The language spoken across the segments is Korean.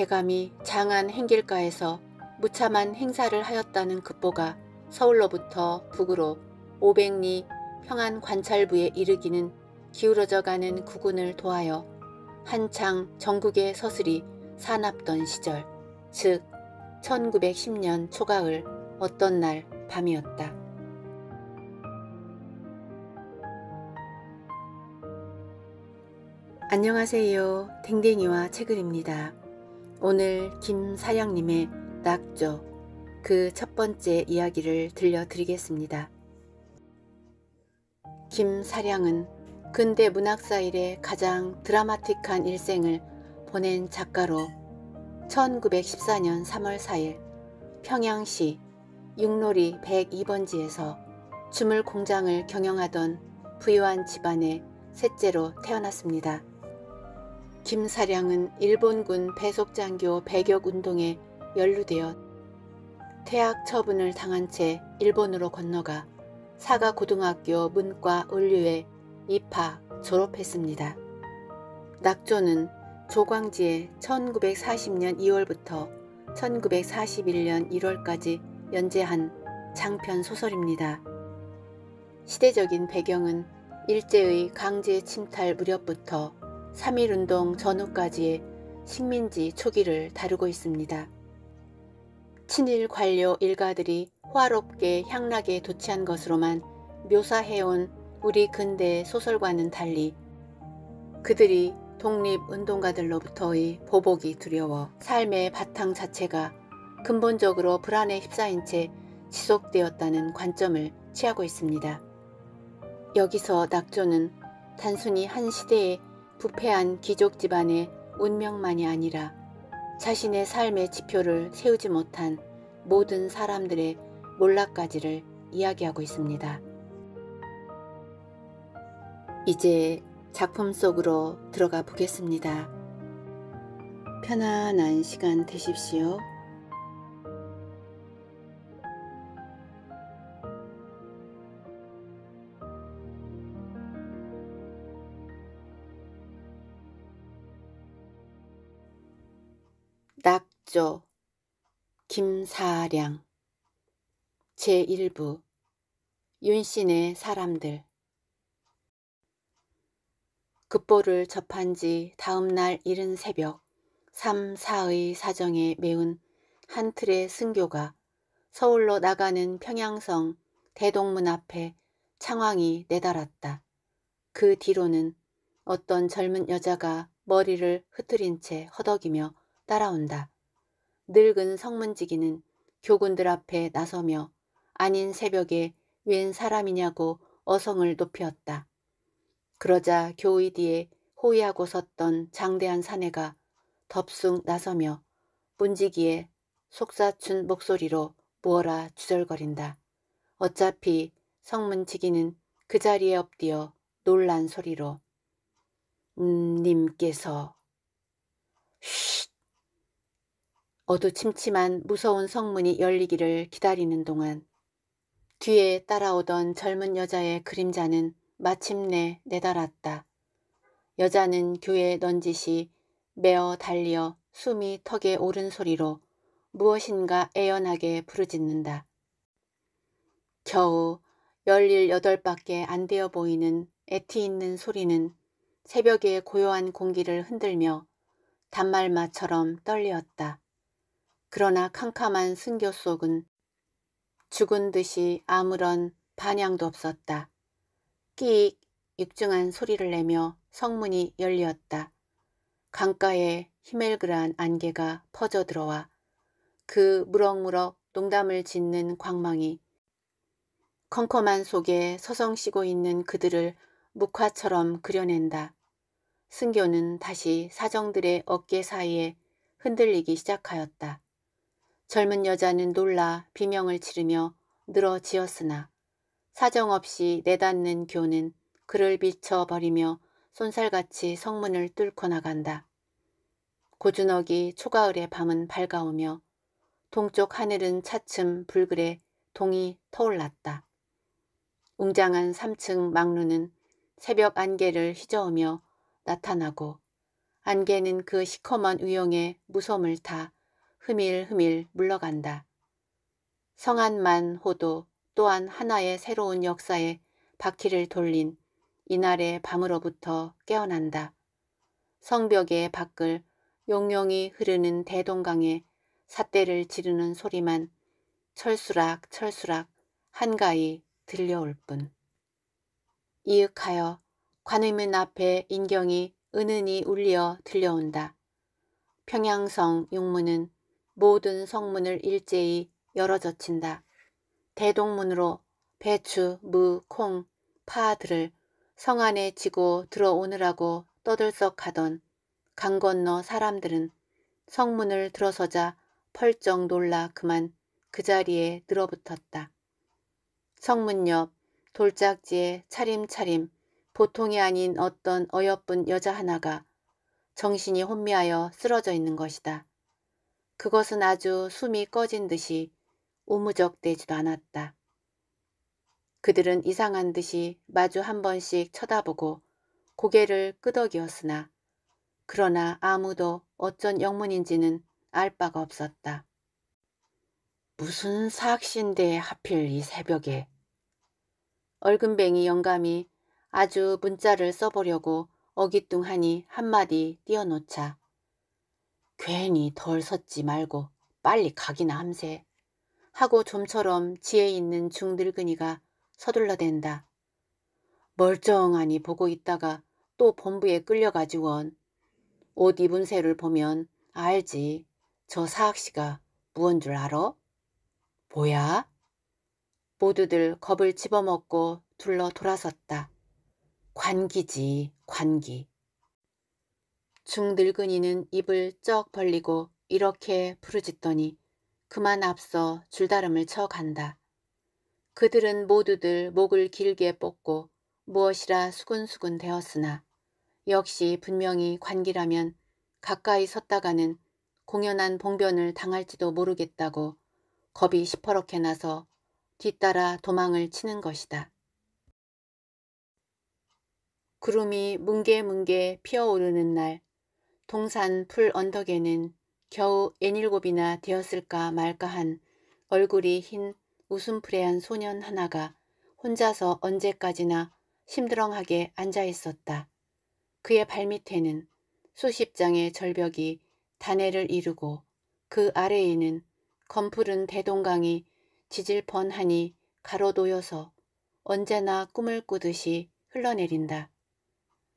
대감이 장안 행길가에서 무참한 행사를 하였다는 급보가 서울로부터 북으로 500리 평안 관찰부에 이르기는 기울어져가는 국군을 도하여 한창 전국의 서슬이 사납던 시절 즉 1910년 초가을 어떤 날 밤이었다. 안녕하세요. 댕댕이와 채글입니다. 오늘 김 사양님의 낙조 그 첫 번째 이야기를 들려드리겠습니다. 김 사량은 근대 문학사 일의 가장 드라마틱한 일생을 보낸 작가로 1914년 3월 4일 평양시 육놀이 102번지에서 주물 공장을 경영하던 부유한 집안의 셋째로 태어났습니다. 김사량은 일본군 배속장교 배격운동에 연루되어 퇴학 처분을 당한 채 일본으로 건너가 사가고등학교 문과 을류에 입학, 졸업했습니다. 낙조는 조광지에 1940년 2월부터 1941년 1월까지 연재한 장편 소설입니다. 시대적인 배경은 일제의 강제 침탈 무렵부터 3.1운동 전후까지의 식민지 초기를 다루고 있습니다. 친일 관료 일가들이 호화롭게 향락에 도취한 것으로만 묘사해온 우리 근대 소설과는 달리 그들이 독립운동가들로부터의 보복이 두려워 삶의 바탕 자체가 근본적으로 불안에 휩싸인 채 지속되었다는 관점을 취하고 있습니다. 여기서 낙조는 단순히 한 시대의 부패한 귀족 집안의 운명만이 아니라 자신의 삶의 지표를 세우지 못한 모든 사람들의 몰락까지를 이야기하고 있습니다. 이제 작품 속으로 들어가 보겠습니다. 편안한 시간 되십시오. 6조 김사량 제1부 윤신의 사람들 급보를 접한 지 다음 날 이른 새벽 3, 4의 사정에 매운 한 틀의 승교가 서울로 나가는 평양성 대동문 앞에 창황이 내달았다. 그 뒤로는 어떤 젊은 여자가 머리를 흐트린 채 허덕이며 따라온다. 늙은 성문지기는 교군들 앞에 나서며 아닌 새벽에 웬 사람이냐고 어성을 높였다 그러자 교의 뒤에 호위하고 섰던 장대한 사내가 덥숭 나서며 문지기에 속사춘 목소리로 무어라 주절거린다. 어차피 성문지기는 그 자리에 엎디어 놀란 소리로 음, 님께서 어두침침한 무서운 성문이 열리기를 기다리는 동안 뒤에 따라오던 젊은 여자의 그림자는 마침내 내달았다. 여자는 교회 넌지시 매어달려 숨이 턱에 오른 소리로 무엇인가 애연하게 부르짖는다. 겨우 열일여덟 밖에안 되어 보이는 애티 있는 소리는 새벽의 고요한 공기를 흔들며 단말마처럼 떨리었다. 그러나 캄캄한 승교 속은 죽은 듯이 아무런 반향도 없었다. 끼익 육중한 소리를 내며 성문이 열리었다. 강가에 히멜그란 안개가 퍼져 들어와 그 무럭무럭 농담을 짓는 광망이 컴컴한 속에 서성시고 있는 그들을 묵화처럼 그려낸다. 승교는 다시 사정들의 어깨 사이에 흔들리기 시작하였다. 젊은 여자는 놀라 비명을 지르며 늘어지었으나 사정없이 내닫는 교는 그를 밀쳐버리며 손살같이 성문을 뚫고 나간다. 고준넉이 초가을의 밤은 밝아오며 동쪽 하늘은 차츰 불그레 동이 터올랐다. 웅장한 3층 망루는 새벽 안개를 휘저으며 나타나고 안개는 그 시커먼 위용에 무섬을 타 흐밀흐밀 물러간다. 성한만 호도 또한 하나의 새로운 역사에 바퀴를 돌린 이날의 밤으로부터 깨어난다. 성벽의 밖을 용용이 흐르는 대동강에 삿대를 지르는 소리만 철수락 철수락 한가히 들려올 뿐. 이윽하여 관의문 앞에 인경이 은은히 울려 들려온다. 평양성 용문은 모든 성문을 일제히 열어 젖힌다. 대동문으로 배추, 무, 콩, 파들을 성 안에 지고 들어오느라고 떠들썩하던 강 건너 사람들은 성문을 들어서자 펄쩍 놀라 그만 그 자리에 늘어붙었다. 성문 옆 돌짝지에 차림차림 보통이 아닌 어떤 어여쁜 여자 하나가 정신이 혼미하여 쓰러져 있는 것이다. 그것은 아주 숨이 꺼진 듯이 우무적대지도 않았다. 그들은 이상한 듯이 마주 한 번씩 쳐다보고 고개를 끄덕이었으나 그러나 아무도 어쩐 영문인지는 알 바가 없었다. 무슨 사악신데 하필 이 새벽에 얼금뱅이 영감이 아주 문자를 써보려고 어기뚱하니 한마디 띄어놓자 괜히 덜 섰지 말고 빨리 가기나 함세. 하고 좀처럼 지에 있는 중들근이가 서둘러댄다. 멀쩡하니 보고 있다가 또 본부에 끌려가지원. 옷 입은 새를 보면 알지. 저 사학씨가 무언 줄 알아? 뭐야? 모두들 겁을 집어먹고 둘러 돌아섰다. 관기지, 관기. 중늙은이는 입을 쩍 벌리고 이렇게 부르짖더니 그만 앞서 줄다름을 쳐간다. 그들은 모두들 목을 길게 뽑고 무엇이라 수근수근 되었으나 역시 분명히 관기라면 가까이 섰다가는 공연한 봉변을 당할지도 모르겠다고 겁이 시퍼렇게 나서 뒤따라 도망을 치는 것이다. 구름이 뭉게뭉게 피어오르는 날 동산 풀 언덕에는 겨우 애닐곱이나 되었을까 말까 한 얼굴이 흰웃음풀레한 소년 하나가 혼자서 언제까지나 심드렁하게 앉아 있었다. 그의 발밑에는 수십 장의 절벽이 단해를 이루고 그 아래에는 검푸른 대동강이 지질펀하니 가로도여서 언제나 꿈을 꾸듯이 흘러내린다.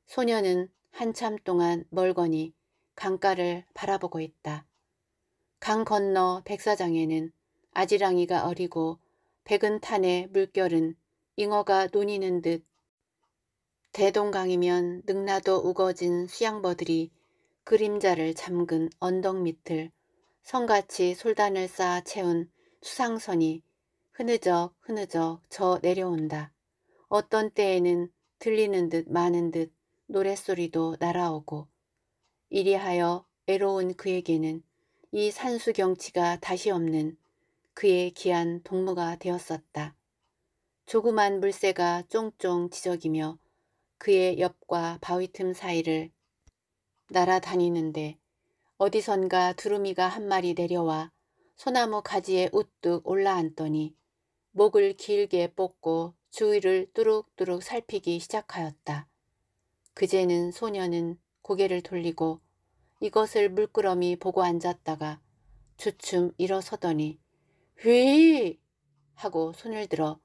소년은 한참 동안 멀거니 강가를 바라보고 있다. 강 건너 백사장에는 아지랑이가 어리고 백은 탄의 물결은 잉어가 논이는 듯 대동강이면 능나도 우거진 수양버들이 그림자를 잠근 언덕 밑을 성같이 솔단을 쌓아 채운 수상선이 흐느적 흐느적 저 내려온다. 어떤 때에는 들리는 듯 마는 듯 노랫소리도 날아오고 이리하여 애로운 그에게는 이 산수경치가 다시 없는 그의 귀한 동무가 되었었다. 조그만 물새가 쫑쫑 지적이며 그의 옆과 바위 틈 사이를 날아다니는데 어디선가 두루미가 한 마리 내려와 소나무 가지에 우뚝 올라앉더니 목을 길게 뽑고 주위를 뚜룩뚜룩 살피기 시작하였다. 그제는 소녀는 고개를 돌리고 이것을 물끄러미 보고 앉았다가 주춤 일어서더니 휘 하고 손을 들어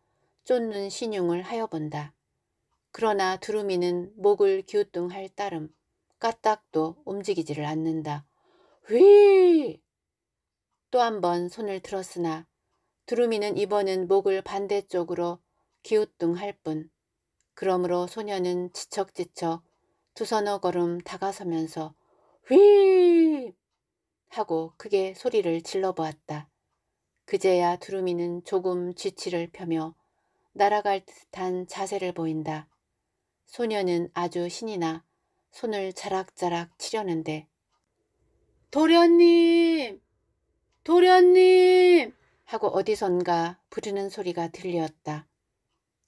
쫓는 신용을 하여본다. 그러나 두루미는 목을 기우뚱할 따름 까딱도 움직이지를 않는다. 휘! 또 한 번 손을 들었으나 두루미는 이번엔 목을 반대쪽으로 기우뚱할 뿐. 그러므로 소녀는 지척지척 두서너 걸음 다가서면서 휘! 하고 크게 소리를 질러보았다. 그제야 두루미는 조금 쥐치를 펴며 날아갈 듯한 자세를 보인다. 소녀는 아주 신이 나 손을 자락자락 치려는데 도련님! 도련님! 하고 어디선가 부르는 소리가 들렸다.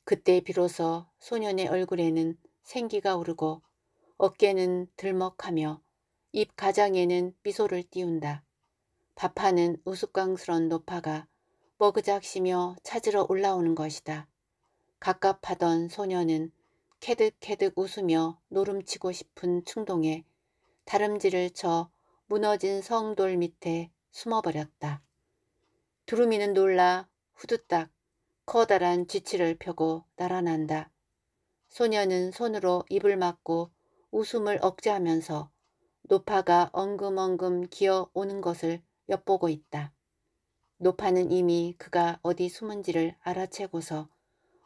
그때 비로소 소년의 얼굴에는 생기가 오르고 어깨는 들먹하며 입 가장에는 미소를 띄운다. 밥하는 우스꽝스런 노파가 머그작시며 찾으러 올라오는 것이다. 갑갑하던 소녀는 캐득캐득 웃으며 노름치고 싶은 충동에 다름질을 쳐 무너진 성돌 밑에 숨어버렸다. 두루미는 놀라 후두딱 커다란 쥐치를 펴고 날아난다. 소녀는 손으로 입을 막고 웃음을 억제하면서 노파가 엉금엉금 기어오는 것을 엿보고 있다. 노파는 이미 그가 어디 숨은지를 알아채고서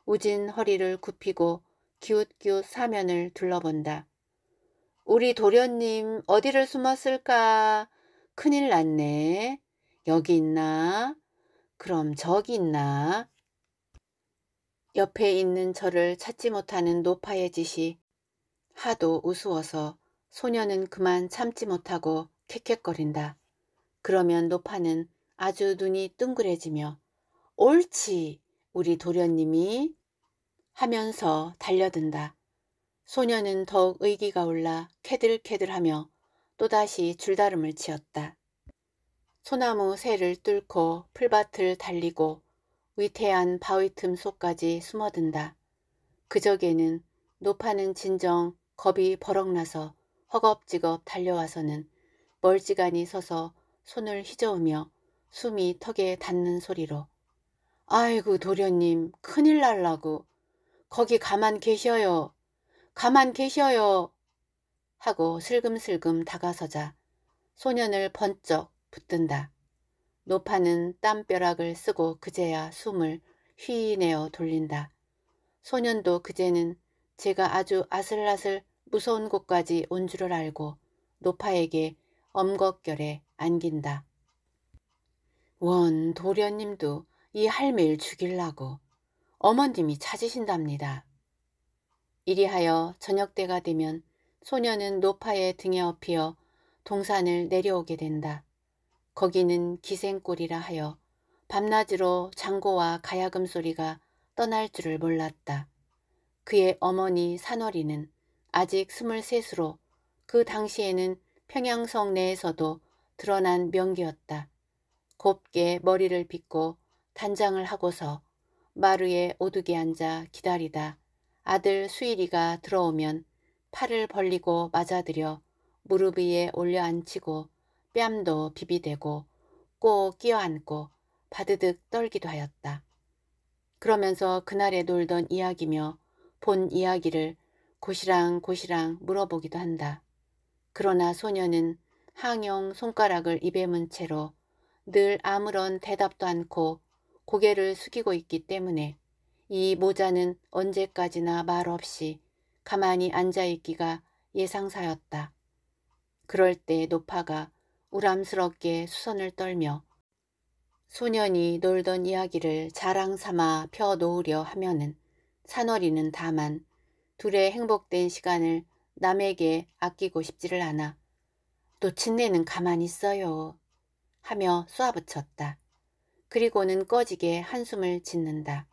우진 허리를 굽히고 기웃기웃 사면을 둘러본다. 우리 도련님 어디를 숨었을까? 큰일 났네. 여기 있나? 그럼 저기 있나? 옆에 있는 저를 찾지 못하는 노파의 짓이 하도 우스워서 소녀는 그만 참지 못하고 캑캑거린다. 그러면 노파는 아주 눈이 둥그레지며 옳지 우리 도련님이 하면서 달려든다. 소녀는 더욱 의기가 올라 캐들캐들하며 또다시 줄다름을 치었다. 소나무 새를 뚫고 풀밭을 달리고 위태한 바위 틈 속까지 숨어든다. 그저에는 노파는 진정 겁이 버럭나서 허겁지겁 달려와서는 멀찌간히 서서 손을 휘저으며 숨이 턱에 닿는 소리로 아이고 도련님 큰일 날라고 거기 가만 계셔요 가만 계셔요 하고 슬금슬금 다가서자 소년을 번쩍 붙든다. 노파는 땀벼락을 쓰고 그제야 숨을 휘내어 돌린다. 소년도 그제는 제가 아주 아슬아슬 무서운 곳까지 온 줄을 알고 노파에게 엄걱결에 안긴다. 원 도련님도 이 할매를 죽일라고 어머님이 찾으신답니다. 이리하여 저녁 때가 되면 소녀는 노파의 등에 업히어 동산을 내려오게 된다. 거기는 기생골이라 하여 밤낮으로 장고와 가야금 소리가 떠날 줄을 몰랐다. 그의 어머니 산월이는 아직 23으로 그 당시에는 평양성 내에서도 드러난 명기였다. 곱게 머리를 빗고 단장을 하고서 마루에 오두기 앉아 기다리다 아들 수일이가 들어오면 팔을 벌리고 맞아들여 무릎 위에 올려앉히고 뺨도 비비대고 꼭 끼어안고 바드득 떨기도 하였다. 그러면서 그날에 놀던 이야기며 본 이야기를 고시랑 고시랑 물어보기도 한다. 그러나 소녀는 항영 손가락을 입에 문 채로 늘 아무런 대답도 않고 고개를 숙이고 있기 때문에 이 모자는 언제까지나 말없이 가만히 앉아있기가 예상사였다. 그럴 때 노파가 우람스럽게 수선을 떨며 소년이 놀던 이야기를 자랑삼아 펴놓으려 하면은 산월이는 다만 둘의 행복된 시간을 남에게 아끼고 싶지를 않아 노친네는 가만히 있어요 하며 쏘아붙였다. 그리고는 꺼지게 한숨을 짓는다.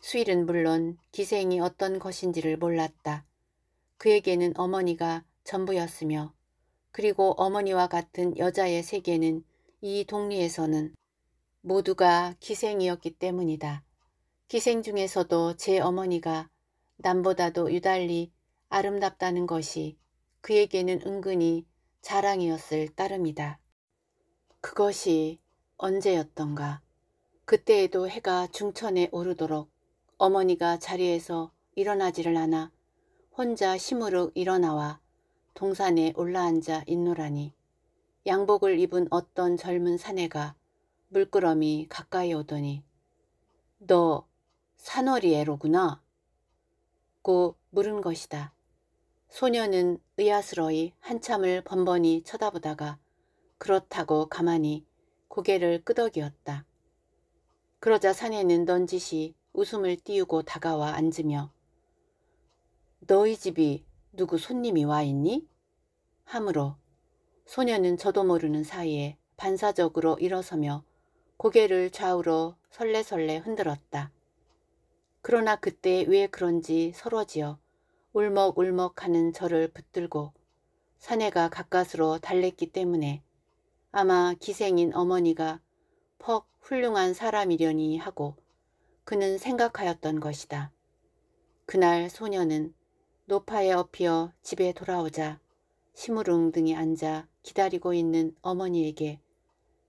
수일은 물론 기생이 어떤 것인지를 몰랐다. 그에게는 어머니가 전부였으며 그리고 어머니와 같은 여자의 세계는 이 동리에서는 모두가 기생이었기 때문이다. 기생 중에서도 제 어머니가 남보다도 유달리 아름답다는 것이 그에게는 은근히 자랑이었을 따름이다. 그것이 언제였던가. 그때에도 해가 중천에 오르도록 어머니가 자리에서 일어나지를 않아 혼자 시무룩 일어나와 동산에 올라앉아 있노라니 양복을 입은 어떤 젊은 사내가 물끄러미 가까이 오더니 너 산월이 애로구나 묻고 물은 것이다. 소녀는 의아스러이 한참을 번번이 쳐다보다가 그렇다고 가만히 고개를 끄덕이었다. 그러자 사내는 넌지시 웃음을 띄우고 다가와 앉으며 너희 집이 누구 손님이 와 있니? 하므로 소녀는 저도 모르는 사이에 반사적으로 일어서며 고개를 좌우로 설레설레 흔들었다. 그러나 그때 왜 그런지 서러지어 울먹울먹하는 저를 붙들고 사내가 가까스로 달랬기 때문에 아마 기생인 어머니가 퍽 훌륭한 사람이려니 하고 그는 생각하였던 것이다. 그날 소녀는 노파에 엎여 집에 돌아오자 시무릉등이 앉아 기다리고 있는 어머니에게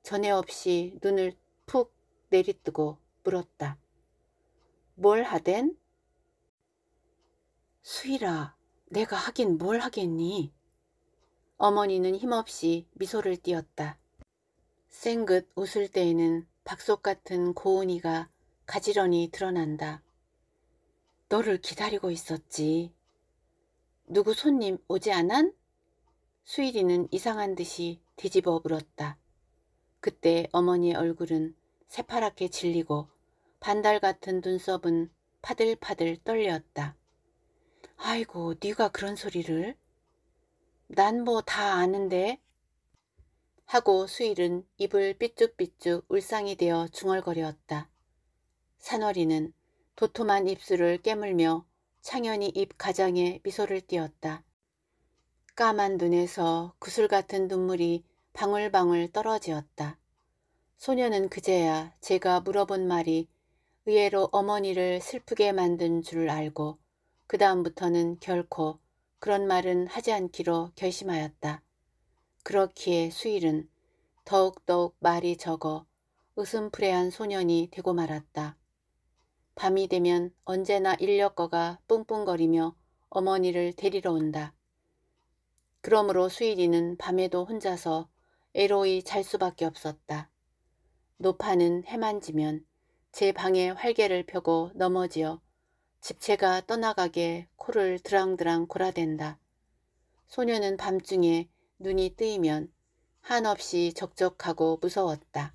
전에 없이 눈을 푹 내리뜨고 물었다. 뭘 하든? 수일아, 내가 하긴 뭘 하겠니? 어머니는 힘없이 미소를 띄었다. 생긋 웃을 때에는 박속 같은 고은이가 가지런히 드러난다. 너를 기다리고 있었지. 누구 손님 오지 않았? 수일이는 이상한 듯이 뒤집어 물었다. 그때 어머니의 얼굴은 새파랗게 질리고 반달 같은 눈썹은 파들파들 떨렸다. 아이고 네가 그런 소리를? 난 뭐 다 아는데? 하고 수일은 입을 삐죽삐죽 울상이 되어 중얼거렸다. 산월이는 도톰한 입술을 깨물며 창현이 입 가장에 미소를 띄었다. 까만 눈에서 구슬 같은 눈물이 방울방울 떨어지었다. 소녀는 그제야 제가 물어본 말이 의외로 어머니를 슬프게 만든 줄 알고 그 다음부터는 결코 그런 말은 하지 않기로 결심하였다. 그렇기에 수일은 더욱더욱 말이 적어 웃음프레한 소년이 되고 말았다. 밤이 되면 언제나 인력거가 뿡뿡거리며 어머니를 데리러 온다. 그러므로 수일이는 밤에도 혼자서 애로이 잘 수밖에 없었다. 노파는 해만 지면 제 방에 활개를 펴고 넘어지어 집채가 떠나가게 코를 드랑드랑 골아댄다. 소녀는 밤중에 눈이 뜨이면 한없이 적적하고 무서웠다.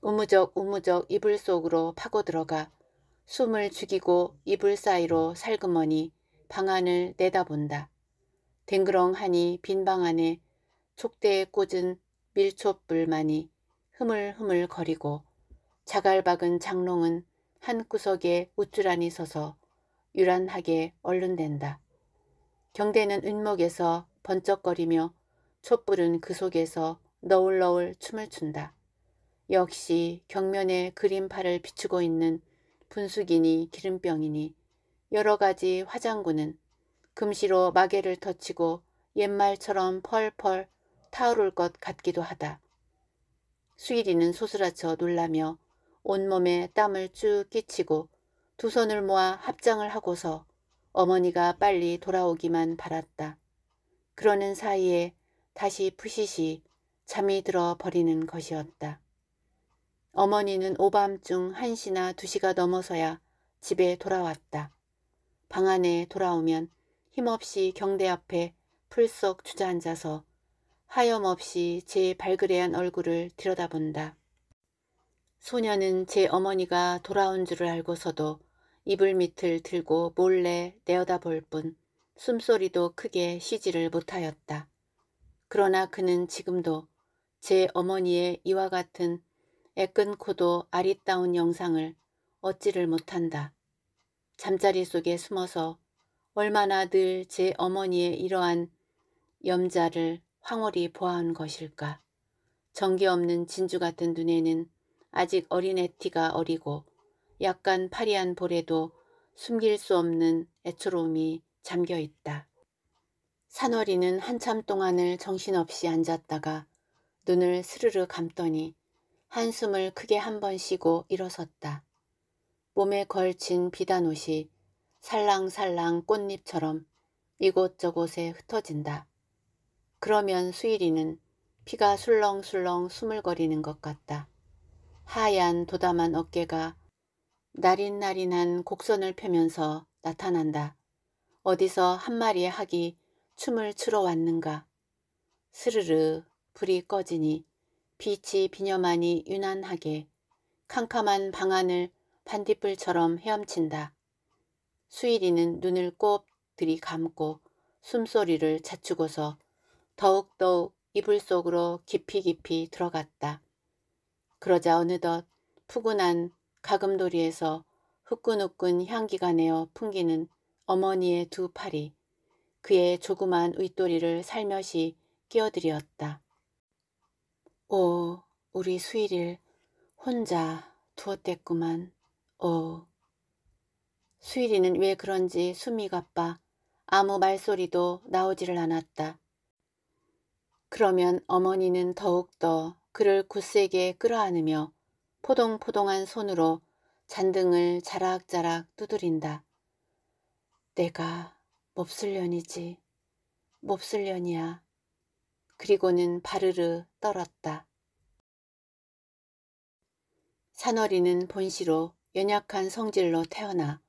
우무적 우무적 이불 속으로 파고들어가 숨을 죽이고 이불 사이로 살그머니 방 안을 내다본다. 댕그렁하니 빈 방 안에 촉대에 꽂은 밀촛불만이 흐물흐물 거리고 자갈박은 장롱은 한 구석에 우쭐하니 서서 유란하게 얼른댄다. 경대는 은목에서 번쩍거리며 촛불은 그 속에서 너울너울 춤을 춘다. 역시 경면에 그림파을 비추고 있는 분수기니 기름병이니 여러 가지 화장구는 금시로 마개를 터치고 옛말처럼 펄펄 타오를 것 같기도 하다. 수일이는 소스라쳐 놀라며 온몸에 땀을 쭉 끼치고 두 손을 모아 합장을 하고서 어머니가 빨리 돌아오기만 바랐다. 그러는 사이에 다시 푸시시 잠이 들어 버리는 것이었다. 어머니는 오밤중 한시나두시가 넘어서야 집에 돌아왔다. 방 안에 돌아오면 힘없이 경대 앞에 풀썩 주저앉아서 하염없이 제 발그레한 얼굴을 들여다본다. 소녀는 제 어머니가 돌아온 줄을 알고서도 이불 밑을 들고 몰래 내어다볼 뿐 숨소리도 크게 쉬지를 못하였다. 그러나 그는 지금도 제 어머니의 이와 같은 애끈 코도 아리따운 영상을 얻지를 못한다. 잠자리 속에 숨어서 얼마나 늘 제 어머니의 이러한 염자를 황홀히 보아온 것일까. 정기 없는 진주 같은 눈에는 아직 어린 에티가 어리고 약간 파리한 볼에도 숨길 수 없는 애처로움이 잠겨있다. 산월이는 한참 동안을 정신없이 앉았다가 눈을 스르르 감더니 한숨을 크게 한 번 쉬고 일어섰다. 몸에 걸친 비단 옷이 살랑살랑 꽃잎처럼 이곳저곳에 흩어진다. 그러면 수일이는 피가 술렁술렁 숨을 거리는 것 같다. 하얀 도담한 어깨가 나린나린한 곡선을 펴면서 나타난다. 어디서 한 마리의 학이 춤을 추러 왔는가. 스르르 불이 꺼지니 빛이 비녀만이 유난하게 캄캄한 방안을 반딧불처럼 헤엄친다. 수일이는 눈을 꼽 들이감고 숨소리를 자추고서 더욱더욱 이불 속으로 깊이 깊이 들어갔다. 그러자 어느덧 푸근한 가금돌이에서 후끈후끈 향기가 내어 풍기는 어머니의 두 팔이 그의 조그만 윗도리를 살며시 끼어들이었다. 오, 어, 우리 수일일 혼자 두었댔구만. 오. 어. 수일이는 왜 그런지 숨이 가빠 아무 말소리도 나오지를 않았다. 그러면 어머니는 더욱더 그를 굳세게 끌어안으며 포동포동한 손으로 잔등을 자락자락 두드린다. 내가 몹쓸년이지. 몹쓸년이야. 그리고는 바르르 떨었다. 산월이는 본시로 연약한 성질로 태어나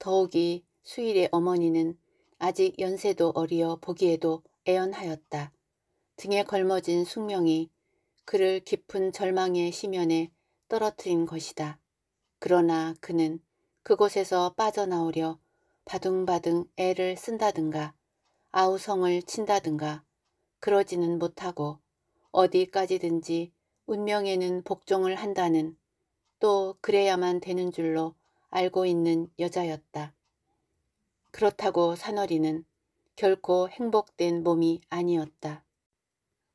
더욱이 수일의 어머니는 아직 연세도 어리어 보기에도 애연하였다. 등에 걸머진 숙명이 그를 깊은 절망의 심연에 떨어뜨린 것이다. 그러나 그는 그곳에서 빠져나오려 바둥바둥 애를 쓴다든가 아우성을 친다든가 그러지는 못하고 어디까지든지 운명에는 복종을 한다는 또 그래야만 되는 줄로 알고 있는 여자였다. 그렇다고 산월이는 결코 행복된 몸이 아니었다.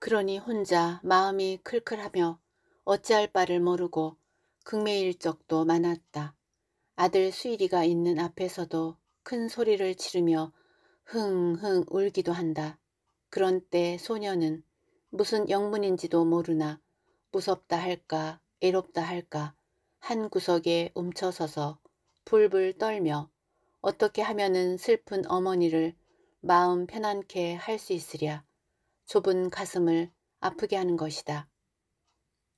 그러니 혼자 마음이 클클하며 어찌할 바를 모르고 극매일 적도 많았다. 아들 수일이가 있는 앞에서도 큰 소리를 치르며 흥흥 울기도 한다. 그런 때 소녀는 무슨 영문인지도 모르나 무섭다 할까 애롭다 할까 한 구석에 움쳐서서 불불 떨며 어떻게 하면은 슬픈 어머니를 마음 편안케 할 수 있으랴. 좁은 가슴을 아프게 하는 것이다.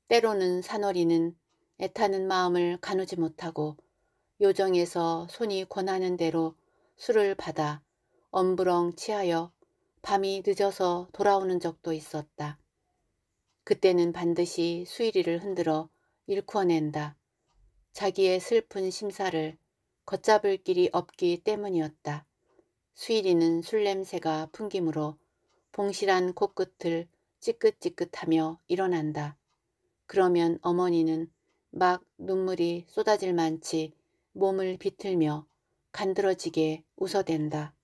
때로는 산월이는 애타는 마음을 가누지 못하고 요정에서 손이 권하는 대로 술을 받아 엄부렁 취하여 밤이 늦어서 돌아오는 적도 있었다. 그때는 반드시 수일이를 흔들어 일구어낸다. 자기의 슬픈 심사를 걷잡을 길이 없기 때문이었다. 수일이는 술냄새가 풍기므로 봉실한 코끝을 찌끗찌끗하며 일어난다. 그러면 어머니는 막 눈물이 쏟아질 만치 몸을 비틀며 간드러지게 웃어댄다.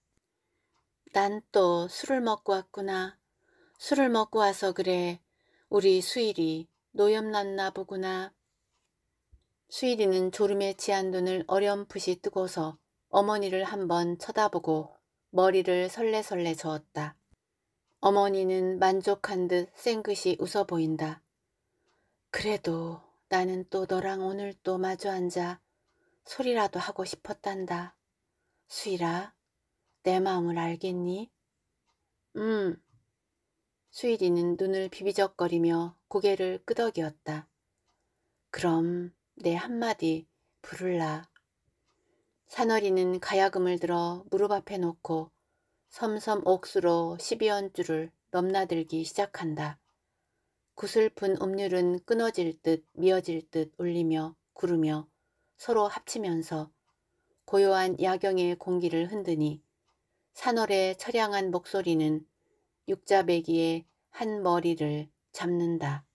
난 또 술을 먹고 왔구나. 술을 먹고 와서 그래. 우리 수일이 노염났나 보구나. 수일이는 졸음에 취한 눈을 어렴풋이 뜨고서 어머니를 한번 쳐다보고 머리를 설레설레 저었다. 어머니는 만족한 듯 생긋이 웃어 보인다. 그래도 나는 또 너랑 오늘 또 마주 앉아 소리라도 하고 싶었단다. 수일아, 내 마음을 알겠니? 음. 수일이는 눈을 비비적거리며 고개를 끄덕였었다 그럼 내 한마디 부를라. 산월이는 가야금을 들어 무릎 앞에 놓고 섬섬 옥수로 1 2연주를 넘나들기 시작한다. 구슬픈 음률은 끊어질 듯 미어질 듯 울리며 구르며 서로 합치면서 고요한 야경의 공기를 흔드니 산월의 처량한 목소리는 육자배기의 한 머리를 잡는다.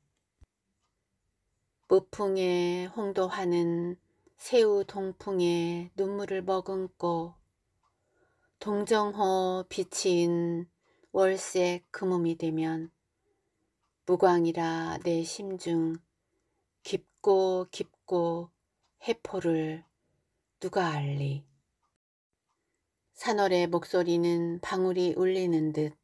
무풍에 홍도하는 새우 동풍에 눈물을 머금고 동정호 비치인 월색 금음이 되면 무광이라 내 심중 깊고 깊고 해포를 누가 알리. 산월의 목소리는 방울이 울리는 듯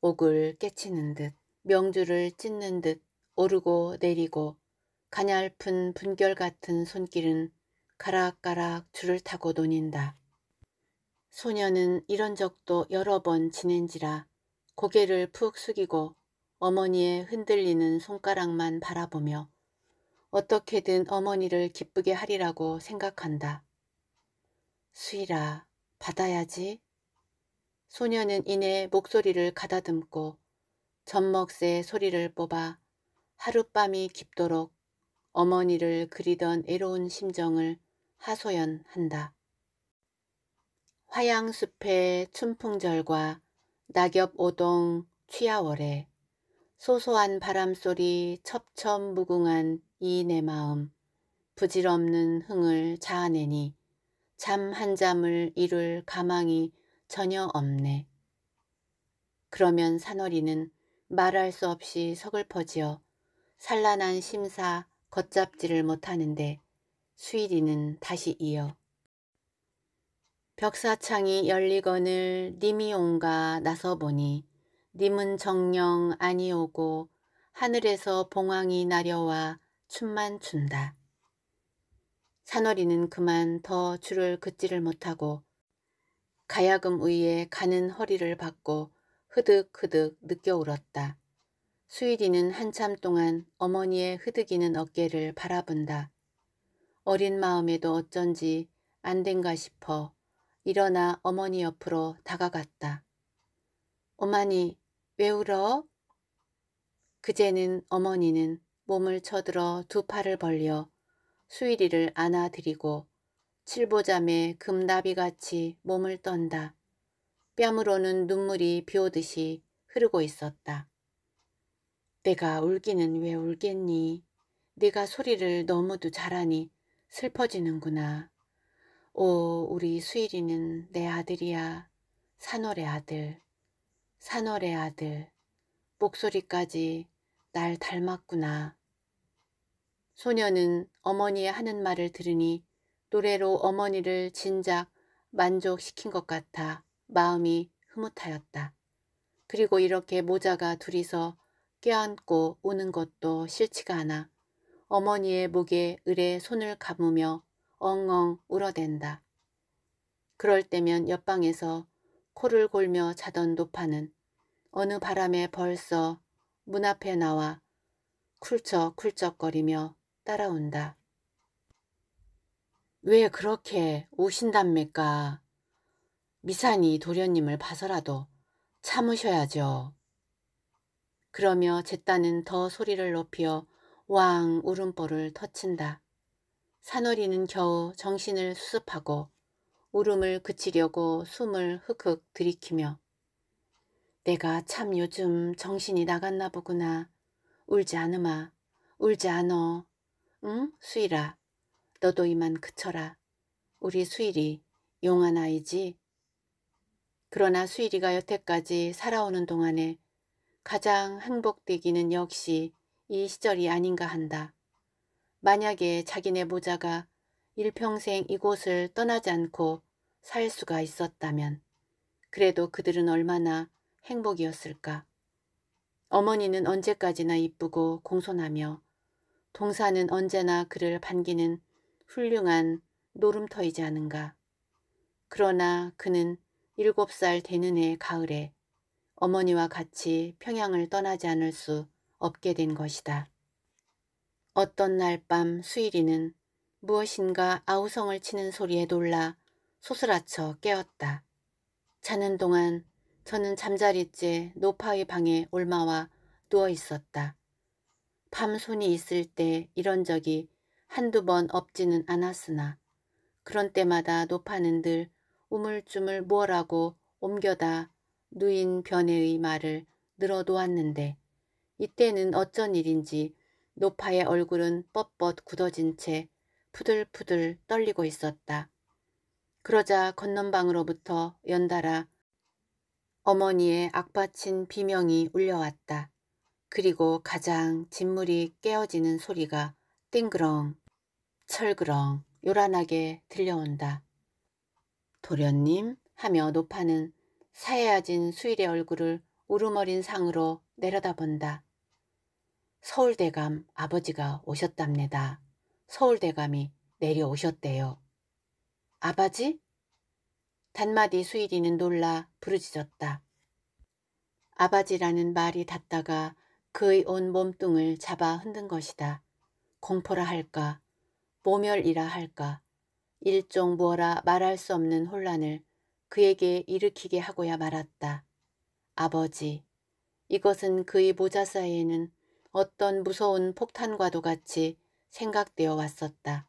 옥을 깨치는 듯 명주를 찢는 듯 오르고 내리고 가냘픈 분결 같은 손길은 가락가락 줄을 타고 논인다. 소녀는 이런 적도 여러 번 지낸지라 고개를 푹 숙이고 어머니의 흔들리는 손가락만 바라보며 어떻게든 어머니를 기쁘게 하리라고 생각한다. 수일라 받아야지. 소녀는 이내 목소리를 가다듬고 젖먹새 소리를 뽑아 하룻밤이 깊도록 어머니를 그리던 애로운 심정을 하소연한다. 화양숲의 춘풍절과 낙엽 오동 취하월에 소소한 바람소리 첩첩 무궁한 이 내 마음 부질없는 흥을 자아내니 잠 한잠을 이룰 가망이 전혀 없네. 그러면 산월이는 말할 수 없이 서글퍼지어 산란한 심사 걷잡지를 못하는데 수일이는 다시 이어 벽사창이 열리거늘 님이 온가 나서 보니 님은 정령 아니오고 하늘에서 봉황이 나려와 춤만 춘다. 산월이는 그만 더 줄을 긋지를 못하고 가야금 위에 가는 허리를 받고 흐득흐득 느껴 울었다. 수일이는 한참 동안 어머니의 흐득이는 어깨를 바라본다. 어린 마음에도 어쩐지 안 된가 싶어 일어나 어머니 옆으로 다가갔다. 어머니, 왜 울어? 그제는 어머니는 몸을 쳐들어 두 팔을 벌려 수일이를 안아드리고 칠보잠에 금나비같이 몸을 떤다. 뺨으로는 눈물이 비오듯이 흐르고 있었다. 내가 울기는 왜 울겠니? 네가 소리를 너무도 잘하니 슬퍼지는구나. 오 우리 수일이는 내 아들이야 산월의 아들 산월의 아들 목소리까지 날 닮았구나. 소녀는 어머니의 하는 말을 들으니 노래로 어머니를 진작 만족시킨 것 같아 마음이 흐뭇하였다. 그리고 이렇게 모자가 둘이서 껴안고 우는 것도 싫지가 않아 어머니의 목에 을에 손을 감으며 엉엉 울어댄다. 그럴 때면 옆방에서 코를 골며 자던 노파는 어느 바람에 벌써 문 앞에 나와 쿨쩍쿨쩍거리며 따라온다. 왜 그렇게 오신답니까? 미산이 도련님을 봐서라도 참으셔야죠. 그러며 제 딴은 더 소리를 높여 왕 울음보를 터친다. 산월이는 겨우 정신을 수습하고 울음을 그치려고 숨을 흑흑 들이키며 내가 참 요즘 정신이 나갔나 보구나. 울지 않으마. 울지 않어. 응? 수일아. 너도 이만 그쳐라. 우리 수일이 용한 아이지. 그러나 수일이가 여태까지 살아오는 동안에 가장 행복되기는 역시 이 시절이 아닌가 한다. 만약에 자기네 모자가 일평생 이곳을 떠나지 않고 살 수가 있었다면 그래도 그들은 얼마나 행복이었을까. 어머니는 언제까지나 이쁘고 공손하며 동사는 언제나 그를 반기는 훌륭한 노름터이지 않은가. 그러나 그는 일곱 살 되는 해 가을에 어머니와 같이 평양을 떠나지 않을 수 없게 된 것이다. 어떤 날 밤 수일이는 무엇인가 아우성을 치는 소리에 놀라 소스라쳐 깨었다. 자는 동안 저는 잠자리째 노파의 방에 올마와 누워 있었다. 밤손이 있을 때 이런 적이 한두 번 없지는 않았으나 그런 때마다 노파는 늘 우물쭈물 무 뭐라고 옮겨다 누인 변해의 말을 늘어 놓았는데 이때는 어쩐 일인지 노파의 얼굴은 뻣뻣 굳어진 채 푸들푸들 떨리고 있었다. 그러자 건넌방으로부터 연달아 어머니의 악받친 비명이 울려왔다. 그리고 가장 진물이 깨어지는 소리가 띵그렁, 철그렁 요란하게 들려온다. 도련님 하며 노파는 사해아진 수일의 얼굴을 우르머린 상으로 내려다본다. 서울대감 아버지가 오셨답니다. 서울대감이 내려오셨대요. 아버지? 단마디 수일이는 놀라 부르짖었다. 아버지라는 말이 닿다가 그의 온 몸뚱을 잡아 흔든 것이다. 공포라 할까, 모멸이라 할까, 일종 무어라 말할 수 없는 혼란을 그에게 일으키게 하고야 말았다. 아버지, 이것은 그의 모자 사이에는 어떤 무서운 폭탄과도 같이 생각되어 왔었다.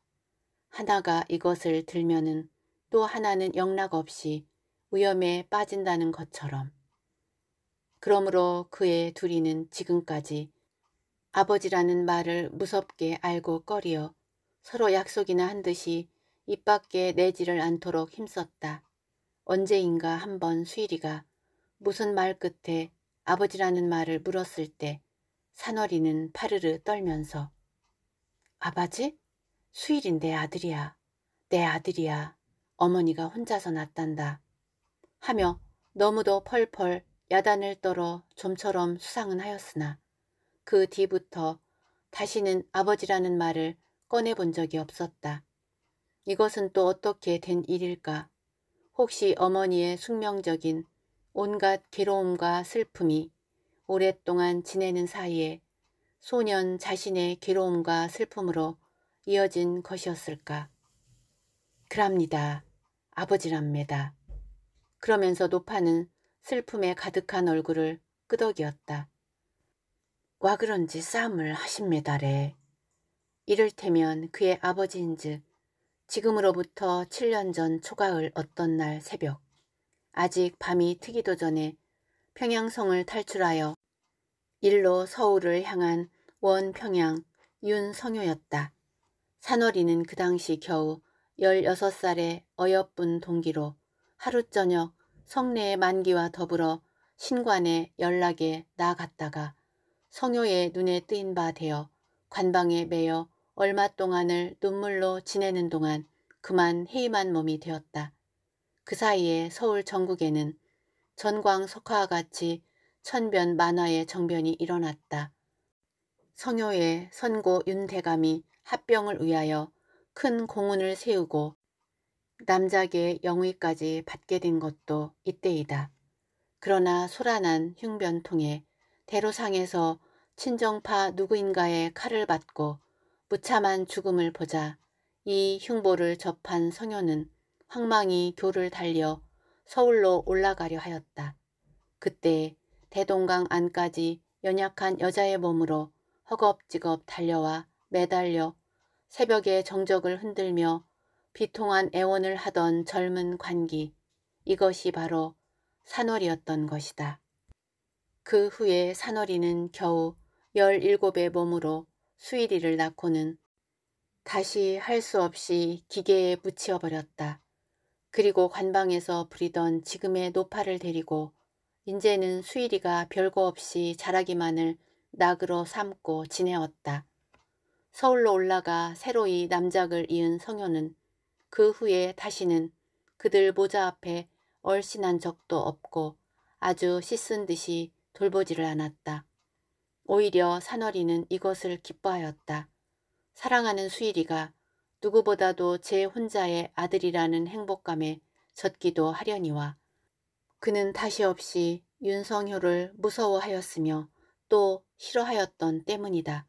하나가 이것을 들면은 또 하나는 영락없이 위험에 빠진다는 것처럼. 그러므로 그의 둘이는 지금까지 아버지라는 말을 무섭게 알고 꺼려 서로 약속이나 한 듯이 입 밖에 내지를 않도록 힘썼다. 언제인가 한 번 수일이가 무슨 말 끝에 아버지라는 말을 물었을 때 산월이는 파르르 떨면서 아바지 수일인 내 아들이야. 내 아들이야. 어머니가 혼자서 낳단다. 하며 너무도 펄펄 야단을 떨어 좀처럼 수상은 하였으나 그 뒤부터 다시는 아버지라는 말을 꺼내본 적이 없었다. 이것은 또 어떻게 된 일일까? 혹시 어머니의 숙명적인 온갖 괴로움과 슬픔이 오랫동안 지내는 사이에 소년 자신의 괴로움과 슬픔으로 이어진 것이었을까. 그랍니다. 아버지랍니다. 그러면서 노파는 슬픔에 가득한 얼굴을 끄덕이었다. 와 그런지 싸움을 하십니다래. 이를테면 그의 아버지인즉 지금으로부터 7년 전 초가을 어떤 날 새벽 아직 밤이 트기도 전에 평양성을 탈출하여 일로 서울을 향한 원평양 윤성효였다. 산월이는 그 당시 겨우 16살의 어여쁜 동기로 하루 저녁 성내의 만기와 더불어 신관의 연락에 나갔다가 성효의 눈에 뜨인 바 되어 관방에 매여 얼마 동안을 눈물로 지내는 동안 그만 해임한 몸이 되었다. 그 사이에 서울 전국에는 전광석화와 같이 천변 만화의 정변이 일어났다. 성효의 선고 윤태감이 합병을 위하여 큰 공운을 세우고 남작의 영의까지 받게 된 것도 이때이다. 그러나 소란한 흉변통에 대로상에서 친정파 누구인가의 칼을 받고 무참한 죽음을 보자 이 흉보를 접한 성효는 황망히 교를 달려 서울로 올라가려 하였다. 그때 대동강 안까지 연약한 여자의 몸으로 허겁지겁 달려와 매달려 새벽에 정적을 흔들며 비통한 애원을 하던 젊은 관기 이것이 바로 산월이었던 것이다. 그 후에 산월이는 겨우 17의 몸으로 수일이를 낳고는 다시 할 수 없이 기계에 붙여버렸다 그리고 관방에서 부리던 지금의 노파를 데리고 인제는 수일이가 별거 없이 자라기만을 낙으로 삼고 지내었다 서울로 올라가 새로이 남작을 이은 성현은 그 후에 다시는 그들 모자 앞에 얼씬한 적도 없고 아주 씻은 듯이 돌보지를 않았다. 오히려 산월이는 이것을 기뻐하였다. 사랑하는 수일이가 누구보다도 제 혼자의 아들이라는 행복감에 젖기도 하려니와 그는 다시 없이 윤성효를 무서워하였으며 또 싫어하였던 때문이다.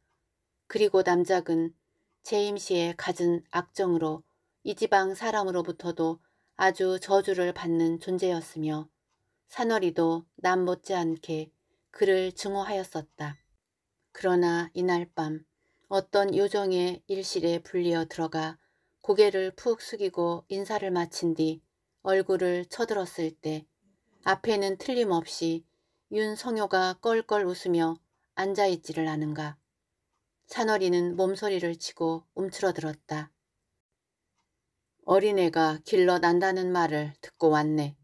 그리고 남작은 재임 씨의 가진 악정으로 이 지방 사람으로부터도 아주 저주를 받는 존재였으며 산월이도 남 못지않게 그를 증오하였었다. 그러나 이날 밤 어떤 요정의 일실에 불리어 들어가 고개를 푹 숙이고 인사를 마친 뒤 얼굴을 쳐들었을 때 앞에는 틀림없이 윤성효가 껄껄 웃으며 앉아있지를 않은가. 산월리는 몸소리를 치고 움츠러들었다. 어린애가 길러 난다는 말을 듣고 왔네.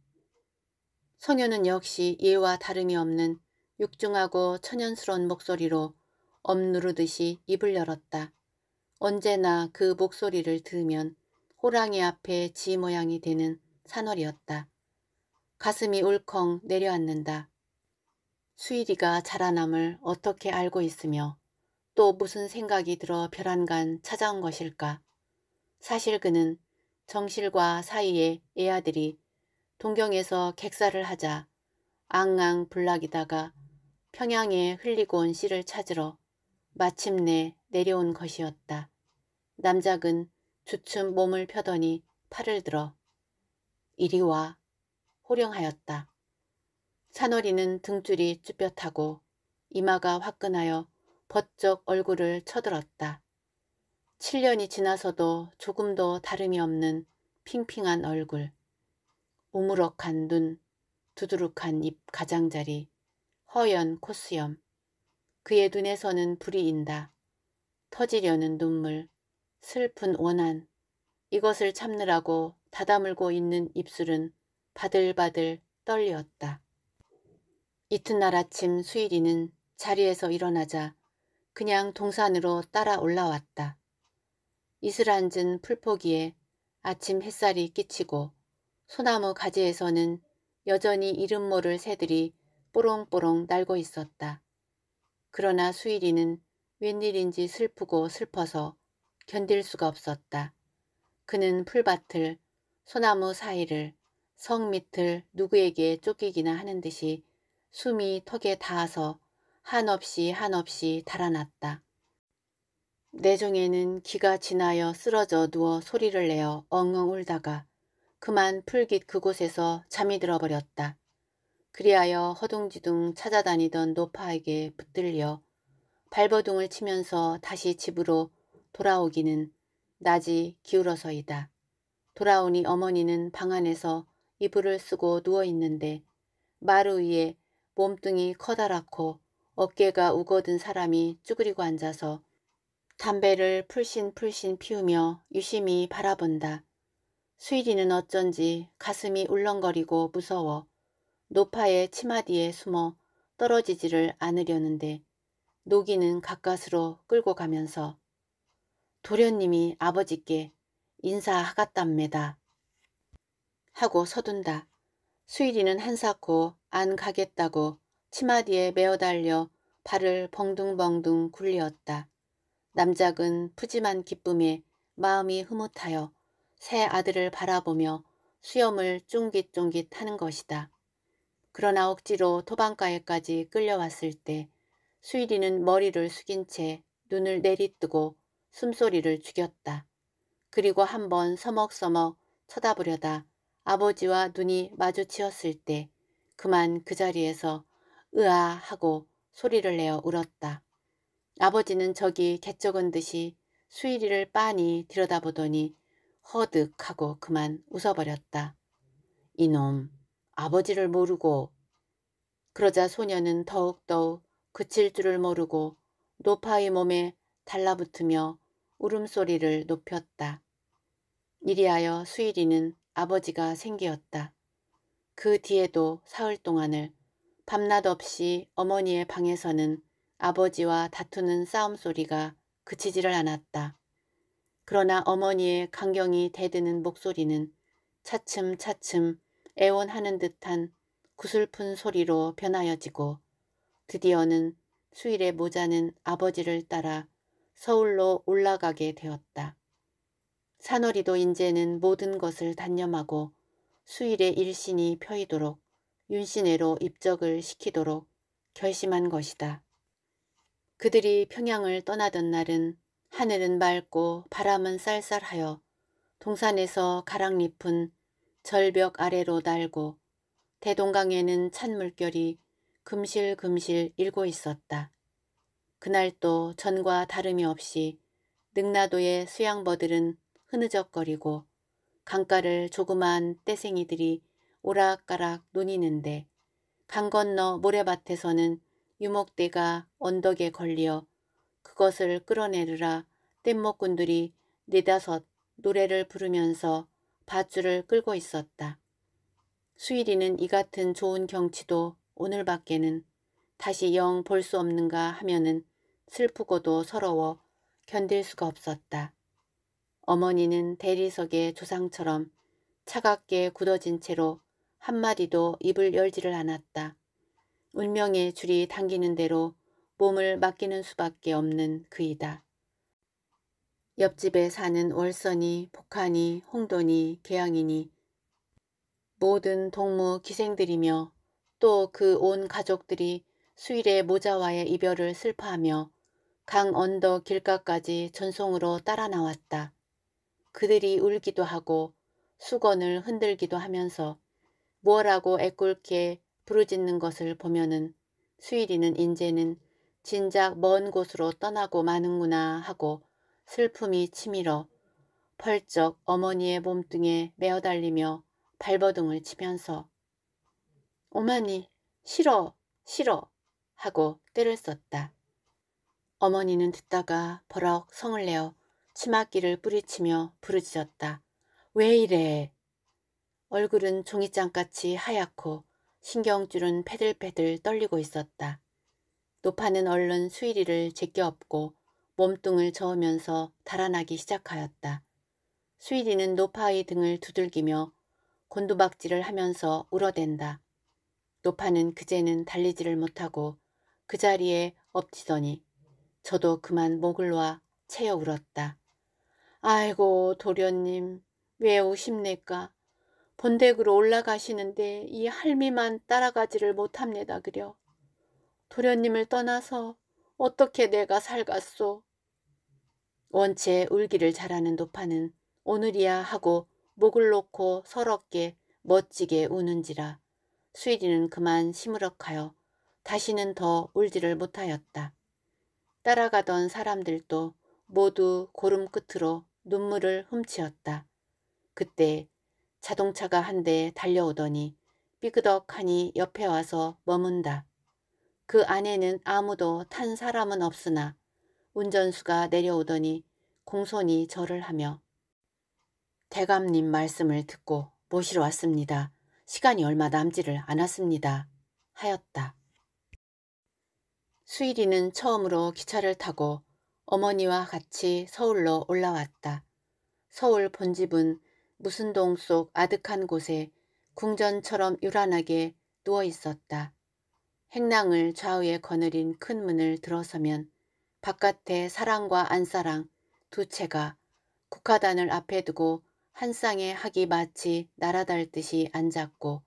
성효는 역시 예와 다름이 없는 육중하고 천연스러운 목소리로 엄누르듯이 입을 열었다. 언제나 그 목소리를 들으면 호랑이 앞에 지 모양이 되는 산월이었다. 가슴이 울컹 내려앉는다. 수일이가 자라남을 어떻게 알고 있으며 또 무슨 생각이 들어 벼란간 찾아온 것일까. 사실 그는 정실과 사이에 애아들이 동경에서 객사를 하자 앙앙 불락이다가 평양에 흘리고 온 씨를 찾으러 마침내 내려온 것이었다. 남작은 주춤 몸을 펴더니 팔을 들어 이리 와 호령하였다. 산월이는 등줄이 쭈뼛하고 이마가 화끈하여 번쩍 얼굴을 쳐들었다. 7년이 지나서도 조금도 다름이 없는 핑핑한 얼굴, 우물럭한 눈, 두두룩한 입 가장자리, 허연 코수염, 그의 눈에서는 불이 인다. 터지려는 눈물, 슬픈 원한, 이것을 참느라고 다다물고 있는 입술은 바들바들 떨렸다. 이튿날 아침 수일이는 자리에서 일어나자 그냥 동산으로 따라 올라왔다. 이슬 앉은 풀포기에 아침 햇살이 끼치고 소나무 가지에서는 여전히 이름 모를 새들이 뽀롱뽀롱 날고 있었다. 그러나 수일이는 웬일인지 슬프고 슬퍼서 견딜 수가 없었다. 그는 풀밭을 소나무 사이를 성 밑을 누구에게 쫓기기나 하는 듯이 숨이 턱에 닿아서 한없이 한없이 달아났다. 내종에는 기가 지나여 쓰러져 누워 소리를 내어 엉엉 울다가 그만 풀깃 그곳에서 잠이 들어버렸다. 그리하여 허둥지둥 찾아다니던 노파에게 붙들려 발버둥을 치면서 다시 집으로 돌아오기는 낮이 기울어서이다. 돌아오니 어머니는 방 안에서 이불을 쓰고 누워있는데 마루 위에 몸뚱이 커다랗고 어깨가 우거든 사람이 쭈그리고 앉아서 담배를 풀신풀신 피우며 유심히 바라본다. 수일이는 어쩐지 가슴이 울렁거리고 무서워 노파의 치마뒤에 숨어 떨어지지를 않으려는데 노기는 가까스로 끌고 가면서 도련님이 아버지께 인사하갔답니다. 하고 서둔다. 수일이는 한사코 안 가겠다고 치마뒤에 메어달려 발을 벙둥벙둥 굴리었다. 남작은 푸짐한 기쁨에 마음이 흐뭇하여 새 아들을 바라보며 수염을 쫑깃쫑깃 하는 것이다. 그러나 억지로 토방가에까지 끌려왔을 때 수일이는 머리를 숙인 채 눈을 내리뜨고 숨소리를 죽였다. 그리고 한 번 서먹서먹 쳐다보려다 아버지와 눈이 마주치었을 때 그만 그 자리에서 으아 하고 소리를 내어 울었다. 아버지는 저기 개쩍은 듯이 수일이를 빤히 들여다보더니 허득하고 그만 웃어버렸다. 이놈. 아버지를 모르고 그러자 소녀는 더욱더 그칠 줄을 모르고 노파의 몸에 달라붙으며 울음소리를 높였다. 이리하여 수일이는 아버지가 생기었다. 그 뒤에도 사흘 동안을 밤낮 없이 어머니의 방에서는 아버지와 다투는 싸움 소리가 그치지를 않았다. 그러나 어머니의 강경이 대드는 목소리는 차츰차츰 애원하는 듯한 구슬픈 소리로 변하여지고 드디어는 수일의 모자는 아버지를 따라 서울로 올라가게 되었다. 산월이도 인제는 모든 것을 단념하고 수일의 일신이 펴이도록 윤신회로 입적을 시키도록 결심한 것이다. 그들이 평양을 떠나던 날은 하늘은 맑고 바람은 쌀쌀하여 동산에서 가랑잎은 절벽 아래로 날고 대동강에는 찬물결이 금실금실 일고 있었다. 그날 도 전과 다름이 없이 능나도의 수양버들은 흐느적거리고 강가를 조그만 떼생이들이 오락가락 논이는데 강 건너 모래밭에서는 유목대가 언덕에 걸려 그것을 끌어내르라 뗏목꾼들이 네다섯 노래를 부르면서 밧줄을 끌고 있었다. 수일이는 이 같은 좋은 경치도 오늘 밖에는 다시 영 볼 수 없는가 하면은 슬프고도 서러워 견딜 수가 없었다. 어머니는 대리석의 조상처럼 차갑게 굳어진 채로 한마디도 입을 열지를 않았다. 운명의 줄이 당기는 대로 몸을 맡기는 수밖에 없는 그이다. 옆집에 사는 월선이, 복한이, 홍돈이, 개양이니 모든 동무 기생들이며 또 그 온 가족들이 수일의 모자와의 이별을 슬퍼하며 강 언덕 길가까지 전송으로 따라 나왔다. 그들이 울기도 하고 수건을 흔들기도 하면서 뭐라고 애꿎게 부르짖는 것을 보면은 수일이는 인제는 진작 먼 곳으로 떠나고 마는구나 하고 슬픔이 치밀어 펄쩍 어머니의 몸뚱에 매어달리며 발버둥을 치면서 오마니 싫어 싫어 하고 때를 썼다. 어머니는 듣다가 버럭 성을 내어 치마기를 뿌리치며 부르짖었다. 왜 이래? 얼굴은 종이장같이 하얗고 신경줄은 패들패들 떨리고 있었다. 노파는 얼른 수일이를 제껴업고 몸뚱을 저으면서 달아나기 시작하였다. 수일이는 노파의 등을 두들기며 곤두박질을 하면서 울어댄다. 노파는 그제는 달리지를 못하고 그 자리에 엎치더니 저도 그만 목을 놓채어 울었다. 아이고 도련님 왜 우십니까? 본댁으로 올라가시는데 이 할미만 따라가지를 못합니다 그려. 도련님을 떠나서 어떻게 내가 살갔소? 원체 울기를 잘하는 노파는 오늘이야 하고 목을 놓고 서럽게 멋지게 우는지라 수일이는 그만 시무룩하여 다시는 더 울지를 못하였다. 따라가던 사람들도 모두 고름 끝으로 눈물을 훔치었다. 그때 자동차가 한 대 달려오더니 삐그덕하니 옆에 와서 머문다. 그 안에는 아무도 탄 사람은 없으나 운전수가 내려오더니 공손히 절을 하며 대감님 말씀을 듣고 모시러 왔습니다. 시간이 얼마 남지를 않았습니다. 하였다. 수일이는 처음으로 기차를 타고 어머니와 같이 서울로 올라왔다. 서울 본집은 무슨 동 속 아득한 곳에 궁전처럼 유란하게 누워 있었다. 행랑을 좌우에 거느린 큰 문을 들어서면 바깥에 사랑과 안사랑 두 채가 국화단을 앞에 두고 한 쌍의 학이 마치 날아달 듯이 앉았고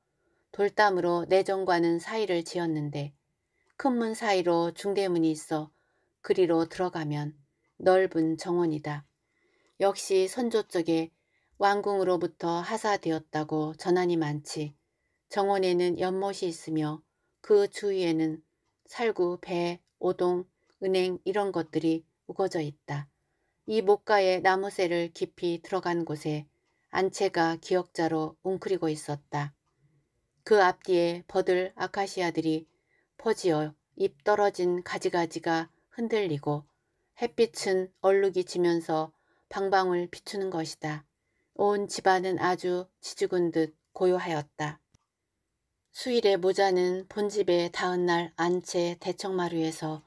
돌담으로 내정과는 사이를 지었는데 큰 문 사이로 중대문이 있어 그리로 들어가면 넓은 정원이다. 역시 선조 쪽에 왕궁으로부터 하사되었다고 전환이 많지 정원에는 연못이 있으며 그 주위에는 살구, 배, 오동, 은행 이런 것들이 우거져 있다. 이목가에 나무새를 깊이 들어간 곳에 안채가 기역자로 웅크리고 있었다. 그 앞뒤에 버들 아카시아들이 퍼지어 잎 떨어진 가지가지가 흔들리고 햇빛은 얼룩이 지면서 방방을 비추는 것이다. 온 집안은 아주 지죽은 듯 고요하였다. 수일의 모자는 본집의 다음날 안채 대청마루에서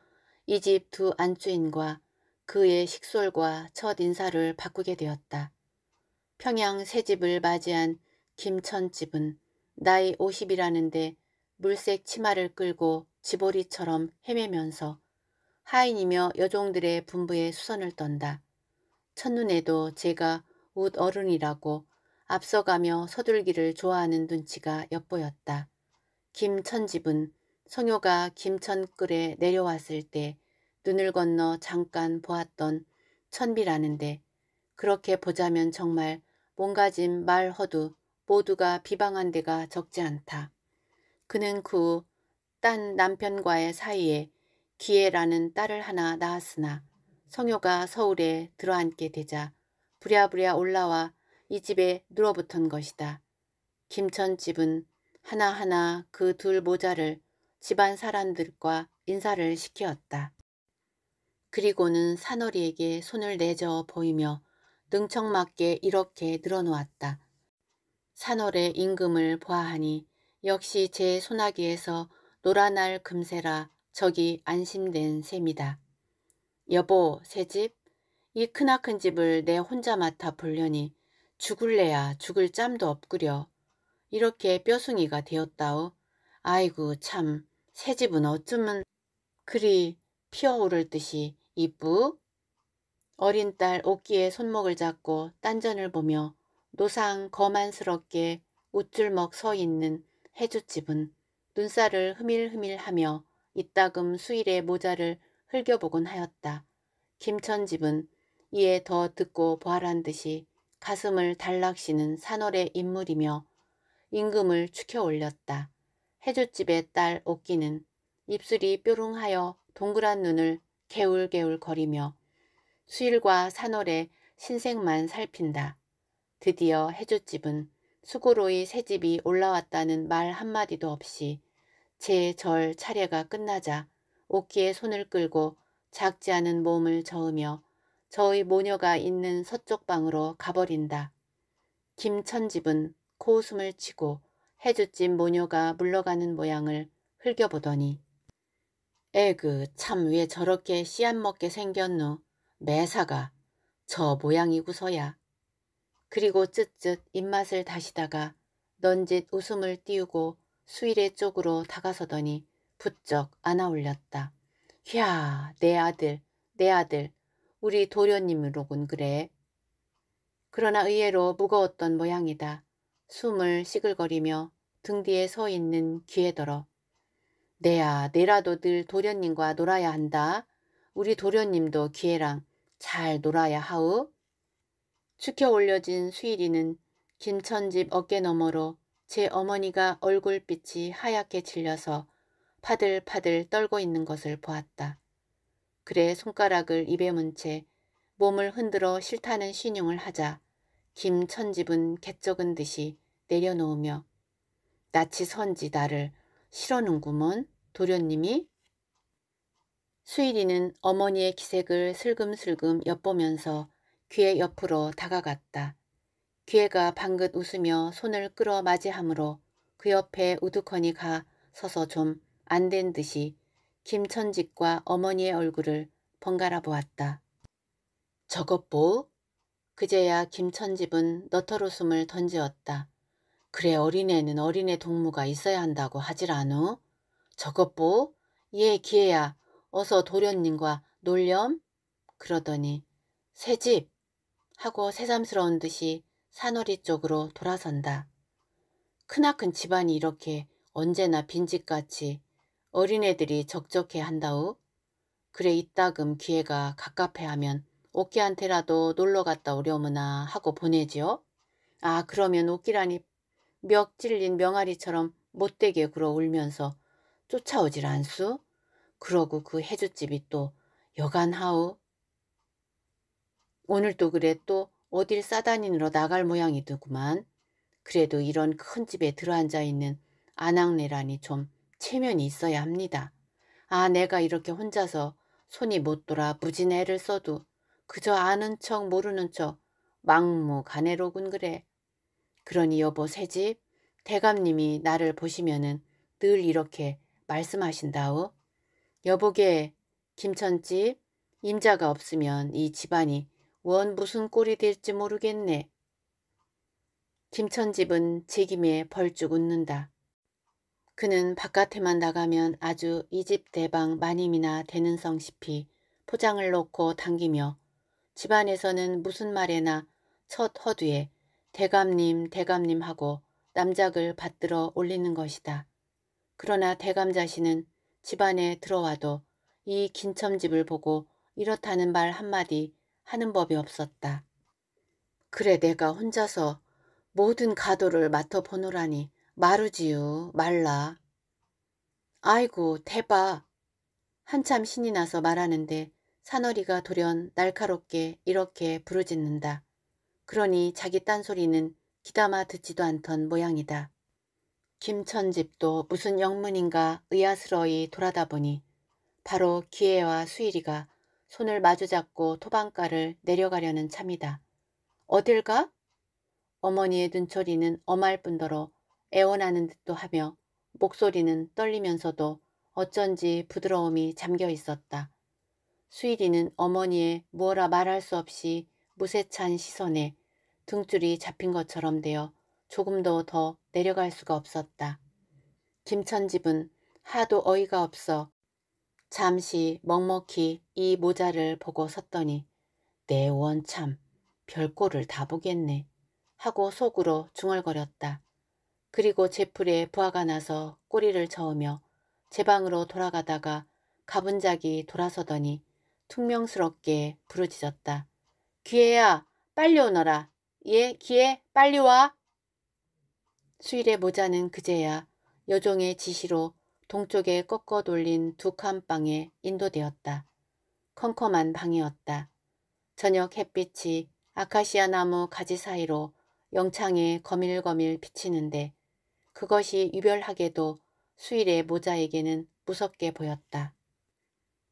이 집 두 안주인과 그의 식솔과 첫 인사를 바꾸게 되었다. 평양 새 집을 맞이한 김천집은 나이 50이라는데 물색 치마를 끌고 지보리처럼 헤매면서 하인이며 여종들의 분부에 수선을 떤다. 첫눈에도 제가 웃 어른이라고 앞서가며 서둘기를 좋아하는 눈치가 엿보였다. 김천집은 성효가 김천끌에 내려왔을 때 눈을 건너 잠깐 보았던 천비라는데 그렇게 보자면 정말 몸가짐 말 허두 모두가 비방한 데가 적지 않다. 그는 그 딴 남편과의 사이에 기애라는 딸을 하나 낳았으나 성효가 서울에 들어앉게 되자 부랴부랴 올라와 이 집에 눌어붙은 것이다. 김천집은 하나하나 그 둘 모자를 집안 사람들과 인사를 시키었다. 그리고는 사너리에게 손을 내저 어 보이며 능청맞게 이렇게 늘어놓았다. 산월의 임금을 보아하니 역시 제 소나기에서 노란알 금세라 적이 안심된 셈이다. 여보, 새집, 이 크나큰 집을 내 혼자 맡아 불려니 죽을래야 죽을 짬도 없구려. 이렇게 뼈숭이가 되었다오. 아이고 참, 새 집은 어쩌면 그리 피어오를 듯이 이쁘? 어린 딸 옥기의 손목을 잡고 딴전을 보며 노상 거만스럽게 웃줄먹 서 있는 해주집은 눈살을 흐밀흐밀하며 이따금 수일의 모자를 흘겨보곤 하였다. 김천집은 이에 더 듣고 보아란 듯이 가슴을 달락시는 산월의 인물이며 임금을 추켜 올렸다. 해조집의 딸 옥기는 입술이 뾰롱하여 동그란 눈을 개울개울 거리며 수일과 산월의 신생만 살핀다. 드디어 해조집은 수고로이 새집이 올라왔다는 말 한마디도 없이 제 절 차례가 끝나자 옥기의 손을 끌고 작지 않은 몸을 저으며 저의 모녀가 있는 서쪽 방으로 가버린다. 김천집은 코웃음을 치고 해줏집 모녀가 물러가는 모양을 흘겨보더니 에그 참 왜 저렇게 씨앗 먹게 생겼노 매사가 저 모양이구서야 그리고 쯧쯧 입맛을 다시다가 넌짓 웃음을 띄우고 수일의 쪽으로 다가서더니 부쩍 안아올렸다. 휴 야, 내 아들, 내 아들, 우리 도련님으로군 그래. 그러나 의외로 무거웠던 모양이다. 숨을 시글거리며 등 뒤에 서 있는 귀에더러 내야 내라도 늘 도련님과 놀아야 한다. 우리 도련님도 귀에랑잘 놀아야 하우. 축혀 올려진 수일이는 김천집 어깨 너머로 제 어머니가 얼굴빛이 하얗게 질려서 파들파들 떨고 있는 것을 보았다. 그래 손가락을 입에 문 채 몸을 흔들어 싫다는 신용을 하자 김천집은 개쩍은 듯이 내려놓으며 나치 선지 나를 실어는구먼 도련님이 수일이는 어머니의 기색을 슬금슬금 엿보면서 귀의 옆으로 다가갔다. 귀애가 방긋 웃으며 손을 끌어 맞이하므로그 옆에 우두커니 가 서서 좀 안 된 듯이 김천직과 어머니의 얼굴을 번갈아 보았다. 저것 보? 뭐? 그제야 김천집은 너털 웃음을 던지었다. 그래 어린애는 어린애 동무가 있어야 한다고 하질 않어? 저것 보? 예 기회야 어서 도련님과 놀렴? 그러더니 새집 하고 새삼스러운 듯이 산허리 쪽으로 돌아선다. 크나큰 집안이 이렇게 언제나 빈집같이 어린애들이 적적해 한다우. 그래 이따금 기회가 갑갑해 하면 오키한테라도 놀러 갔다 오려무나 하고 보내지요. 아 그러면 오키라니 멱 찔린 명아리처럼 못되게 굴어 울면서 쫓아오질 않수? 그러고 그 해주집이 또 여간하우. 오늘도 그래 또 어딜 싸다니느러 나갈 모양이 더구만. 그래도 이런 큰 집에 들어앉아 있는 아낙네라니 좀 체면이 있어야 합니다. 아 내가 이렇게 혼자서 손이 못 돌아 무진 애를 써도 그저 아는 척 모르는 척 막무가내로군 그래. 그러니 여보 새집 대감님이 나를 보시면은 늘 이렇게 말씀하신다오. 여보게 김천집 임자가 없으면 이 집안이 원 무슨 꼴이 될지 모르겠네. 김천집은 책임에 벌쭉 웃는다. 그는 바깥에만 나가면 아주 이 집 대방 마님이나 되는 성시피 포장을 놓고 당기며 집안에서는 무슨 말에나 첫 허두에 대감님 대감님 하고 남작을 받들어 올리는 것이다. 그러나 대감 자신은 집안에 들어와도 이 긴첨집을 보고 이렇다는 말 한마디 하는 법이 없었다. 그래 내가 혼자서 모든 가도를 맡아보노라니 마루지유 말라. 아이고 대박 한참 신이 나서 말하는데 사너리가 돌연 날카롭게 이렇게 부르짖는다. 그러니 자기 딴소리는 귀담아 듣지도 않던 모양이다. 김천집도 무슨 영문인가 의아스러이 돌아다 보니 바로 기애와 수일이가 손을 마주잡고 토방가를 내려가려는 참이다. 어딜 가? 어머니의 눈초리는 엄할 뿐더러 애원하는 듯도 하며 목소리는 떨리면서도 어쩐지 부드러움이 잠겨 있었다. 수일이는 어머니의 무어라 말할 수 없이 무세찬 시선에 등줄이 잡힌 것처럼 되어 조금도 더 내려갈 수가 없었다. 김천집은 하도 어이가 없어 잠시 먹먹히 이 모자를 보고 섰더니 내 원참 별꼴을 다 보겠네 하고 속으로 중얼거렸다. 그리고 제풀에 부하가 나서 꼬리를 저으며 제 방으로 돌아가다가 가분작이 돌아서더니 퉁명스럽게 부르짖었다. 귀혜야 빨리 오너라. 예 귀혜 빨리 와. 수일의 모자는 그제야 여종의 지시로 동쪽에 꺾어 돌린 두칸 방에 인도되었다. 컴컴한 방이었다. 저녁 햇빛이 아카시아 나무 가지 사이로 영창에 거밀거밀 비치는데 그것이 유별하게도 수일의 모자에게는 무섭게 보였다.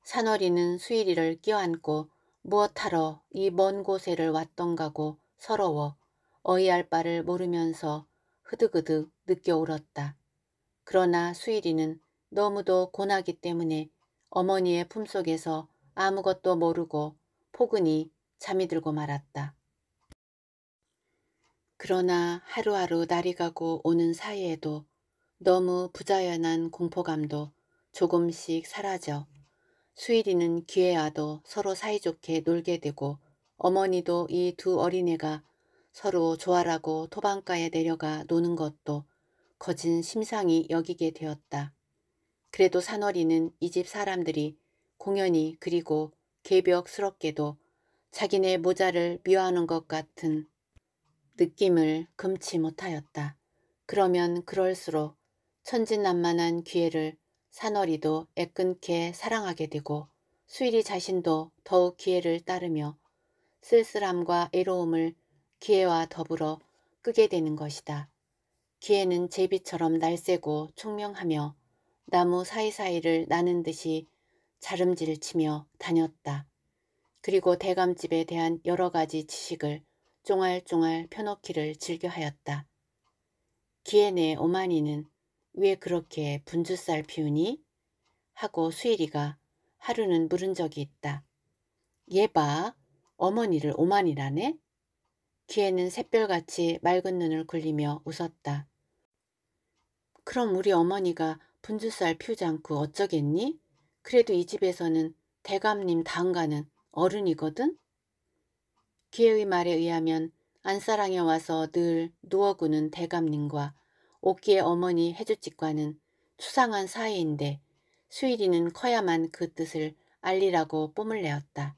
산월이는 수일이를 끼어안고 무엇하러 이 먼 곳에를 왔던가고 서러워 어이할 바를 모르면서 흐득흐득 느껴 울었다. 그러나 수일이는 너무도 고나기 때문에 어머니의 품속에서 아무것도 모르고 포근히 잠이 들고 말았다. 그러나 하루하루 날이 가고 오는 사이에도 너무 부자연한 공포감도 조금씩 사라져 수일이는 귀에 와도 서로 사이좋게 놀게 되고 어머니도 이 두 어린애가 서로 좋아라고 토방가에 내려가 노는 것도 거진 심상이 여기게 되었다. 그래도 산월이는 이 집 사람들이 공연히 그리고 개벽스럽게도 자기네 모자를 미워하는 것 같은 느낌을 금치 못하였다. 그러면 그럴수록 천진난만한 기회를 산월이도 애끈케 사랑하게 되고 수일이 자신도 더욱 기회를 따르며 쓸쓸함과 애로움을 기회와 더불어 끄게 되는 것이다. 기회는 제비처럼 날쌔고 총명하며 나무 사이사이를 나는 듯이 자름질 치며 다녔다. 그리고 대감집에 대한 여러 가지 지식을 쫑알쫑알 펴놓기를 즐겨하였다. 기에 내 오만이는 왜 그렇게 분주쌀 피우니? 하고 수일이가 하루는 물은 적이 있다. 예 봐. 어머니를 오만이라네? 귀에는 샛별같이 맑은 눈을 굴리며 웃었다. 그럼 우리 어머니가 분주쌀 피우지 않고 어쩌겠니? 그래도 이 집에서는 대감님 당가는 어른이거든? 기혜의 말에 의하면 안사랑에 와서 늘 누워구는 대감님과 옥기의 어머니 해주집과는 추상한 사이인데 수일이는 커야만 그 뜻을 알리라고 뽐을 내었다.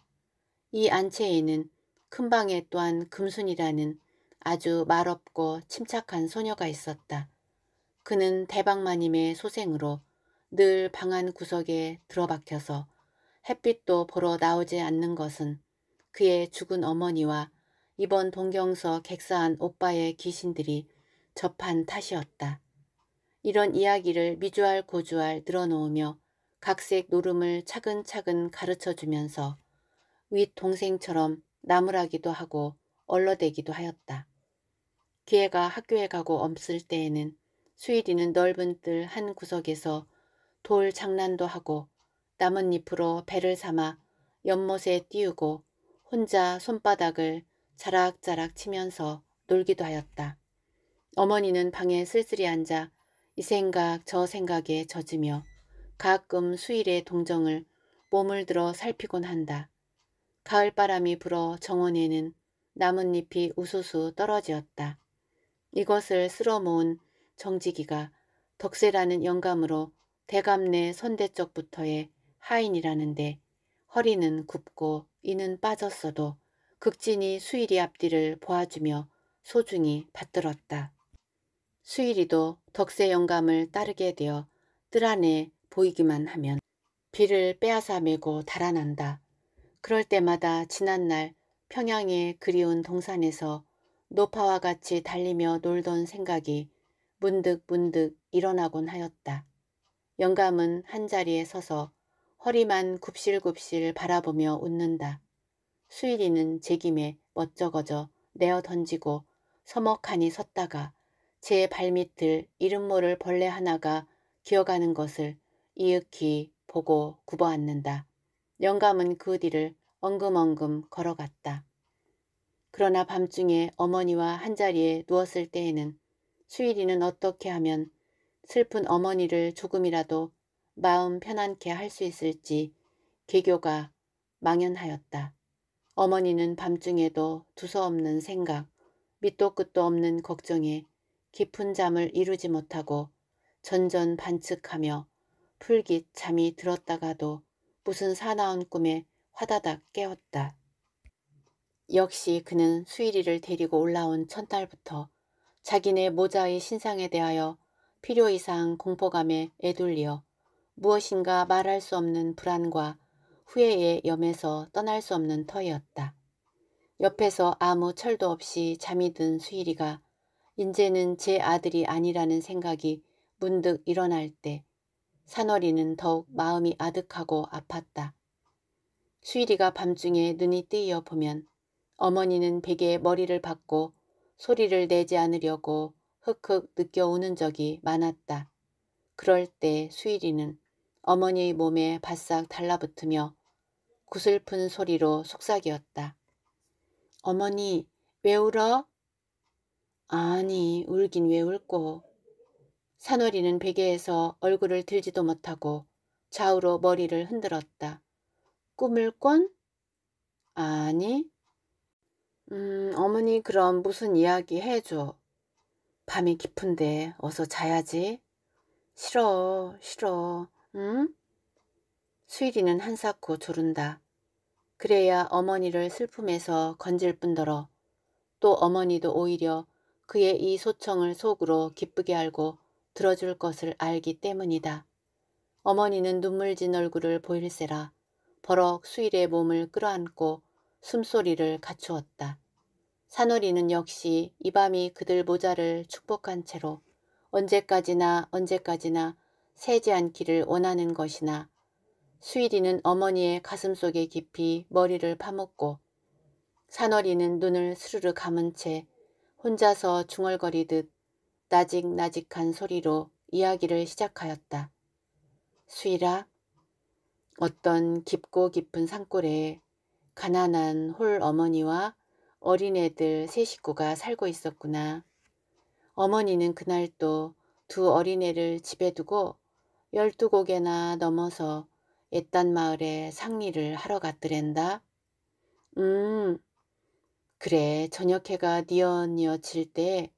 이 안채에는 큰 방에 또한 금순이라는 아주 말없고 침착한 소녀가 있었다. 그는 대방마님의 소생으로 늘 방 안 구석에 들어박혀서 햇빛도 보러 나오지 않는 것은 그의 죽은 어머니와 이번 동경서 객사한 오빠의 귀신들이 접한 탓이었다. 이런 이야기를 미주알 고주알 늘어놓으며 각색 노름을 차근차근 가르쳐주면서 윗 동생처럼 나무라기도 하고 얼러대기도 하였다. 기회가 학교에 가고 없을 때에는 수일이는 넓은 뜰 한 구석에서 돌 장난도 하고 나뭇잎으로 배를 삼아 연못에 띄우고 혼자 손바닥을 자락자락 치면서 놀기도 하였다. 어머니는 방에 쓸쓸히 앉아 이 생각 저 생각에 젖으며 가끔 수일의 동정을 몸을 들어 살피곤 한다. 가을바람이 불어 정원에는 나뭇잎이 우수수 떨어지었다. 이것을 쓸어 모은 정지기가 덕세라는 영감으로 대감내 선대적부터의 하인이라는데 허리는 굽고 이는 빠졌어도 극진히 수일이 앞뒤를 보아주며 소중히 받들었다. 수일이도 덕세 영감을 따르게 되어 뜰 안에 보이기만 하면 비를 빼앗아 메고 달아난다. 그럴 때마다 지난날 평양의 그리운 동산에서 노파와 같이 달리며 놀던 생각이 문득 문득 일어나곤 하였다. 영감은 한자리에 서서 허리만 굽실굽실 바라보며 웃는다. 수일이는 제김에 멋쩍어져 내어 던지고 서먹하니 섰다가 제 발밑을 이름 모를 벌레 하나가 기어가는 것을 이윽히 보고 굽어앉는다. 영감은 그 뒤를 엉금엉금 걸어갔다. 그러나 밤중에 어머니와 한자리에 누웠을 때에는 수일이는 어떻게 하면 슬픈 어머니를 조금이라도 마음 편안케 할 수 있을지 개교가 망연하였다. 어머니는 밤중에도 두서없는 생각, 밑도 끝도 없는 걱정에 깊은 잠을 이루지 못하고 전전반측하며 풀깃 잠이 들었다가도 무슨 사나운 꿈에 화다닥 깨웠다 역시 그는 수일이를 데리고 올라온 첫날부터 자기네 모자의 신상에 대하여 필요 이상 공포감에 애둘려 무엇인가 말할 수 없는 불안과 후회의염에서 떠날 수 없는 터이었다. 옆에서 아무 철도 없이 잠이 든 수일이가 인제는 제 아들이 아니라는 생각이 문득 일어날 때 산월이는 더욱 마음이 아득하고 아팠다. 수일이가 밤중에 눈이 뜨이어 보면 어머니는 베개에 머리를 박고 소리를 내지 않으려고 흑흑 느껴 우는 적이 많았다. 그럴 때 수일이는 어머니의 몸에 바싹 달라붙으며 구슬픈 소리로 속삭이었다. 어머니 왜 울어? 아니 울긴 왜울고 산월이는 베개에서 얼굴을 들지도 못하고 좌우로 머리를 흔들었다. 꿈을 꾼? 아니. 음 어머니 그럼 무슨 이야기 해줘. 밤이 깊은데 어서 자야지. 싫어 싫어 응? 수일이는 한사코 조른다. 그래야 어머니를 슬픔에서 건질 뿐더러 또 어머니도 오히려 그의 이 소청을 속으로 기쁘게 알고 들어줄 것을 알기 때문이다. 어머니는 눈물진 얼굴을 보일세라 버럭 수일의 몸을 끌어안고 숨소리를 갖추었다. 산월리는 역시 이 밤이 그들 모자를 축복한 채로 언제까지나 언제까지나 새지 않기를 원하는 것이나 수일이는 어머니의 가슴 속에 깊이 머리를 파묻고 산월리는 눈을 스르르 감은 채 혼자서 중얼거리듯 나직나직한 소리로 이야기를 시작하였다. 수일라 어떤 깊고 깊은 산골에 가난한 홀 어머니와 어린애들 세 식구가 살고 있었구나. 어머니는 그날 또 두 어린애를 집에 두고 열두 곡에나 넘어서 옛단 마을에 상리를 하러 갔더랜다. 음, 그래 저녁해가 니엿뉘엿질 때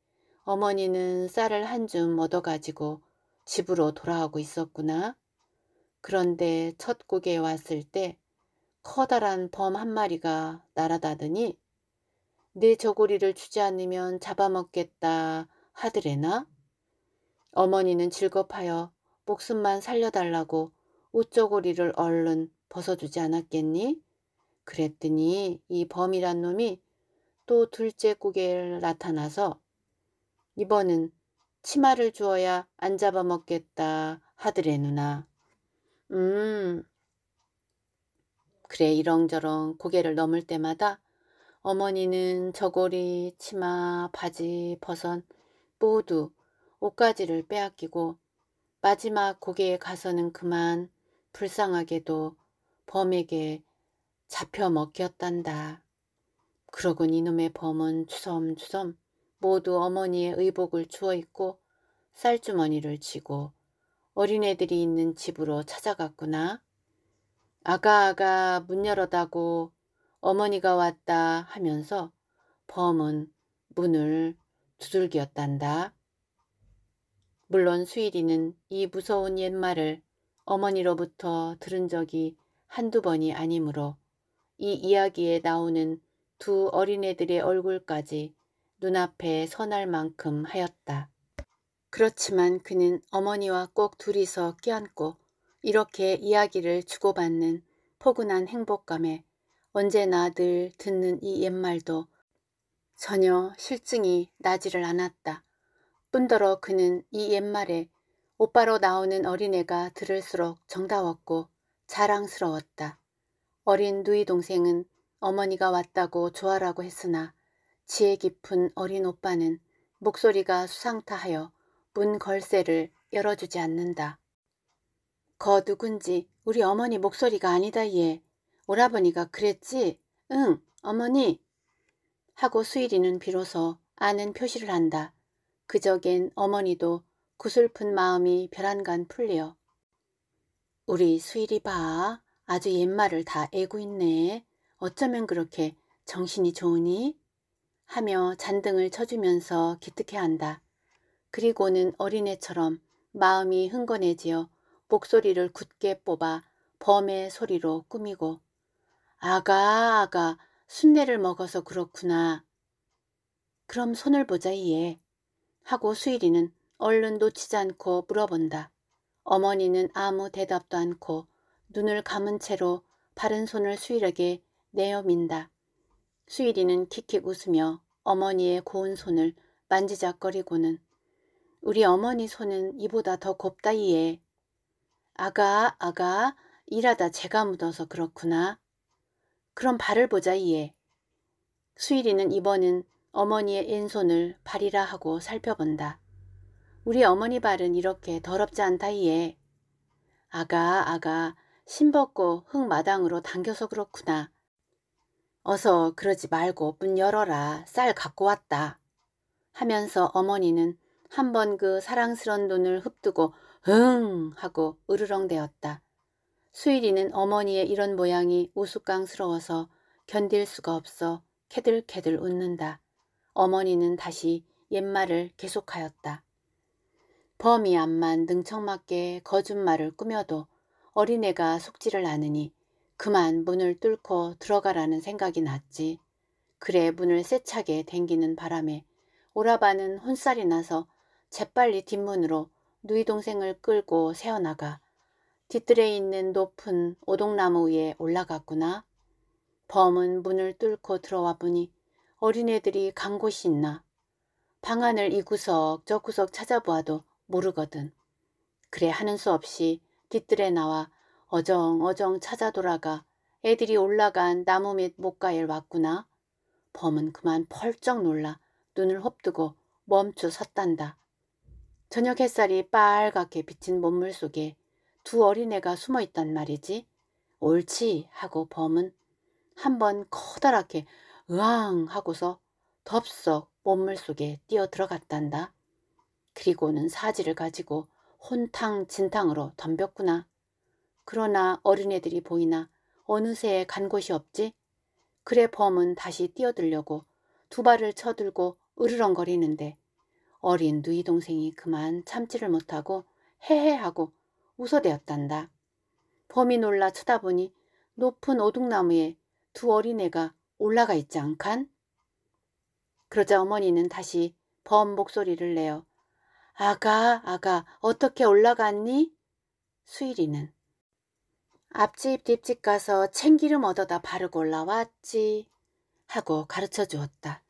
어머니는 쌀을 한 줌 얻어가지고 집으로 돌아오고 있었구나. 그런데 첫 곡에 왔을 때 커다란 범 한 마리가 날아다더니 내 저고리를 주지 않으면 잡아먹겠다 하드레나? 어머니는 즐겁하여 목숨만 살려달라고 옷저고리를 얼른 벗어주지 않았겠니? 그랬더니 이 범이란 놈이 또 둘째 고개를 나타나서 이번은 치마를 주어야 안 잡아먹겠다 하드레 누나. 음 그래 이렁저렁 고개를 넘을 때마다 어머니는 저고리, 치마, 바지, 버선 모두 옷가지를 빼앗기고 마지막 고개에 가서는 그만 불쌍하게도 범에게 잡혀 먹혔단다. 그러곤 이놈의 범은 주섬주섬 모두 어머니의 의복을 주워 입고 쌀주머니를 쥐고 어린애들이 있는 집으로 찾아갔구나. 아가아가 문 열어다고 어머니가 왔다 하면서 범은 문을 두들겼단다. 물론 수일이는 이 무서운 옛말을 어머니로부터 들은 적이 한두 번이 아니므로 이 이야기에 나오는 두 어린애들의 얼굴까지 눈앞에 선할 만큼 하였다. 그렇지만 그는 어머니와 꼭 둘이서 끼안고 이렇게 이야기를 주고받는 포근한 행복감에 언제나 늘 듣는 이 옛말도 전혀 실증이 나지를 않았다. 뿐더러 그는 이 옛말에 오빠로 나오는 어린애가 들을수록 정다웠고 자랑스러웠다. 어린 누이 동생은 어머니가 왔다고 좋아라고 했으나 지혜 깊은 어린 오빠는 목소리가 수상타하여 문 걸쇠를 열어주지 않는다. 거 누군지 우리 어머니 목소리가 아니다 얘. 오라버니가 그랬지? 응 어머니 하고 수일이는 비로소 아는 표시를 한다. 그저겐 어머니도 구슬픈 마음이 벼란간 풀려 우리 수일이 봐 아주 옛말을 다 애고 있네. 어쩌면 그렇게 정신이 좋으니? 하며 잔등을 쳐주면서 기특해한다. 그리고는 어린애처럼 마음이 흥건해지어 목소리를 굳게 뽑아 범의 소리로 꾸미고 아가 아가 순대를 먹어서 그렇구나. 그럼 손을 보자 이에 하고 수일이는 얼른 놓치지 않고 물어본다. 어머니는 아무 대답도 않고 눈을 감은 채로 바른 손을 수일에게 내어 민다. 수일이는 킥킥 웃으며 어머니의 고운 손을 만지작거리고는 우리 어머니 손은 이보다 더 곱다 이에 아가 아가 일하다 재가 묻어서 그렇구나. 그럼 발을 보자 이에 수일이는 이번엔 어머니의 인손을 발이라 하고 살펴본다. 우리 어머니 발은 이렇게 더럽지 않다 이에 아가 아가 신벗고 흙마당으로 당겨서 그렇구나. 어서 그러지 말고 문 열어라. 쌀 갖고 왔다. 하면서 어머니는 한번그 사랑스런 돈을 흩뜨고흥 하고 으르렁대었다. 수일이는 어머니의 이런 모양이 우스꽝스러워서 견딜 수가 없어 캐들캐들 웃는다. 어머니는 다시 옛말을 계속하였다. 범이 암만 능청맞게 거짓말을 꾸며도 어린애가 속지를 않으니 그만 문을 뚫고 들어가라는 생각이 났지. 그래 문을 세차게 댕기는 바람에 오라바는 혼살이 나서 재빨리 뒷문으로 누이 동생을 끌고 세어나가 뒤뜰에 있는 높은 오동나무 위에 올라갔구나. 범은 문을 뚫고 들어와 보니 어린애들이 간 곳이 있나. 방 안을 이구석 저구석 찾아보아도 모르거든. 그래 하는 수 없이 뒤뜰에 나와 어정어정 찾아 돌아가 애들이 올라간 나무 밑 목가에 왔구나. 범은 그만 펄쩍 놀라 눈을 헙뜨고 멈춰 섰단다. 저녁 햇살이 빨갛게 비친 몸물 속에 두 어린애가 숨어 있단 말이지. 옳지 하고 범은 한 번 커다랗게 으앙 하고서 덥석 몸물 속에 뛰어 들어갔단다. 그리고는 사지를 가지고 혼탕 진탕으로 덤볐구나. 그러나 어린애들이 보이나 어느새 간 곳이 없지? 그래 범은 다시 뛰어들려고 두 발을 쳐들고 으르렁거리는데 어린 누이 동생이 그만 참지를 못하고 헤헤하고 웃어대었단다. 범이 놀라 쳐다보니 높은 오둑나무에 두 어린애가 올라가 있지 않간? 그러자 어머니는 다시 범 목소리를 내어 아가 아가 어떻게 올라갔니? 수일이는 앞집 뒷집 가서 챙기름 얻어다 바르고 올라왔지 하고 가르쳐 주었다.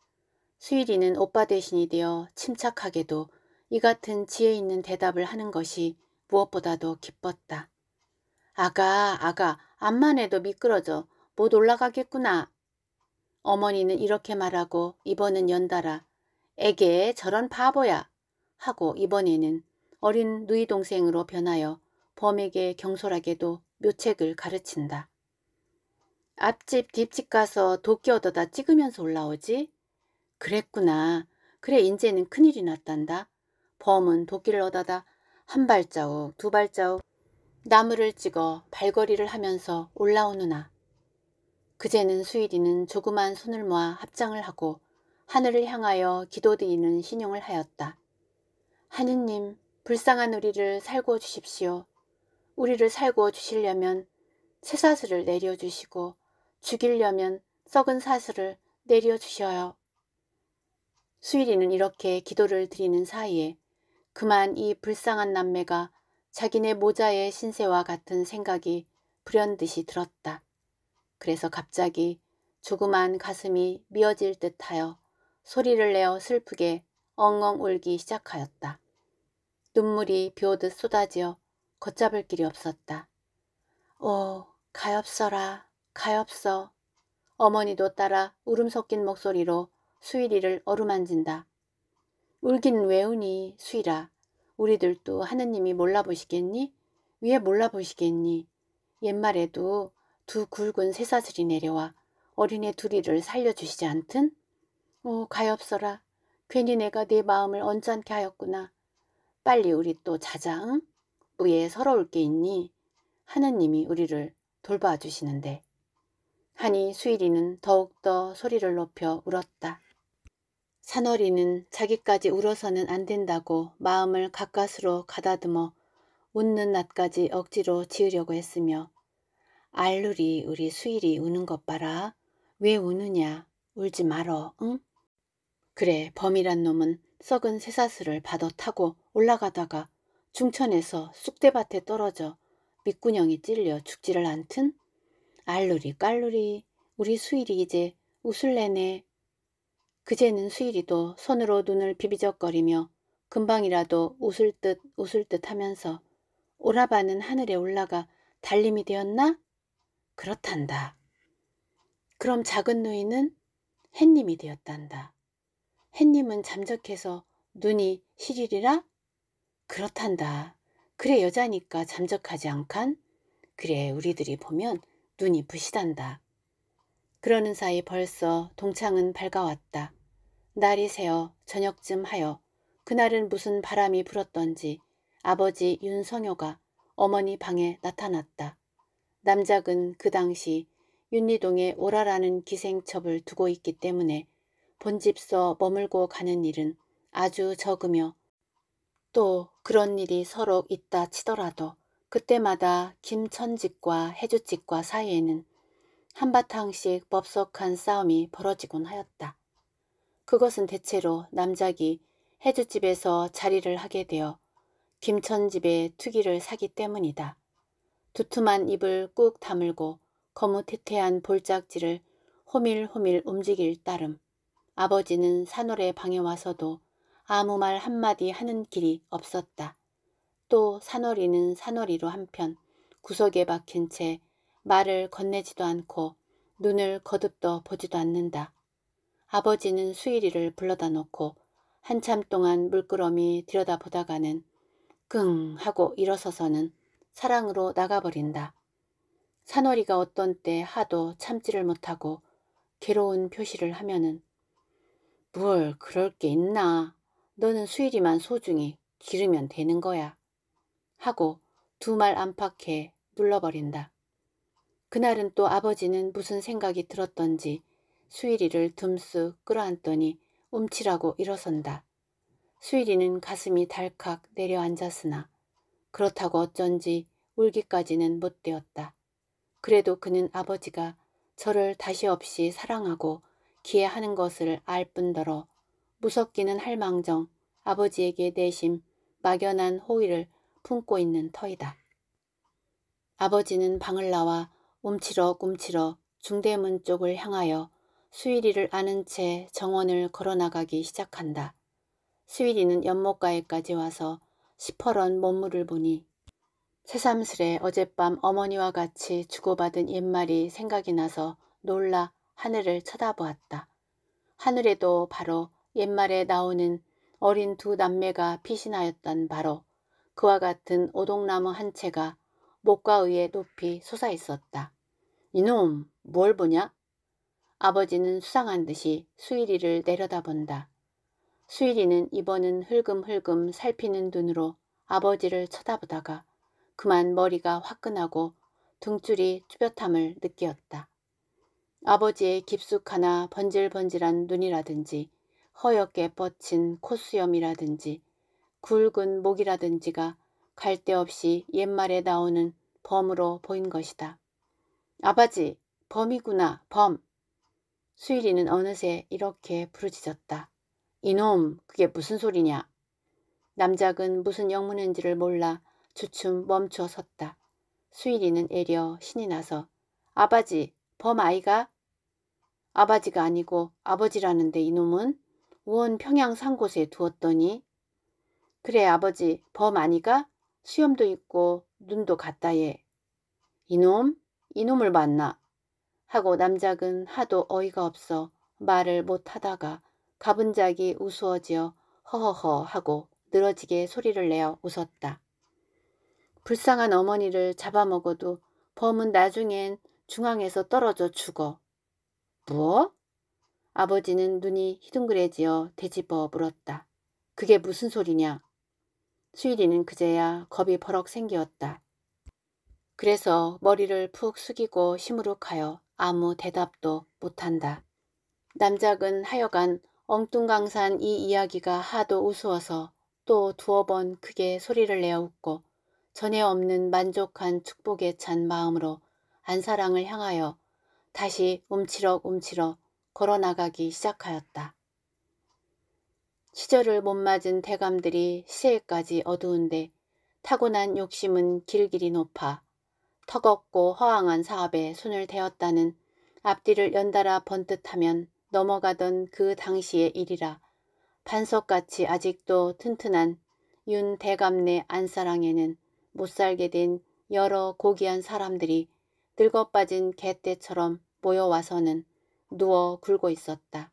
수일이는 오빠 대신이 되어 침착하게도 이 같은 지혜 있는 대답을 하는 것이 무엇보다도 기뻤다. 아가 아가 암만 해도 미끄러져 못 올라가겠구나. 어머니는 이렇게 말하고 이번은 연달아 에게 저런 바보야 하고 이번에는 어린 누이 동생으로 변하여 범에게 경솔하게도 묘책을 가르친다. 앞집 뒷집 가서 도끼 얻어다 찍으면서 올라오지? 그랬구나. 그래 인제는 큰일이 났단다. 범은 도끼를 얻어다 한 발자국 두 발자국 나무를 찍어 발걸이를 하면서 올라오누나. 그제는 수일이는 조그만 손을 모아 합장을 하고 하늘을 향하여 기도드리는 신용을 하였다. 하느님 불쌍한 우리를 살고 주십시오. 우리를 살고 주시려면 새사슬을 내려 주시고 죽이려면 썩은 사슬을 내려 주셔요. 수일이는 이렇게 기도를 드리는 사이에 그만 이 불쌍한 남매가 자기네 모자의 신세와 같은 생각이 불현듯이 들었다. 그래서 갑자기 조그만 가슴이 미어질 듯하여 소리를 내어 슬프게 엉엉 울기 시작하였다. 눈물이 비오듯 쏟아지어 걷잡을 길이 없었다. 오, 어, 가엾어라, 가엾어. 어머니도 따라 울음 섞인 목소리로 수일이를 어루만진다. 울긴 왜 우니, 수일아. 우리들도 하느님이 몰라보시겠니? 위에 몰라보시겠니? 옛말에도 두 굵은 새사슬이 내려와 어린애 둘이를 살려주시지 않든? 오, 어, 가엾어라. 괜히 내가 네 마음을 언짢게 하였구나. 빨리 우리 또 자자, 응? 위에 서러울 게 있니? 하느님이 우리를 돌봐 주시는데 하니 수일이는 더욱더 소리를 높여 울었다. 산월이는 자기까지 울어서는 안 된다고 마음을 가까스로 가다듬어 웃는 낯까지 억지로 지으려고 했으며 알루리 우리 수일이 우는 것 봐라. 왜 우느냐. 울지 말어. 응? 그래 범이란 놈은 썩은 새사슬을 받아 타고 올라가다가 중천에서 쑥대밭에 떨어져 밑구녕이 찔려 죽지를 않든 알루리 깔루리 우리 수일이 이제 웃을래네. 그제는 수일이도 손으로 눈을 비비적거리며 금방이라도 웃을 듯 웃을 듯 하면서 오라바는 하늘에 올라가 달림이 되었나? 그렇단다. 그럼 작은 누이는 햇님이 되었단다. 햇님은 잠적해서 눈이 시리리라? 그렇단다. 그래 여자니까 잠적하지 않칸? 그래 우리들이 보면 눈이 부시단다. 그러는 사이 벌써 동창은 밝아왔다. 날이 새어 저녁쯤 하여 그날은 무슨 바람이 불었던지 아버지 윤성효가 어머니 방에 나타났다. 남작은 그 당시 윤리동에 오라라는 기생첩을 두고 있기 때문에 본집서 머물고 가는 일은 아주 적으며 또 그런 일이 서로 있다 치더라도 그때마다 김천직과 해주직과 사이에는 한바탕씩 법석한 싸움이 벌어지곤 하였다. 그것은 대체로 남작이 해주집에서 자리를 하게 되어 김천집의 투기를 사기 때문이다. 두툼한 입을 꾹 다물고 거무태태한 볼짝지를 호밀호밀 움직일 따름. 아버지는 산월의 방에 와서도 아무 말 한마디 하는 길이 없었다. 또 산월이는 산월이로 한편 구석에 박힌 채 말을 건네지도 않고 눈을 거듭떠 보지도 않는다. 아버지는 수일이를 불러다 놓고 한참 동안 물끄러미 들여다보다가는 끙 하고 일어서서는 사랑으로 나가버린다. 산월이가 어떤 때 하도 참지를 못하고 괴로운 표시를 하면은 뭘 그럴 게 있나 너는 수일이만 소중히 기르면 되는 거야. 하고 두 말 안팎에 눌러버린다. 그날은 또 아버지는 무슨 생각이 들었던지 수일이를 듬쑥 끌어안더니 움츠라고 일어선다. 수일이는 가슴이 달칵 내려앉았으나 그렇다고 어쩐지 울기까지는 못 되었다. 그래도 그는 아버지가 저를 다시 없이 사랑하고 기해하는 것을 알 뿐더러 무섭기는 할망정 아버지에게 내심 막연한 호의를 품고 있는 터이다. 아버지는 방을 나와 움츠러꿈치러 중대문 쪽을 향하여 수일이를 아는 채 정원을 걸어나가기 시작한다. 수일이는 연못가에까지 와서 시퍼런 몸물을 보니 새삼스레 어젯밤 어머니와 같이 주고받은 옛말이 생각이 나서 놀라 하늘을 쳐다보았다. 하늘에도 바로 옛말에 나오는 어린 두 남매가 피신하였던 바로 그와 같은 오동나무 한 채가 목과 의에 높이 솟아 있었다. 이놈, 뭘 보냐? 아버지는 수상한 듯이 수일이를 내려다본다. 수일이는 이번은 흘금흘금 살피는 눈으로 아버지를 쳐다보다가 그만 머리가 화끈하고 등줄이 쭈뼛함을 느끼었다. 아버지의 깊숙하나 번질번질한 눈이라든지 허옇게 뻗친 콧수염이라든지 굵은 목이라든지가 갈데 없이 옛말에 나오는 범으로 보인 것이다. 아버지, 범이구나, 범. 수일이는 어느새 이렇게 부르짖었다. 이놈, 그게 무슨 소리냐? 남작은 무슨 영문인지를 몰라 주춤 멈춰 섰다. 수일이는 애려 신이 나서 아버지, 범 아이가? 아버지가 아니고 아버지라는데 이놈은? 우원 평양 산곳에 두었더니 그래 아버지 범 아니가 수염도 있고 눈도 같다예. 이놈 이놈을 만나 하고 남작은 하도 어이가 없어 말을 못하다가 가은 작이 우스워지어 허허허 하고 늘어지게 소리를 내어 웃었다. 불쌍한 어머니를 잡아먹어도 범은 나중엔 중앙에서 떨어져 죽어. 뭐? 아버지는 눈이 희둥그레지어 되짚어 물었다. 그게 무슨 소리냐? 수일이는 그제야 겁이 버럭 생기었다. 그래서 머리를 푹 숙이고 시무룩하여 아무 대답도 못한다. 남작은 하여간 엉뚱강산 이 이야기가 하도 우스워서 또 두어 번 크게 소리를 내어 웃고 전에 없는 만족한 축복에 찬 마음으로 안사랑을 향하여 다시 움치럭움치럭 걸어나가기 시작하였다. 시절을 못 맞은 대감들이 시세까지 어두운데 타고난 욕심은 길길이 높아 턱없고 허황한 사업에 손을 대었다는 앞뒤를 연달아 번듯하면 넘어가던 그 당시의 일이라 반석같이 아직도 튼튼한 윤 대감네 안사랑에는 못살게 된 여러 고귀한 사람들이 늙어빠진 개떼처럼 모여와서는 누워 굴고 있었다.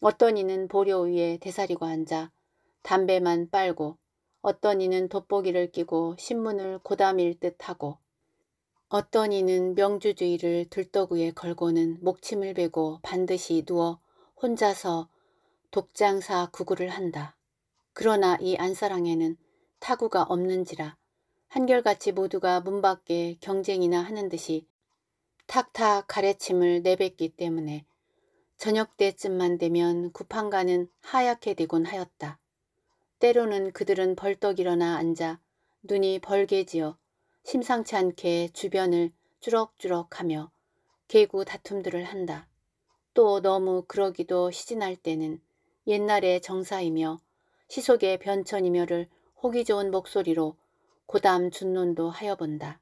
어떤 이는 보려 위에 대사리고 앉아 담배만 빨고 어떤 이는 돋보기를 끼고 신문을 고담일 듯 하고 어떤 이는 명주주의를 들떠구에 걸고는 목침을 베고 반드시 누워 혼자서 독장사 구구를 한다. 그러나 이 안사랑에는 타구가 없는지라 한결같이 모두가 문 밖에 경쟁이나 하는 듯이 탁탁 가래침을 내뱉기 때문에 저녁 때쯤만 되면 구판가는 하얗게 되곤 하였다. 때로는 그들은 벌떡 일어나 앉아 눈이 벌게 지어 심상치 않게 주변을 주럭주럭하며 개구 다툼들을 한다. 또 너무 그러기도 시진할 때는 옛날의 정사이며 시속의 변천이며를 호기 좋은 목소리로 고담 준논도 하여 본다.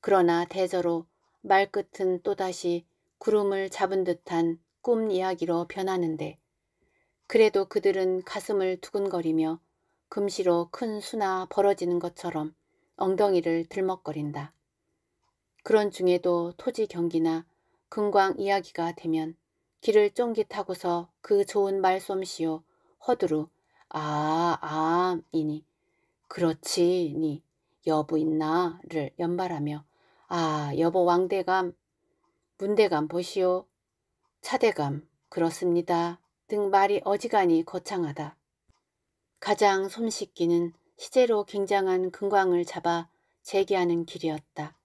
그러나 대저로 말끝은 또다시 구름을 잡은 듯한 꿈 이야기로 변하는데 그래도 그들은 가슴을 두근거리며 금시로 큰 수나 벌어지는 것처럼 엉덩이를 들먹거린다. 그런 중에도 토지 경기나 금광 이야기가 되면 길을 쫑깃하고서 그 좋은 말솜씨요 허두루 아, 아, 이니, 그렇지, 니, 여부 있나, 를 연발하며 아 여보 왕대감, 문대감 보시오. 차대감 그렇습니다. 등 말이 어지간히 거창하다. 가장 솜씨기는 시제로 굉장한 금광을 잡아 재기하는 길이었다.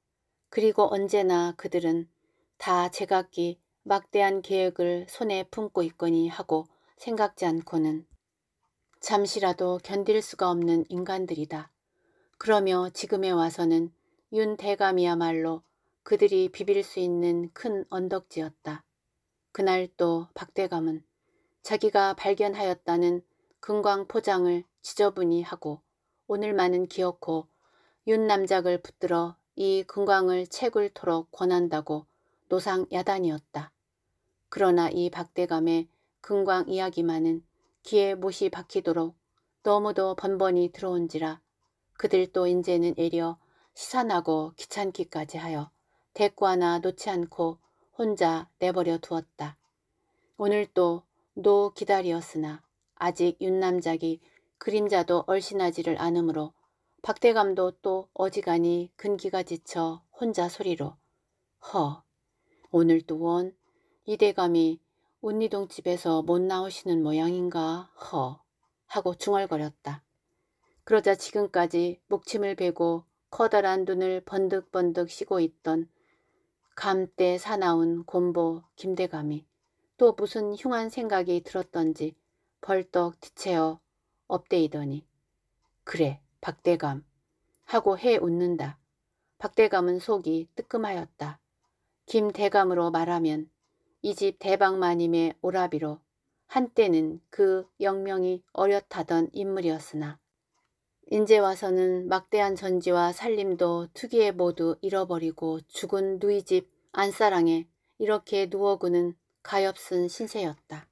그리고 언제나 그들은 다 제각기 막대한 계획을 손에 품고 있거니 하고 생각지 않고는 잠시라도 견딜 수가 없는 인간들이다. 그러며 지금에 와서는 윤대감이야말로 그들이 비빌 수 있는 큰 언덕지였다. 그날 또 박대감은 자기가 발견하였다는 금광 포장을 지저분히 하고 오늘만은 기어코 윤남작을 붙들어 이 금광을 책을 토록 권한다고 노상 야단이었다. 그러나 이 박대감의 금광 이야기만은 귀에 못이 박히도록 너무도 번번이 들어온지라 그들 도 인제는 애려 수산하고 귀찮기까지 하여 대꾸 하나 놓지 않고 혼자 내버려 두었다. 오늘 또노 기다리었으나 아직 윤남작이 그림자도 얼씬하지를 않으므로 박대감도 또 어지간히 근기가 지쳐 혼자 소리로 허 오늘 또 원 이대감이 온니동 집에서 못 나오시는 모양인가 허 하고 중얼거렸다. 그러자 지금까지 목침을 베고 커다란 눈을 번득번득 쉬고 있던 감때 사나운 곰보 김대감이 또 무슨 흉한 생각이 들었던지 벌떡 뒤채어 업데이더니 그래 박대감 하고 해 웃는다. 박대감은 속이 뜨끔하였다. 김대감으로 말하면 이 집대박마님의 오라비로 한때는 그 영명이 어렷다던 인물이었으나 인제 와서는 막대한 전지와 살림도 투기에 모두 잃어버리고 죽은 누이 집 안사랑에 이렇게 누워구는 가엾은 신세였다.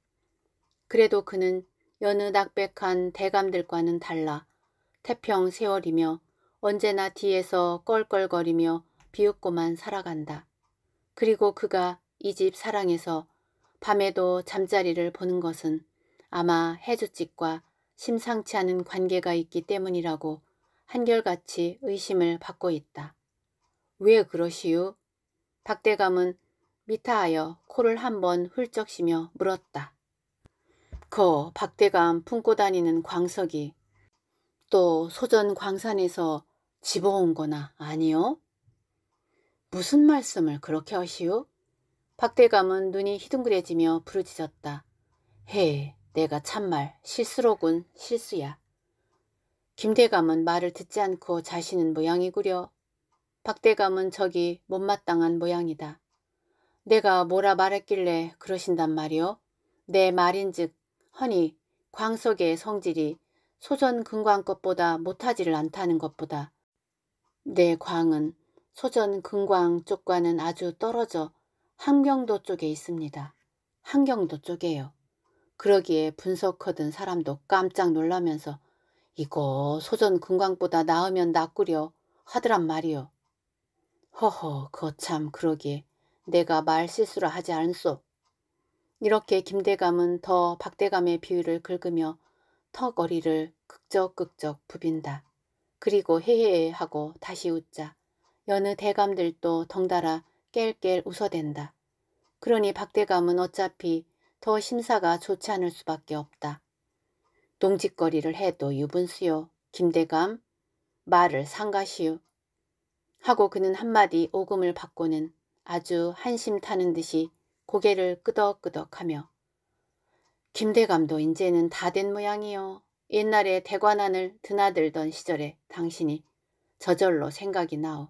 그래도 그는 여느 낙백한 대감들과는 달라 태평 세월이며 언제나 뒤에서 껄껄거리며 비웃고만 살아간다. 그리고 그가 이 집 사랑에서 밤에도 잠자리를 보는 것은 아마 해주집과 심상치 않은 관계가 있기 때문이라고 한결같이 의심을 받고 있다. 왜 그러시유? 박대감은 미타하여 코를 한 번 훌쩍 쉬며 물었다. 거 박대감 품고 다니는 광석이 또 소전 광산에서 집어온 거나 아니요? 무슨 말씀을 그렇게 하시오? 박대감은 눈이 희둥그레지며 부르짖었다. 헤, 내가 참말 실수로군 실수야. 김대감은 말을 듣지 않고 자신은 모양이구려. 박대감은 저기 못마땅한 모양이다. 내가 뭐라 말했길래 그러신단 말이오. 내 말인즉 허니 광석의 성질이 소전 금광것보다 못하지를 않다는 것보다 내 광은 소전 금광 쪽과는 아주 떨어져 함경도 쪽에 있습니다. 함경도 쪽에요. 그러기에 분석하던 사람도 깜짝 놀라면서 이거 소전 금광보다 나으면 낫구려 하더란 말이요. 허허 거참 그러기에 내가 말실수라 하지 않소. 이렇게 김대감은 더 박대감의 비위를 긁으며 턱어리를 극적극적 부빈다. 그리고 헤헤 하고 다시 웃자. 여느 대감들도 덩달아 깰깰 웃어댄다. 그러니 박대감은 어차피 더 심사가 좋지 않을 수밖에 없다. 동짓거리를 해도 유분수요. 김대감 말을 상가시오. 하고 그는 한마디 오금을 받고는 아주 한심 타는 듯이 고개를 끄덕끄덕하며 김대감도 이제는 다 된 모양이요. 옛날에 대관안을 드나들던 시절에 당신이 저절로 생각이 나오.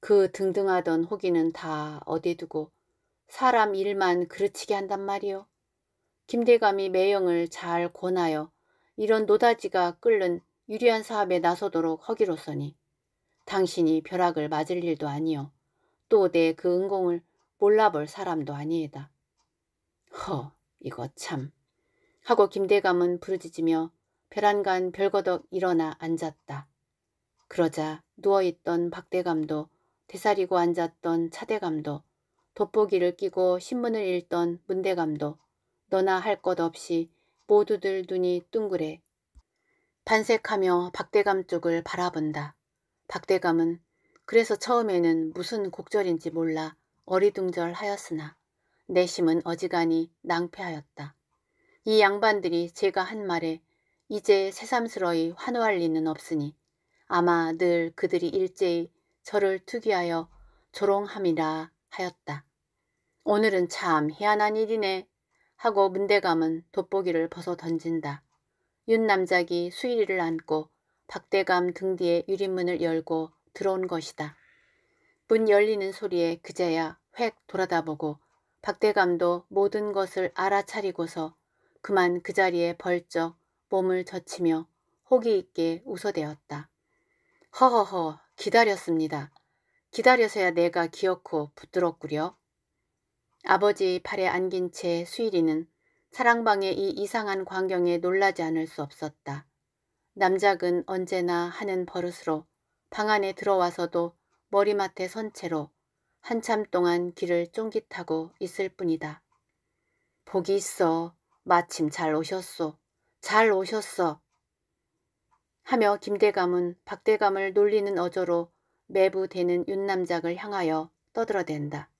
그 등등하던 호기는 다 어디 두고 사람 일만 그르치게 한단 말이오 김대감이 매영을 잘 권하여 이런 노다지가 끓는 유리한 사업에 나서도록 허기로서니 당신이 벼락을 맞을 일도 아니요. 또 내 그 은공을 몰라볼 사람도 아니에다. 허, 이거 참. 하고 김대감은 부르짖으며 벼란간 별거덕 일어나 앉았다. 그러자 누워있던 박대감도 되살이고 앉았던 차대감도 돋보기를 끼고 신문을 읽던 문대감도 너나 할 것 없이 모두들 눈이 둥그레 반색하며 박대감 쪽을 바라본다. 박대감은 그래서 처음에는 무슨 곡절인지 몰라 어리둥절하였으나 내심은 어지간히 낭패하였다. 이 양반들이 제가 한 말에 이제 새삼스러이 환호할 리는 없으니 아마 늘 그들이 일제히 저를 투기하여 조롱함이라 하였다. 오늘은 참 희한한 일이네 하고 문대감은 돋보기를 벗어 던진다. 윤남작이 수일이를 안고 박대감 등 뒤에 유리문을 열고 들어온 것이다. 문 열리는 소리에 그제야 획 돌아다보고 박대감도 모든 것을 알아차리고서 그만 그 자리에 벌쩍 몸을 젖히며 호기 있게 웃어대었다. 허허허 기다렸습니다. 기다려서야 내가 기어코 붙들었구려. 아버지 팔에 안긴 채 수일이는 사랑방의 이 이상한 광경에 놀라지 않을 수 없었다. 남작은 언제나 하는 버릇으로 방 안에 들어와서도 머리맡에 선 채로 한참 동안 길을 쫑깃하고 있을 뿐이다. 복이 있어. 마침 잘 오셨소. 잘 오셨어. 하며 김대감은 박대감을 놀리는 어조로 매부 되는 윤남작을 향하여 떠들어댄다.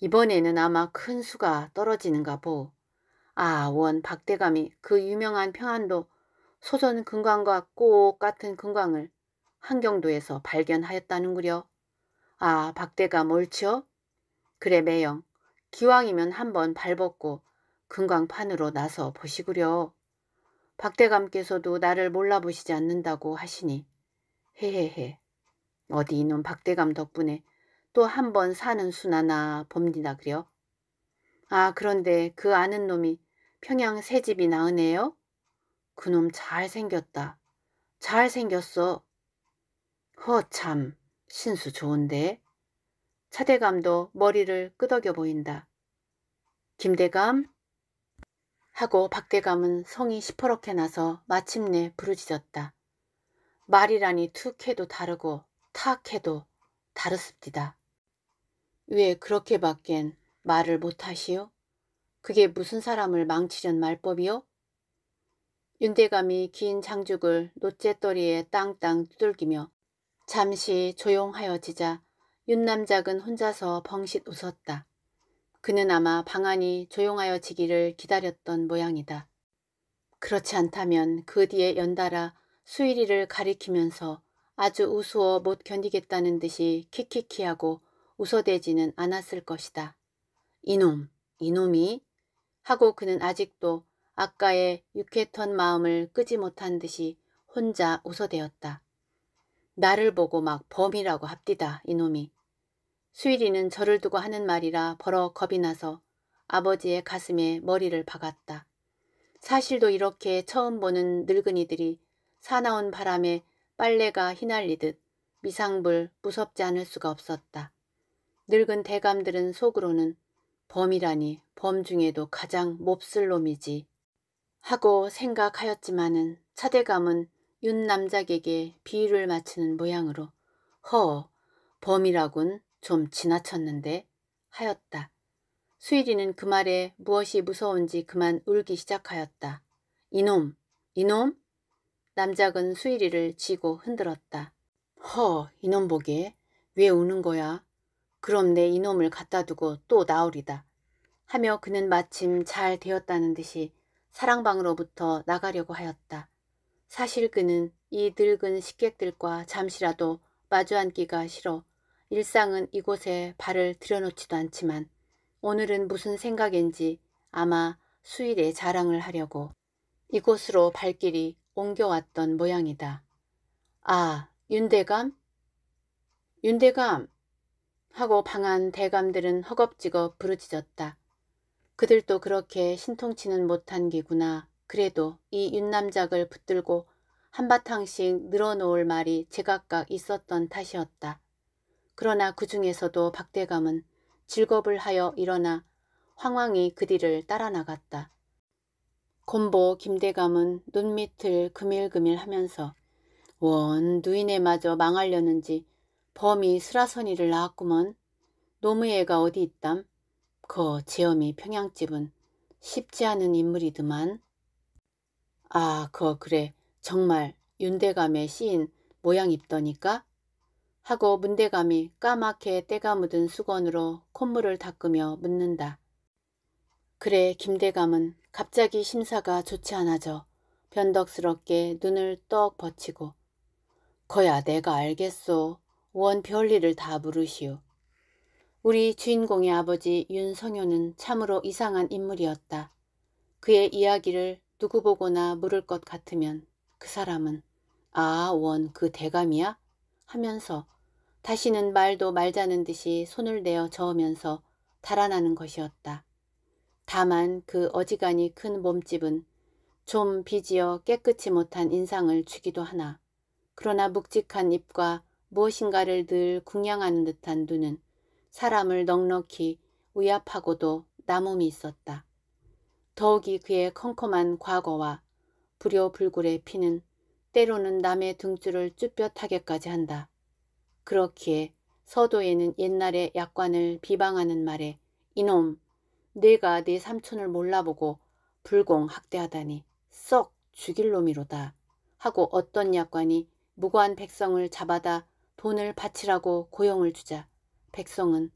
이번에는 아마 큰 수가 떨어지는가 보. 아, 원 박대감이 그 유명한 평안도 소전 금광과 꼭 같은 금광을 한경도에서 발견하였다는구려. 아, 박대감 옳죠 그래, 매영. 기왕이면 한번 발벗고 금광판으로 나서 보시구려. 박대감께서도 나를 몰라보시지 않는다고 하시니 헤헤헤. 어디 이놈 박대감 덕분에 또 한 번 사는 수나나 봅니다 그려. 아 그런데 그 아는 놈이 평양 새 집이 나으네요? 그놈 잘생겼다. 잘생겼어. 허 참 신수 좋은데. 차대감도 머리를 끄덕여 보인다. 김대감 하고 박대감은 성이 시퍼렇게 나서 마침내 부르짖었다. 말이라니 툭 해도 다르고 타악해도 다르습디다. 왜 그렇게밖엔 말을 못하시오? 그게 무슨 사람을 망치는 말법이오? 윤대감이 긴 장죽을 노째떨이에 땅땅 두들기며 잠시 조용하여지자 윤남작은 혼자서 벙싯 웃었다. 그는 아마 방안이 조용하여지기를 기다렸던 모양이다. 그렇지 않다면 그 뒤에 연달아 수일이를 가리키면서 아주 우스워 못 견디겠다는 듯이 키키키하고 웃어대지는 않았을 것이다. 이놈, 이놈이 하고 그는 아직도 아까의 유쾌턴 마음을 끄지 못한 듯이 혼자 웃어대었다. 나를 보고 막 범이라고 합디다 이놈이. 수일이는 저를 두고 하는 말이라 벌어 겁이 나서 아버지의 가슴에 머리를 박았다. 사실도 이렇게 처음 보는 늙은이들이 사나운 바람에 빨래가 휘날리듯 미상불 무섭지 않을 수가 없었다. 늙은 대감들은 속으로는 범이라니 범 중에도 가장 몹쓸 놈이지 하고 생각하였지만은 차대감은 윤남작에게 비위를 맞추는 모양으로 허범이라곤좀 지나쳤는데 하였다. 수일이는 그 말에 무엇이 무서운지 그만 울기 시작하였다. 이놈 이놈 남작은 수일이를 쥐고 흔들었다. 허 이놈 보게 왜 우는 거야? 그럼 내 이놈을 갖다 두고 또나오리다 하며 그는 마침 잘 되었다는 듯이 사랑방으로부터 나가려고 하였다. 사실 그는 이 늙은 식객들과 잠시라도 마주앉기가 싫어 일상은 이곳에 발을 들여놓지도 않지만 오늘은 무슨 생각인지 아마 수일의 자랑을 하려고 이곳으로 발길이 옮겨왔던 모양이다. 아, 윤대감? 윤대감! 하고 방한 대감들은 허겁지겁 부르짖었다. 그들도 그렇게 신통치는 못한 기구나 그래도 이 윤남작을 붙들고 한바탕씩 늘어놓을 말이 제각각 있었던 탓이었다. 그러나 그 중에서도 박대감은 즐겁을 하여 일어나 황황히 그뒤를 따라 나갔다. 콤보 김대감은 눈밑을 금일금일 하면서 원누인에마저 망하려는지 범이 슬라선이를 낳았구먼. 노무예가 어디 있담? 거 재엄이 평양집은 쉽지 않은 인물이드만. 아, 거 그래. 정말 윤대감의 시인 모양 입더니까? 하고 문대감이 까맣게 때가 묻은 수건으로 콧물을 닦으며 묻는다. 그래 김대감은 갑자기 심사가 좋지 않아져 변덕스럽게 눈을 떡 버치고 거야 내가 알겠소. 원 별일을 다 물으시오. 우리 주인공의 아버지 윤성효는 참으로 이상한 인물이었다. 그의 이야기를 누구 보거나 물을 것 같으면 그 사람은 아, 원 그 대감이야? 하면서 다시는 말도 말자는 듯이 손을 내어 저으면서 달아나는 것이었다. 다만 그 어지간히 큰 몸집은 좀 비지어 깨끗이 못한 인상을 주기도 하나 그러나 묵직한 입과 무엇인가를 늘 궁양하는 듯한 눈은 사람을 넉넉히 위압하고도 남음이 있었다. 더욱이 그의 컴컴한 과거와 불효불굴의 피는 때로는 남의 등줄을 쭈뼛하게까지 한다. 그렇기에 서도에는 옛날의 약관을 비방하는 말에 이놈 내가 네 삼촌을 몰라보고 불공 학대하다니 썩 죽일 놈이로다 하고 어떤 약관이 무고한 백성을 잡아다 돈을 바치라고 고용을 주자 백성은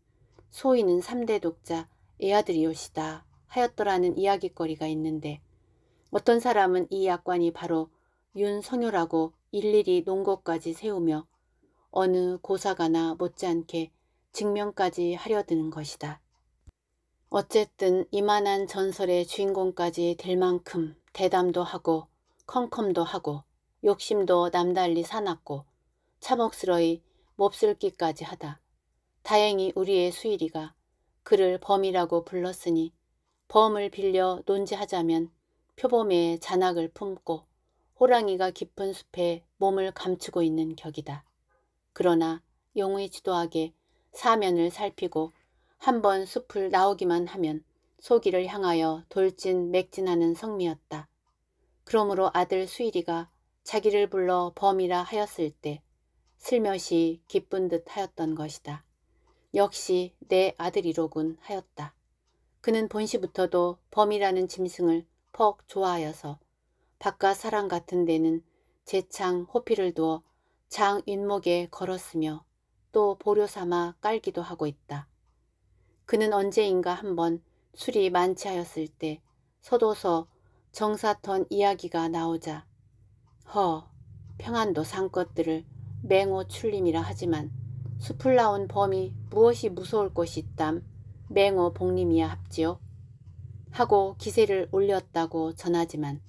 소인은 삼대 독자 애아들이옷이다 하였더라는 이야기거리가 있는데 어떤 사람은 이 약관이 바로 윤성효라고 일일이 논거까지 세우며 어느 고사가나 못지않게 증명까지 하려 드는 것이다. 어쨌든 이만한 전설의 주인공까지 될 만큼 대담도 하고 컴컴도 하고 욕심도 남달리 사놨고 참혹스러이 몹쓸 끼까지 하다. 다행히 우리의 수일이가 그를 범이라고 불렀으니 범을 빌려 논지하자면 표범의 잔악을 품고 호랑이가 깊은 숲에 몸을 감추고 있는 격이다. 그러나 용의 지도하게 사면을 살피고 한번 숲을 나오기만 하면 소기를 향하여 돌진 맥진하는 성미였다. 그러므로 아들 수일이가 자기를 불러 범이라 하였을 때 슬며시 기쁜 듯 하였던 것이다. 역시 내 아들이로군 하였다. 그는 본시부터도 범이라는 짐승을 퍽 좋아하여서 바깥 사람 같은 데는 제창 호피를 두어 장 윗목에 걸었으며 또 보료 삼아 깔기도 하고 있다. 그는 언제인가 한번 술이 만취하였을 때 서도서 정사턴 이야기가 나오자 허 평안도 산것들을 맹호 출림이라 하지만 숲을 나온 범이 무엇이 무서울 것이 있담 맹호 복림이야 합지요 하고 기세를 올렸다고 전하지만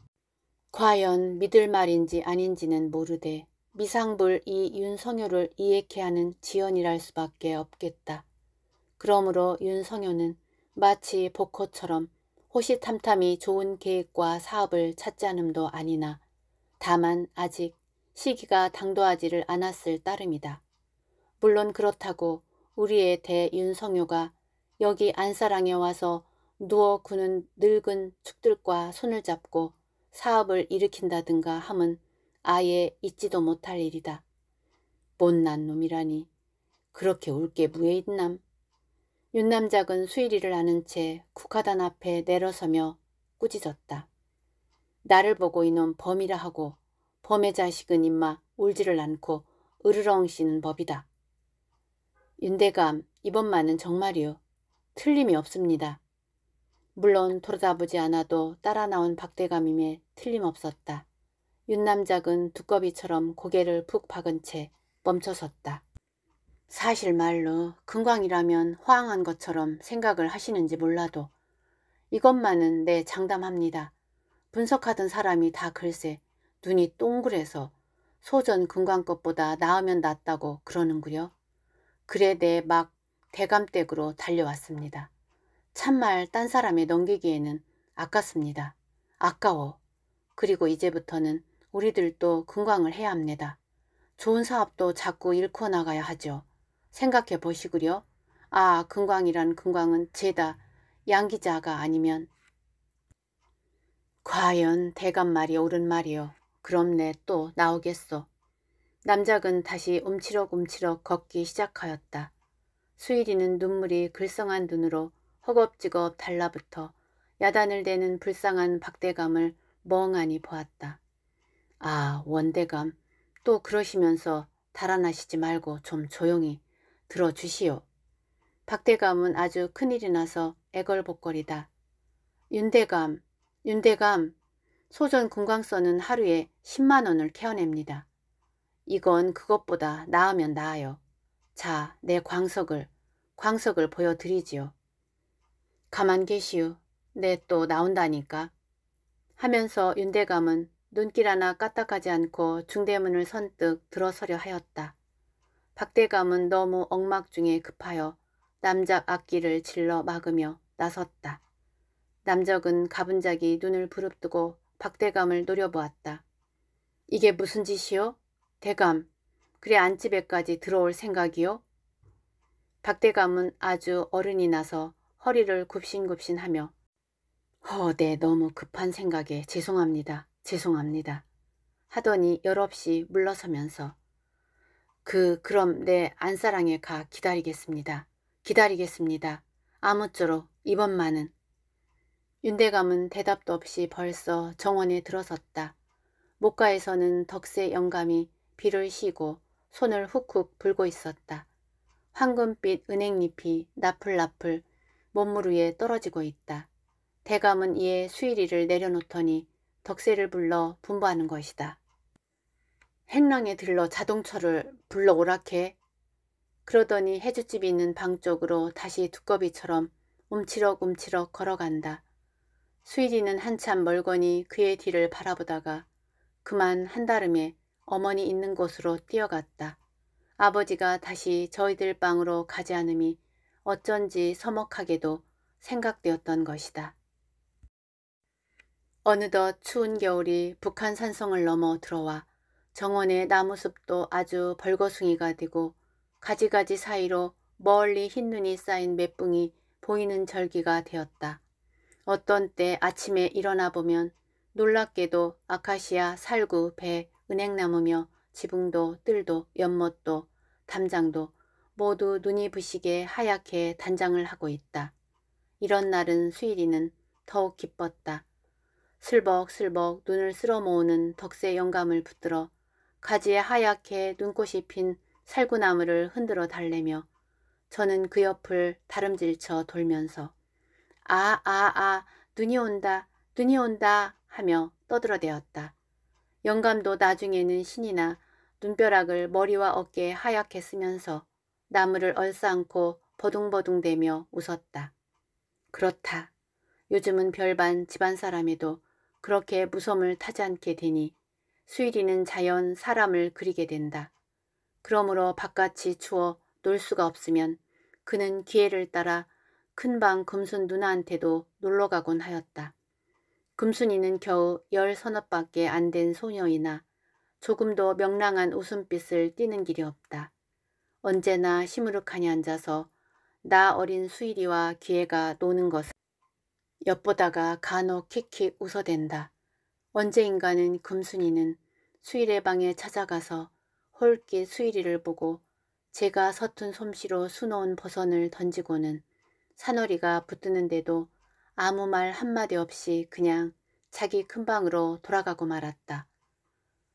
과연 믿을 말인지 아닌지는 모르되 미상불 이 윤성효를 이해케 하는 지연이랄 수밖에 없겠다. 그러므로 윤성현은 마치 보호처럼 호시탐탐이 좋은 계획과 사업을 찾지 않음도 아니나 다만 아직 시기가 당도하지를 않았을 따름이다. 물론 그렇다고 우리의 대윤성효가 여기 안사랑에 와서 누워 구는 늙은 축들과 손을 잡고 사업을 일으킨다든가 함은 아예 잊지도 못할 일이다. 못난 놈이라니 그렇게 울게 무해 있남. 윤남작은 수일이를 아는 채 국화단 앞에 내려서며 꾸짖었다. 나를 보고 이놈 범이라 하고 범의 자식은 임마 울지를 않고 으르렁시는 법이다. 윤대감 이번만은 정말이요. 틀림이 없습니다. 물론 돌아다보지 않아도 따라 나온 박대감임에 틀림없었다. 윤남작은 두꺼비처럼 고개를 푹 박은 채 멈춰섰다. 사실 말로 금광이라면 화황한 것처럼 생각을 하시는지 몰라도 이것만은 내 네, 장담합니다. 분석하던 사람이 다 글쎄 눈이 동그래서 소전 금광것보다 나으면 낫다고 그러는구려. 그래 내 막 대감댁으로 달려왔습니다. 참말 딴 사람에 넘기기에는 아깝습니다. 아까워. 그리고 이제부터는 우리들도 금광을 해야 합니다. 좋은 사업도 자꾸 잃고 나가야 하죠. 생각해 보시구려. 아, 금광이란 금광은 죄다. 양기자가 아니면 과연 대감 말이 옳은 말이오 그럼 내 또 나오겠소. 남작은 다시 움츠럭움츠럭 걷기 시작하였다. 수일이는 눈물이 글썽한 눈으로 허겁지겁 달라붙어 야단을 대는 불쌍한 박대감을 멍하니 보았다. 아 원대감 또 그러시면서 달아나시지 말고 좀 조용히 들어주시오. 박대감은 아주 큰일이 나서 애걸복걸이다. 윤대감, 윤대감, 소전 금광선은 하루에 10만원을 캐어냅니다. 이건 그것보다 나으면 나아요. 자, 내 광석을, 광석을 보여드리지요. 가만 계시오. 내 또 나온다니까. 하면서 윤대감은 눈길 하나 까딱하지 않고 중대문을 선뜻 들어서려 하였다. 박대감은 너무 억막중에 급하여 남작 악기를 질러 막으며 나섰다. 남적은 가분작이 눈을 부릅뜨고 박대감을 노려보았다. 이게 무슨 짓이요? 대감, 그래 안집에까지 들어올 생각이요? 박대감은 아주 어른이 나서 허리를 굽신굽신하며 허, 네, 너무 급한 생각에 죄송합니다. 죄송합니다. 하더니 열없이 물러서면서 그 그럼 내 안사랑에 가 기다리겠습니다. 기다리겠습니다. 아무쪼록 이번만은. 윤대감은 대답도 없이 벌써 정원에 들어섰다. 목가에서는 덕세 영감이 비를 쉬고 손을 훅훅 불고 있었다. 황금빛 은행잎이 나풀나풀 몸물 위에 떨어지고 있다. 대감은 이에 수일이를 내려놓더니 덕세를 불러 분부하는 것이다. 행랑에 들러 자동차를 불러 오락해 그러더니 해주집이 있는 방 쪽으로 다시 두꺼비처럼 움츠럭움츠럭 걸어간다. 수일이는 한참 멀거니 그의 뒤를 바라보다가 그만 한다름에 어머니 있는 곳으로 뛰어갔다. 아버지가 다시 저희들 방으로 가지 않음이 어쩐지 서먹하게도 생각되었던 것이다. 어느덧 추운 겨울이 북한 산성을 넘어 들어와 정원의 나무숲도 아주 벌거숭이가 되고 가지가지 사이로 멀리 흰눈이 쌓인 맷붕이 보이는 절기가 되었다. 어떤 때 아침에 일어나 보면 놀랍게도 아카시아, 살구, 배, 은행나무며 지붕도 뜰도 연못도 담장도 모두 눈이 부시게 하얗게 단장을 하고 있다. 이런 날은 수일이는 더욱 기뻤다. 슬벅슬벅 눈을 쓸어 모으는 덕세 영감을 붙들어 가지에 하얗게 눈꽃이 핀 살구나무를 흔들어 달래며 저는 그 옆을 다름질쳐 돌면서 아아아 아, 아, 눈이 온다 눈이 온다 하며 떠들어대었다. 영감도 나중에는 신이나 눈벼락을 머리와 어깨에 하얗게 쓰면서 나무를 얼싸안고 버둥버둥대며 웃었다. 그렇다. 요즘은 별반 집안 사람에도 그렇게 무섬을 타지 않게 되니 수일이는 자연 사람을 그리게 된다. 그러므로 바깥이 추워 놀 수가 없으면 그는 기회를 따라 큰방 금순 누나한테도 놀러가곤 하였다. 금순이는 겨우 열 서너밖에 안 된 소녀이나 조금도 명랑한 웃음빛을 띠는 길이 없다. 언제나 시무룩하니 앉아서 나 어린 수일이와 기회가 노는 것을 엿보다가 간혹 킥킥 웃어댄다. 언제인가는 금순이는 수일의 방에 찾아가서 홀기 수일이를 보고 제가 서툰 솜씨로 수놓은 버선을 던지고는 사월이가 붙드는데도 아무 말 한마디 없이 그냥 자기 큰 방으로 돌아가고 말았다.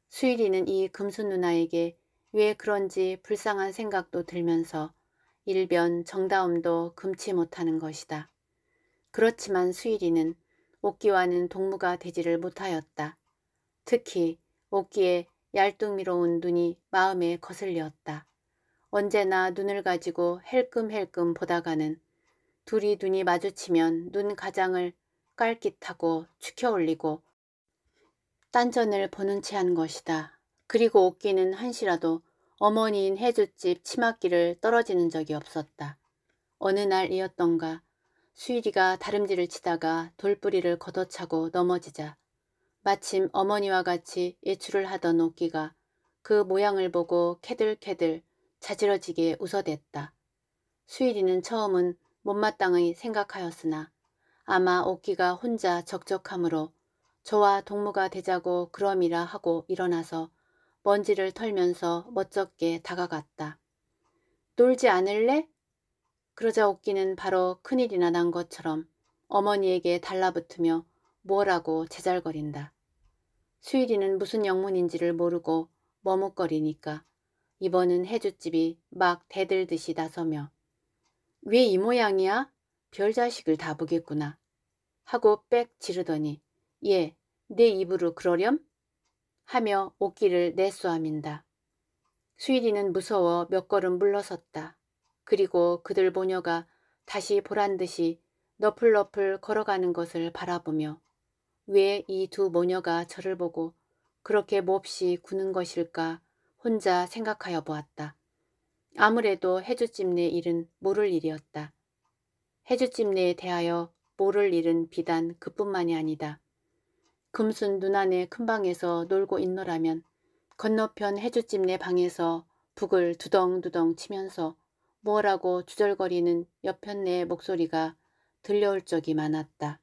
수일이는 이 금순 누나에게 왜 그런지 불쌍한 생각도 들면서 일변 정다움도 금치 못하는 것이다. 그렇지만 수일이는 옥기와는 동무가 되지를 못하였다. 특히 옥기의 얄뚱미로운 눈이 마음에 거슬렸다. 언제나 눈을 가지고 헬끔헬끔 보다가는 둘이 눈이 마주치면 눈 가장을 깔깃하고 축혀올리고 딴전을 보는 채 한 것이다. 그리고 옥기는 한시라도 어머니인 해주집 치맛길을 떨어지는 적이 없었다. 어느 날이었던가 수일이가 다름질을 치다가 돌뿌리를 걷어차고 넘어지자 마침 어머니와 같이 예출을 하던 옥기가그 모양을 보고 캐들캐들 자지러지게 웃어댔다. 수일이는 처음은 못마땅히 생각하였으나 아마 옥기가 혼자 적적함으로 저와 동무가 되자고 그럼이라 하고 일어나서 먼지를 털면서 멋쩍게 다가갔다. 놀지 않을래? 그러자 옥기는 바로 큰일이나 난 것처럼 어머니에게 달라붙으며 뭐라고 제잘거린다. 수일이는 무슨 영문인지를 모르고 머뭇거리니까 이번은 해줏집이막 대들듯이 나서며 왜 이 모양이야? 별 자식을 다 보겠구나. 하고 빽 지르더니 예, 내 입으로 그러렴? 하며 옷길을 내쏘아민다. 수일이는 무서워 몇 걸음 물러섰다. 그리고 그들 모녀가 다시 보란 듯이 너플너플 걸어가는 것을 바라보며 왜 이 두 모녀가 저를 보고 그렇게 몹시 구는 것일까 혼자 생각하여 보았다. 아무래도 해주집내 일은 모를 일이었다. 해주집내에 대하여 모를 일은 비단 그뿐만이 아니다. 금순 누나네 큰 방에서 놀고 있노라면 건너편 해주집내 방에서 북을 두덩두덩 치면서 뭐라고 주절거리는 옆편네의 목소리가 들려올 적이 많았다.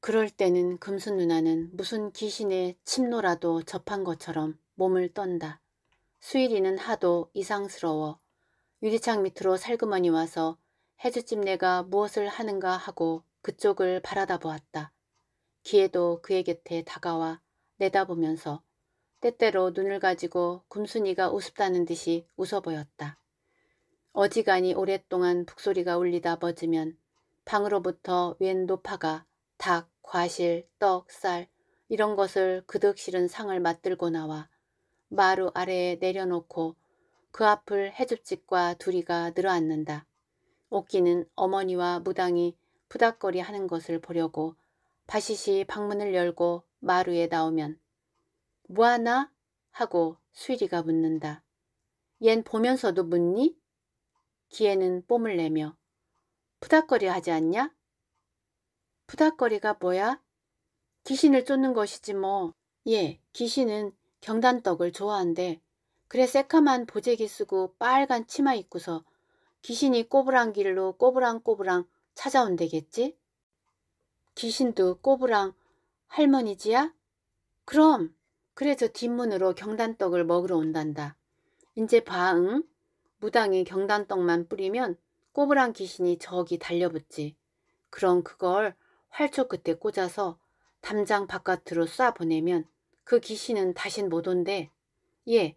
그럴 때는 금순 누나는 무슨 귀신의 침노라도 접한 것처럼 몸을 떤다. 수일이는 하도 이상스러워 유리창 밑으로 살그머니 와서 해주집 내가 무엇을 하는가 하고 그쪽을 바라다 보았다. 기에도 그의 곁에 다가와 내다보면서 때때로 눈을 가지고 금순이가 우습다는 듯이 웃어 보였다. 어지간히 오랫동안 북소리가 울리다 멎으면 방으로부터 웬 노파가 닭, 과실, 떡, 쌀 이런 것을 그득 실은 상을 맞들고 나와 마루 아래에 내려놓고 그 앞을 해줍집과 두리가 늘어앉는다. 옥기는 어머니와 무당이 부닥거리 하는 것을 보려고 바시시 방문을 열고 마루에 나오면 뭐하나? 하고 수리가 묻는다. 옌 보면서도 묻니? 기에는 뽐을 내며 푸닥거리 하지 않냐? 푸닥거리가 뭐야? 귀신을 쫓는 것이지 뭐. 예, 귀신은 경단떡을 좋아한대. 그래 새카만 보재기 쓰고 빨간 치마 입고서 귀신이 꼬부랑 길로 꼬부랑꼬부랑 찾아온대겠지? 귀신도 꼬부랑 할머니지야? 그럼 그래 서 뒷문으로 경단떡을 먹으러 온단다. 이제 봐, 응? 무당이 경단떡만 뿌리면 꼬부랑 귀신이 저기 달려붙지. 그럼 그걸 활초 끝에 꽂아서 담장 바깥으로 쏴 보내면 그 귀신은 다신 못 온대. 예,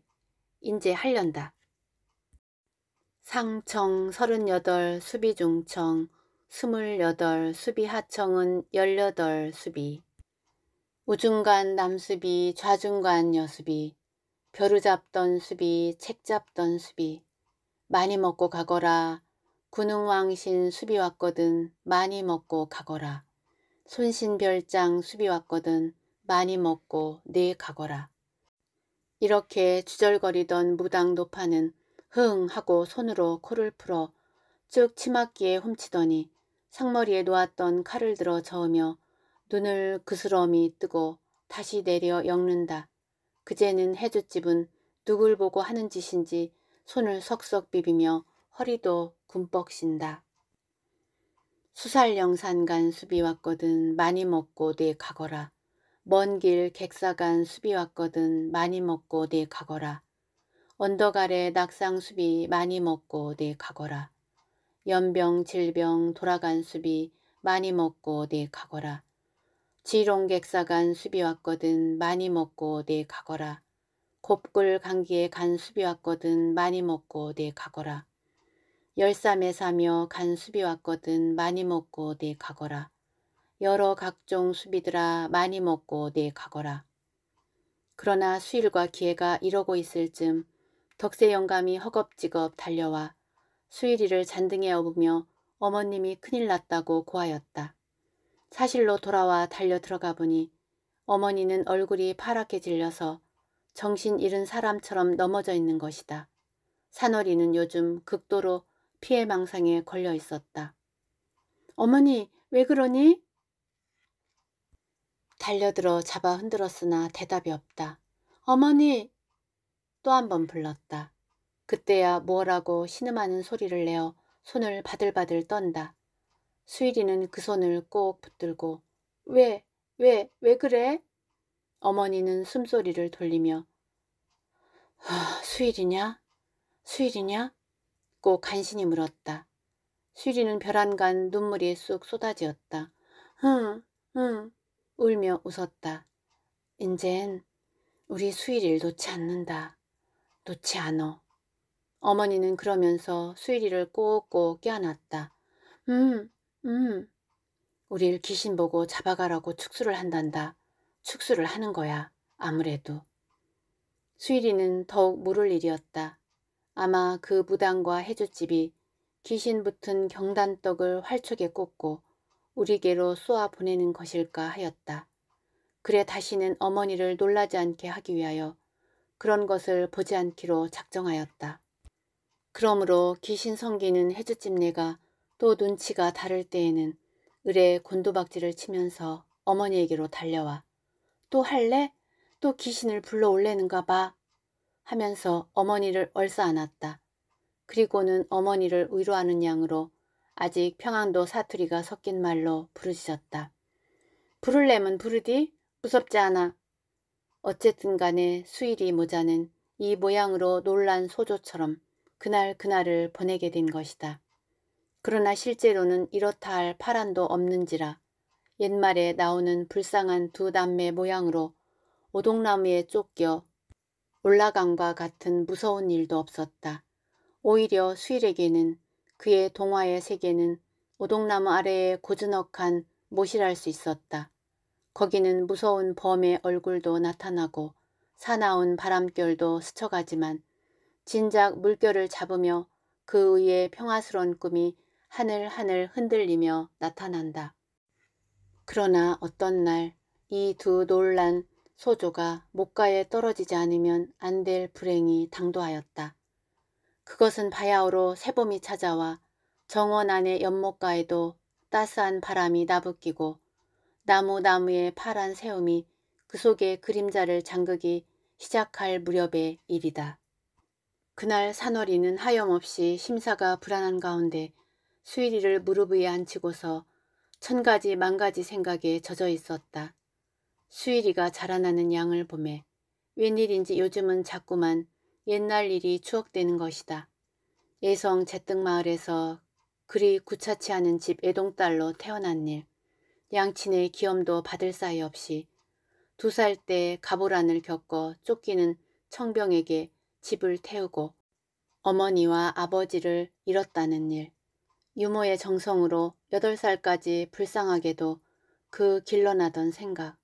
인제 할련다. 상청 38 수비 중청 28 수비 하청은 18 수비 우중간 남수비 좌중간 여수비 벼루 잡던 수비 책 잡던 수비 많이 먹고 가거라. 군웅왕신 수비 왔거든 많이 먹고 가거라. 손신별장 수비 왔거든 많이 먹고 내네 가거라. 이렇게 주절거리던 무당 노파는 흥 하고 손으로 코를 풀어 쭉 치맛기에 훔치더니 상머리에 놓았던 칼을 들어 저으며 눈을 그스럼이 뜨고 다시 내려 엮는다. 그제는 해주집은 누굴 보고 하는 짓인지 손을 석석 비비며 허리도 굼뻑 신다. 수살영산 간 수비 왔거든 많이 먹고 내 네 가거라. 먼 길 객사 간 수비 왔거든 많이 먹고 내 네 가거라. 언덕 아래 낙상 수비 많이 먹고 내 네 가거라. 연병 질병 돌아간 수비 많이 먹고 내 가거라. 지롱 객사 간 수비 왔거든 많이 먹고 내 가거라. 곱골 감기에 간수비 왔거든 많이 먹고 내 가거라. 열삼에 사며 간수비 왔거든 많이 먹고 내 가거라. 여러 각종 수비들아 많이 먹고 내 가거라. 그러나 수일과 기회가 이러고 있을 쯤 덕세 영감이 허겁지겁 달려와 수일이를 잔등에 업으며 어머님이 큰일 났다고 고하였다. 사실로 돌아와 달려 들어가 보니 어머니는 얼굴이 파랗게 질려서 정신 잃은 사람처럼 넘어져 있는 것이다. 산월이는 요즘 극도로 피해망상에 걸려 있었다. 어머니 왜 그러니? 달려들어 잡아 흔들었으나 대답이 없다. 어머니! 또 한 번 불렀다. 그때야 뭐라고 신음하는 소리를 내어 손을 바들바들 떤다. 수일이는 그 손을 꼭 붙들고 왜, 왜, 왜 그래? 어머니는 숨소리를 돌리며 하, 수일이냐? 수일이냐? 꼭 간신히 물었다. 수일이는 벼란간 눈물이 쑥 쏟아지었다. 흥, 흥 울며 웃었다. 인젠 우리 수일이를 놓지 않는다. 놓지 않어. 어머니는 그러면서 수일이를 꼭꼭 껴안았다. 음, 음. 우릴 귀신 보고 잡아가라고 축수를 한단다. 축수를 하는 거야. 아무래도. 수일이는 더욱 모를 일이었다. 아마 그 무당과 해조집이 귀신 붙은 경단떡을 활촉에 꽂고 우리계로 쏘아 보내는 것일까 하였다. 그래 다시는 어머니를 놀라지 않게 하기 위하여 그런 것을 보지 않기로 작정하였다. 그러므로 귀신 성기는 해주집 내가 또 눈치가 다를 때에는 을의 곤두박질을 치면서 어머니에게로 달려와 또 할래? 또 귀신을 불러올래는가 봐. 하면서 어머니를 얼싸 안았다. 그리고는 어머니를 위로하는 양으로 아직 평안도 사투리가 섞인 말로 부르짖었다. 부를래면 부르디? 무섭지 않아. 어쨌든 간에 수일이 모자는 이 모양으로 놀란 소조처럼 그날 그날을 보내게 된 것이다. 그러나 실제로는 이렇다 할 파란도 없는지라 옛말에 나오는 불쌍한 두 남매 모양으로 오동나무에 쫓겨 올라감과 같은 무서운 일도 없었다. 오히려 수일에게는 그의 동화의 세계는 오동나무 아래의 고즈넉한 못이랄 수 있었다. 거기는 무서운 범의 얼굴도 나타나고 사나운 바람결도 스쳐가지만 진작 물결을 잡으며 그 위에 평화스러운 꿈이 하늘하늘 흔들리며 나타난다. 그러나 어떤 날 이 두 놀란 소조가 목가에 떨어지지 않으면 안 될 불행이 당도하였다. 그것은 바야흐로 새봄이 찾아와 정원 안의 연못가에도 따스한 바람이 나부끼고 나무 나무의 파란 새움이그 속에 그림자를 잠그기 시작할 무렵의 일이다. 그날 산월이는 하염없이 심사가 불안한 가운데 수일이를 무릎 위에 앉히고서 천가지 만가지 생각에 젖어 있었다. 수일이가 자라나는 양을 보매 웬일인지 요즘은 자꾸만 옛날 일이 추억되는 것이다. 예성 제뜩마을에서 그리 구차치 않은 집 애동딸로 태어난 일. 양친의 기염도 받을 사이 없이 두 살 때 가보란을 겪어 쫓기는 청병에게 집을 태우고 어머니와 아버지를 잃었다는 일. 유모의 정성으로 여덟 살까지 불쌍하게도 그 길러나던 생각.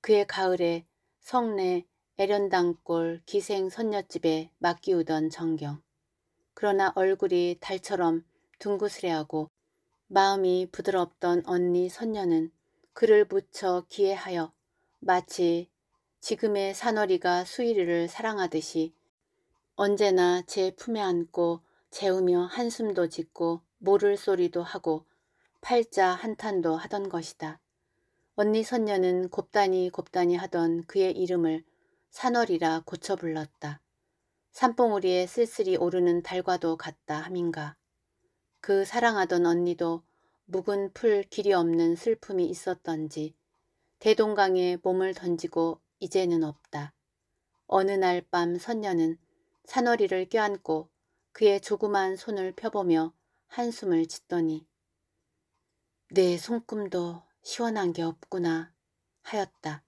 그의 가을에 성내 애련당골 기생 선녀집에 맡기우던 정경. 그러나 얼굴이 달처럼 둥구스레하고 마음이 부드럽던 언니 선녀는 그를 무척 기애하여 마치 지금의 산어리가 수이리를 사랑하듯이 언제나 제 품에 안고 재우며 한숨도 짓고 모를 소리도 하고 팔자 한탄도 하던 것이다. 언니 선녀는 곱다니 곱다니 하던 그의 이름을 산월이라 고쳐 불렀다. 산봉우리에 쓸쓸히 오르는 달과도 같다 함인가. 그 사랑하던 언니도 묵은 풀 길이 없는 슬픔이 있었던지 대동강에 몸을 던지고 이제는 없다. 어느 날 밤 선녀는 산월이를 껴안고 그의 조그만 손을 펴보며 한숨을 짓더니 내 손금도 시원한 게 없구나 하였다.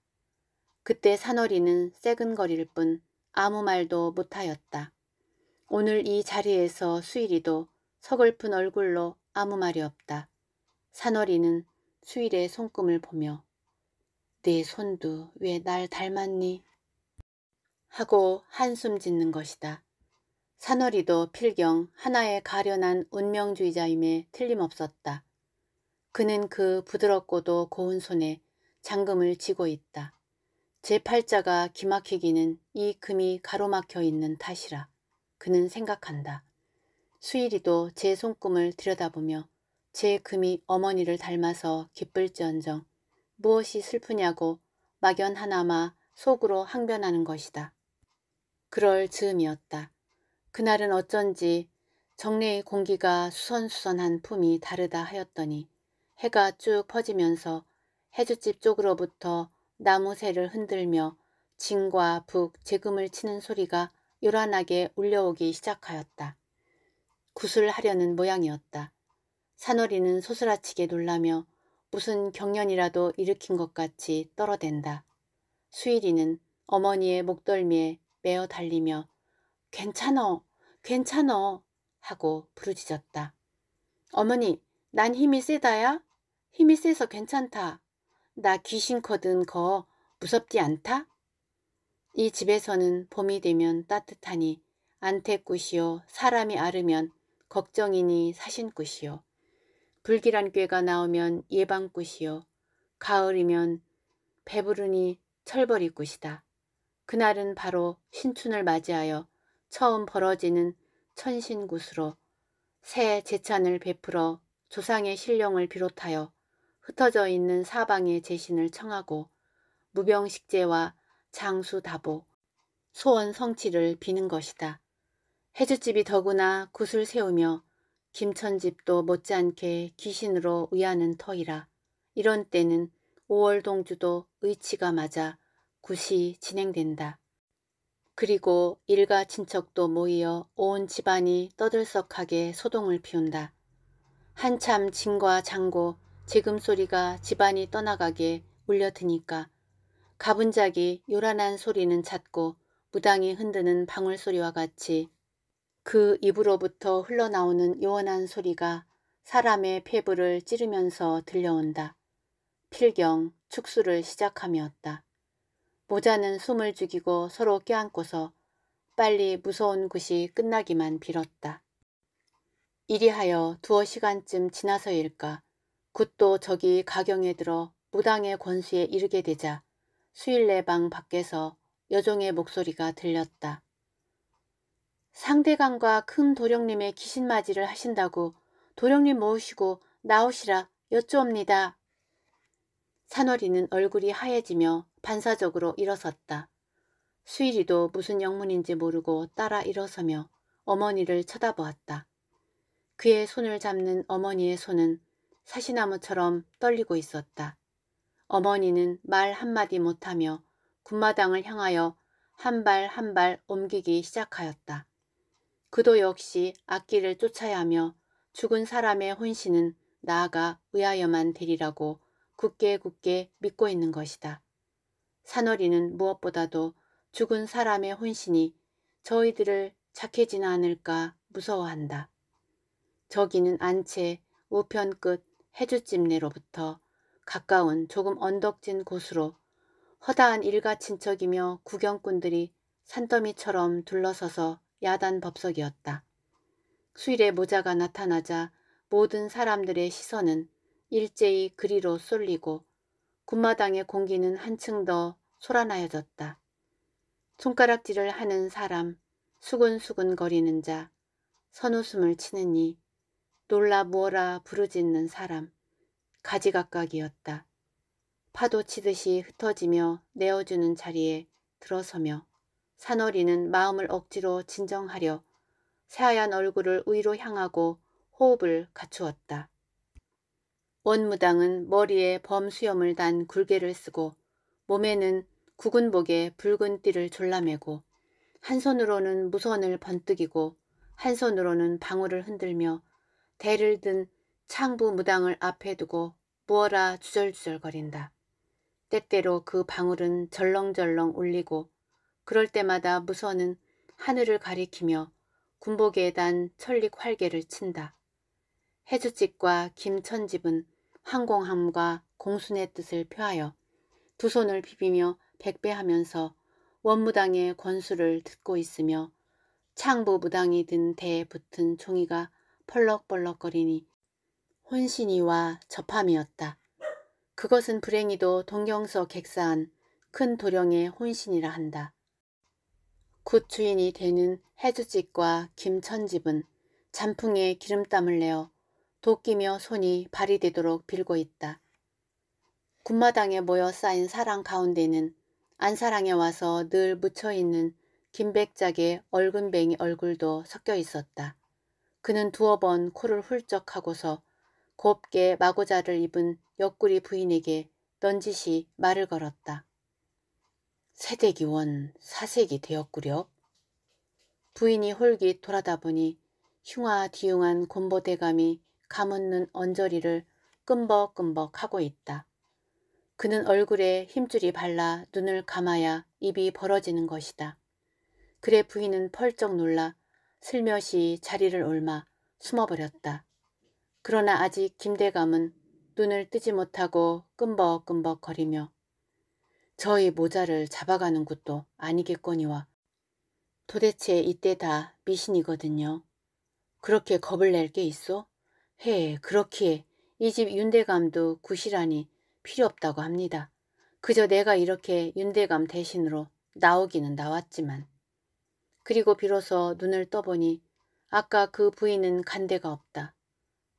그때 산월이는 새근거릴 뿐 아무 말도 못하였다. 오늘 이 자리에서 수일이도 서글픈 얼굴로 아무 말이 없다. 산월이는 수일의 손금을 보며 내 손도 왜 날 닮았니? 하고 한숨 짓는 것이다. 사너리도 필경 하나의 가련한 운명주의자임에 틀림없었다. 그는 그 부드럽고도 고운 손에 잠금을 쥐고 있다. 제 팔자가 기막히기는 이 금이 가로막혀 있는 탓이라 그는 생각한다. 수일이도 제 손금을 들여다보며 제 금이 어머니를 닮아서 기쁠지언정 무엇이 슬프냐고 막연하나마 속으로 항변하는 것이다. 그럴 즈음이었다. 그날은 어쩐지 정례의 공기가 수선수선한 품이 다르다 하였더니 해가 쭉 퍼지면서 해주집 쪽으로부터 나무새를 흔들며 징과북 재금을 치는 소리가 요란하게 울려오기 시작하였다. 구슬하려는 모양이었다. 산월이는 소스라치게 놀라며 무슨 경련이라도 일으킨 것 같이 떨어댄다. 수일이는 어머니의 목덜미에 매어 달리며 괜찮어 괜찮어 하고 부르짖었다. 어머니 난 힘이 세다야. 힘이 세서 괜찮다. 나 귀신거든 거 무섭지 않다? 이 집에서는 봄이 되면 따뜻하니 안태꽃이요 사람이 아르면 걱정이니 사신꽃이요 불길한 꾀가 나오면 예방꽃이요 가을이면 배부르니 철벌이꽃이다. 그날은 바로 신춘을 맞이하여 처음 벌어지는 천신굿으로 새 제찬을 베풀어 조상의 신령을 비롯하여 흩어져 있는 사방의 제신을 청하고 무병식제와 장수다보, 소원 성취를 비는 것이다. 해주집이 더구나 굿을 세우며 김천집도 못지않게 귀신으로 의하는 터이라. 이런 때는 5월 동주도 의치가 맞아 굿이 진행된다. 그리고 일가 친척도 모이어 온 집안이 떠들썩하게 소동을 피운다. 한참 진과 장고 지금 소리가 집안이 떠나가게 울려드니까 가분작이 요란한 소리는 찾고 무당이 흔드는 방울소리와 같이 그 입으로부터 흘러나오는 요원한 소리가 사람의 폐부를 찌르면서 들려온다. 필경, 축수를 시작함이었다 모자는 숨을 죽이고 서로 껴안고서 빨리 무서운 곳이 끝나기만 빌었다. 이리하여 두어 시간쯤 지나서일까 굿도 저기 가경에 들어 무당의 권수에 이르게 되자 수일내 방 밖에서 여종의 목소리가 들렸다. 상대강과 큰 도령님의 귀신맞이를 하신다고 도령님 모으시고 나오시라 여쭈옵니다. 산월이는 얼굴이 하얘지며 반사적으로 일어섰다. 수일이도 무슨 영문인지 모르고 따라 일어서며 어머니를 쳐다보았다. 그의 손을 잡는 어머니의 손은 사시나무처럼 떨리고 있었다. 어머니는 말 한마디 못하며 군마당을 향하여 한 발 한 발 옮기기 시작하였다. 그도 역시 악기를 쫓아야 하며 죽은 사람의 혼신은 나아가 의하여만 되리라고 굳게 굳게 믿고 있는 것이다. 산월리는 무엇보다도 죽은 사람의 혼신이 저희들을 착해지나 않을까 무서워한다. 저기는 안채 우편 끝 해주집내로부터 가까운 조금 언덕진 곳으로 허다한 일가 친척이며 구경꾼들이 산더미처럼 둘러서서 야단 법석이었다. 수일의 모자가 나타나자 모든 사람들의 시선은 일제히 그리로 쏠리고 군마당의 공기는 한층 더 소란하여졌다. 손가락질을 하는 사람, 수근수근 거리는 자, 선웃음을 치는 이, 놀라 무어라 부르짖는 사람, 가지각각이었다. 파도 치듯이 흩어지며 내어주는 자리에 들어서며 산월이는 마음을 억지로 진정하려 새하얀 얼굴을 위로 향하고 호흡을 갖추었다. 원무당은 머리에 범수염을 단 굴개를 쓰고 몸에는 구은 복에 붉은 띠를 졸라매고 한 손으로는 무선을 번뜩이고 한 손으로는 방울을 흔들며 대를 든 창부 무당을 앞에 두고 무어라 주절주절거린다. 때때로 그 방울은 절렁절렁 울리고 그럴 때마다 무선은 하늘을 가리키며 군복에 단천리 활개를 친다. 해주집과 김천집은 항공함과 공순의 뜻을 표하여 두 손을 비비며 백배하면서 원무당의 권수를 듣고 있으며 창부 부당이든 대에 붙은 종이가 펄럭펄럭거리니 혼신이와 접함이었다. 그것은 불행히도 동경서 객사한 큰 도령의 혼신이라 한다. 굿주인이 되는 해주집과 김천집은 잔풍에 기름땀을 내어 도끼며 손이 발이 되도록 빌고 있다. 군마당에 모여 쌓인 사랑 가운데는 안사랑에 와서 늘 묻혀있는 김백작의 얼근뱅이 얼굴도 섞여 있었다. 그는 두어 번 코를 훌쩍 하고서 곱게 마고자를 입은 옆구리 부인에게 넌지시 말을 걸었다. 세대기원 사색이 되었구려. 부인이 홀깃 돌아다 보니 흉화 뒤웅한 곰보대감이 가묻는 언저리를 끔벅끔벅 하고 있다. 그는 얼굴에 힘줄이 발라 눈을 감아야 입이 벌어지는 것이다. 그의 부인은 펄쩍 놀라 슬며시 자리를 옮아 숨어버렸다. 그러나 아직 김대감은 눈을 뜨지 못하고 끔벅끔벅 거리며 저희 모자를 잡아가는 것도 아니겠거니와 도대체 이때 다 미신이거든요. 그렇게 겁을 낼 게 있어? 해 그렇기에 이 집 윤대감도 구실하니 필요 없다고 합니다. 그저 내가 이렇게 윤대감 대신으로 나오기는 나왔지만 그리고 비로소 눈을 떠보니 아까 그 부인은 간데가 없다.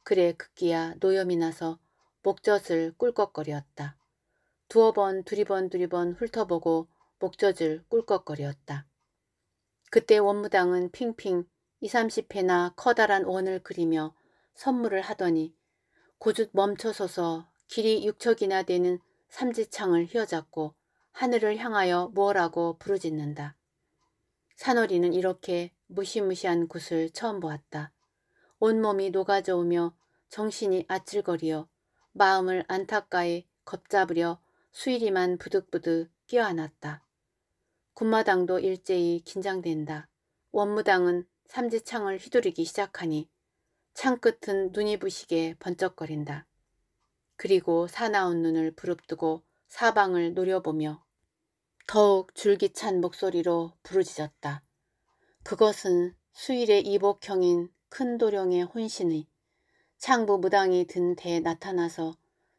그래 극기야 노염이 나서 목젖을 꿀꺽거리었다. 두어 번 두리번 두리번 훑어보고 목젖을 꿀꺽거리었다. 그때 원무당은 핑핑 2, 30회나 커다란 원을 그리며 선물을 하더니 고죽 멈춰서서 길이 육척이나 되는 삼지창을 휘어잡고 하늘을 향하여 뭐라고 부르짖는다. 산월이는 이렇게 무시무시한 굿을 처음 보았다. 온몸이 녹아져오며 정신이 아찔거리어 마음을 안타까이 겁잡으려 수일이만 부득부득 끼어안았다. 군마당도 일제히 긴장된다. 원무당은 삼지창을 휘두르기 시작하니 창끝은 눈이 부시게 번쩍거린다. 그리고 사나운 눈을 부릅뜨고 사방을 노려보며 더욱 줄기찬 목소리로 부르짖었다. 그것은 수일의 이복형인 큰 도령의 혼신이 창부 무당이 든 대에 나타나서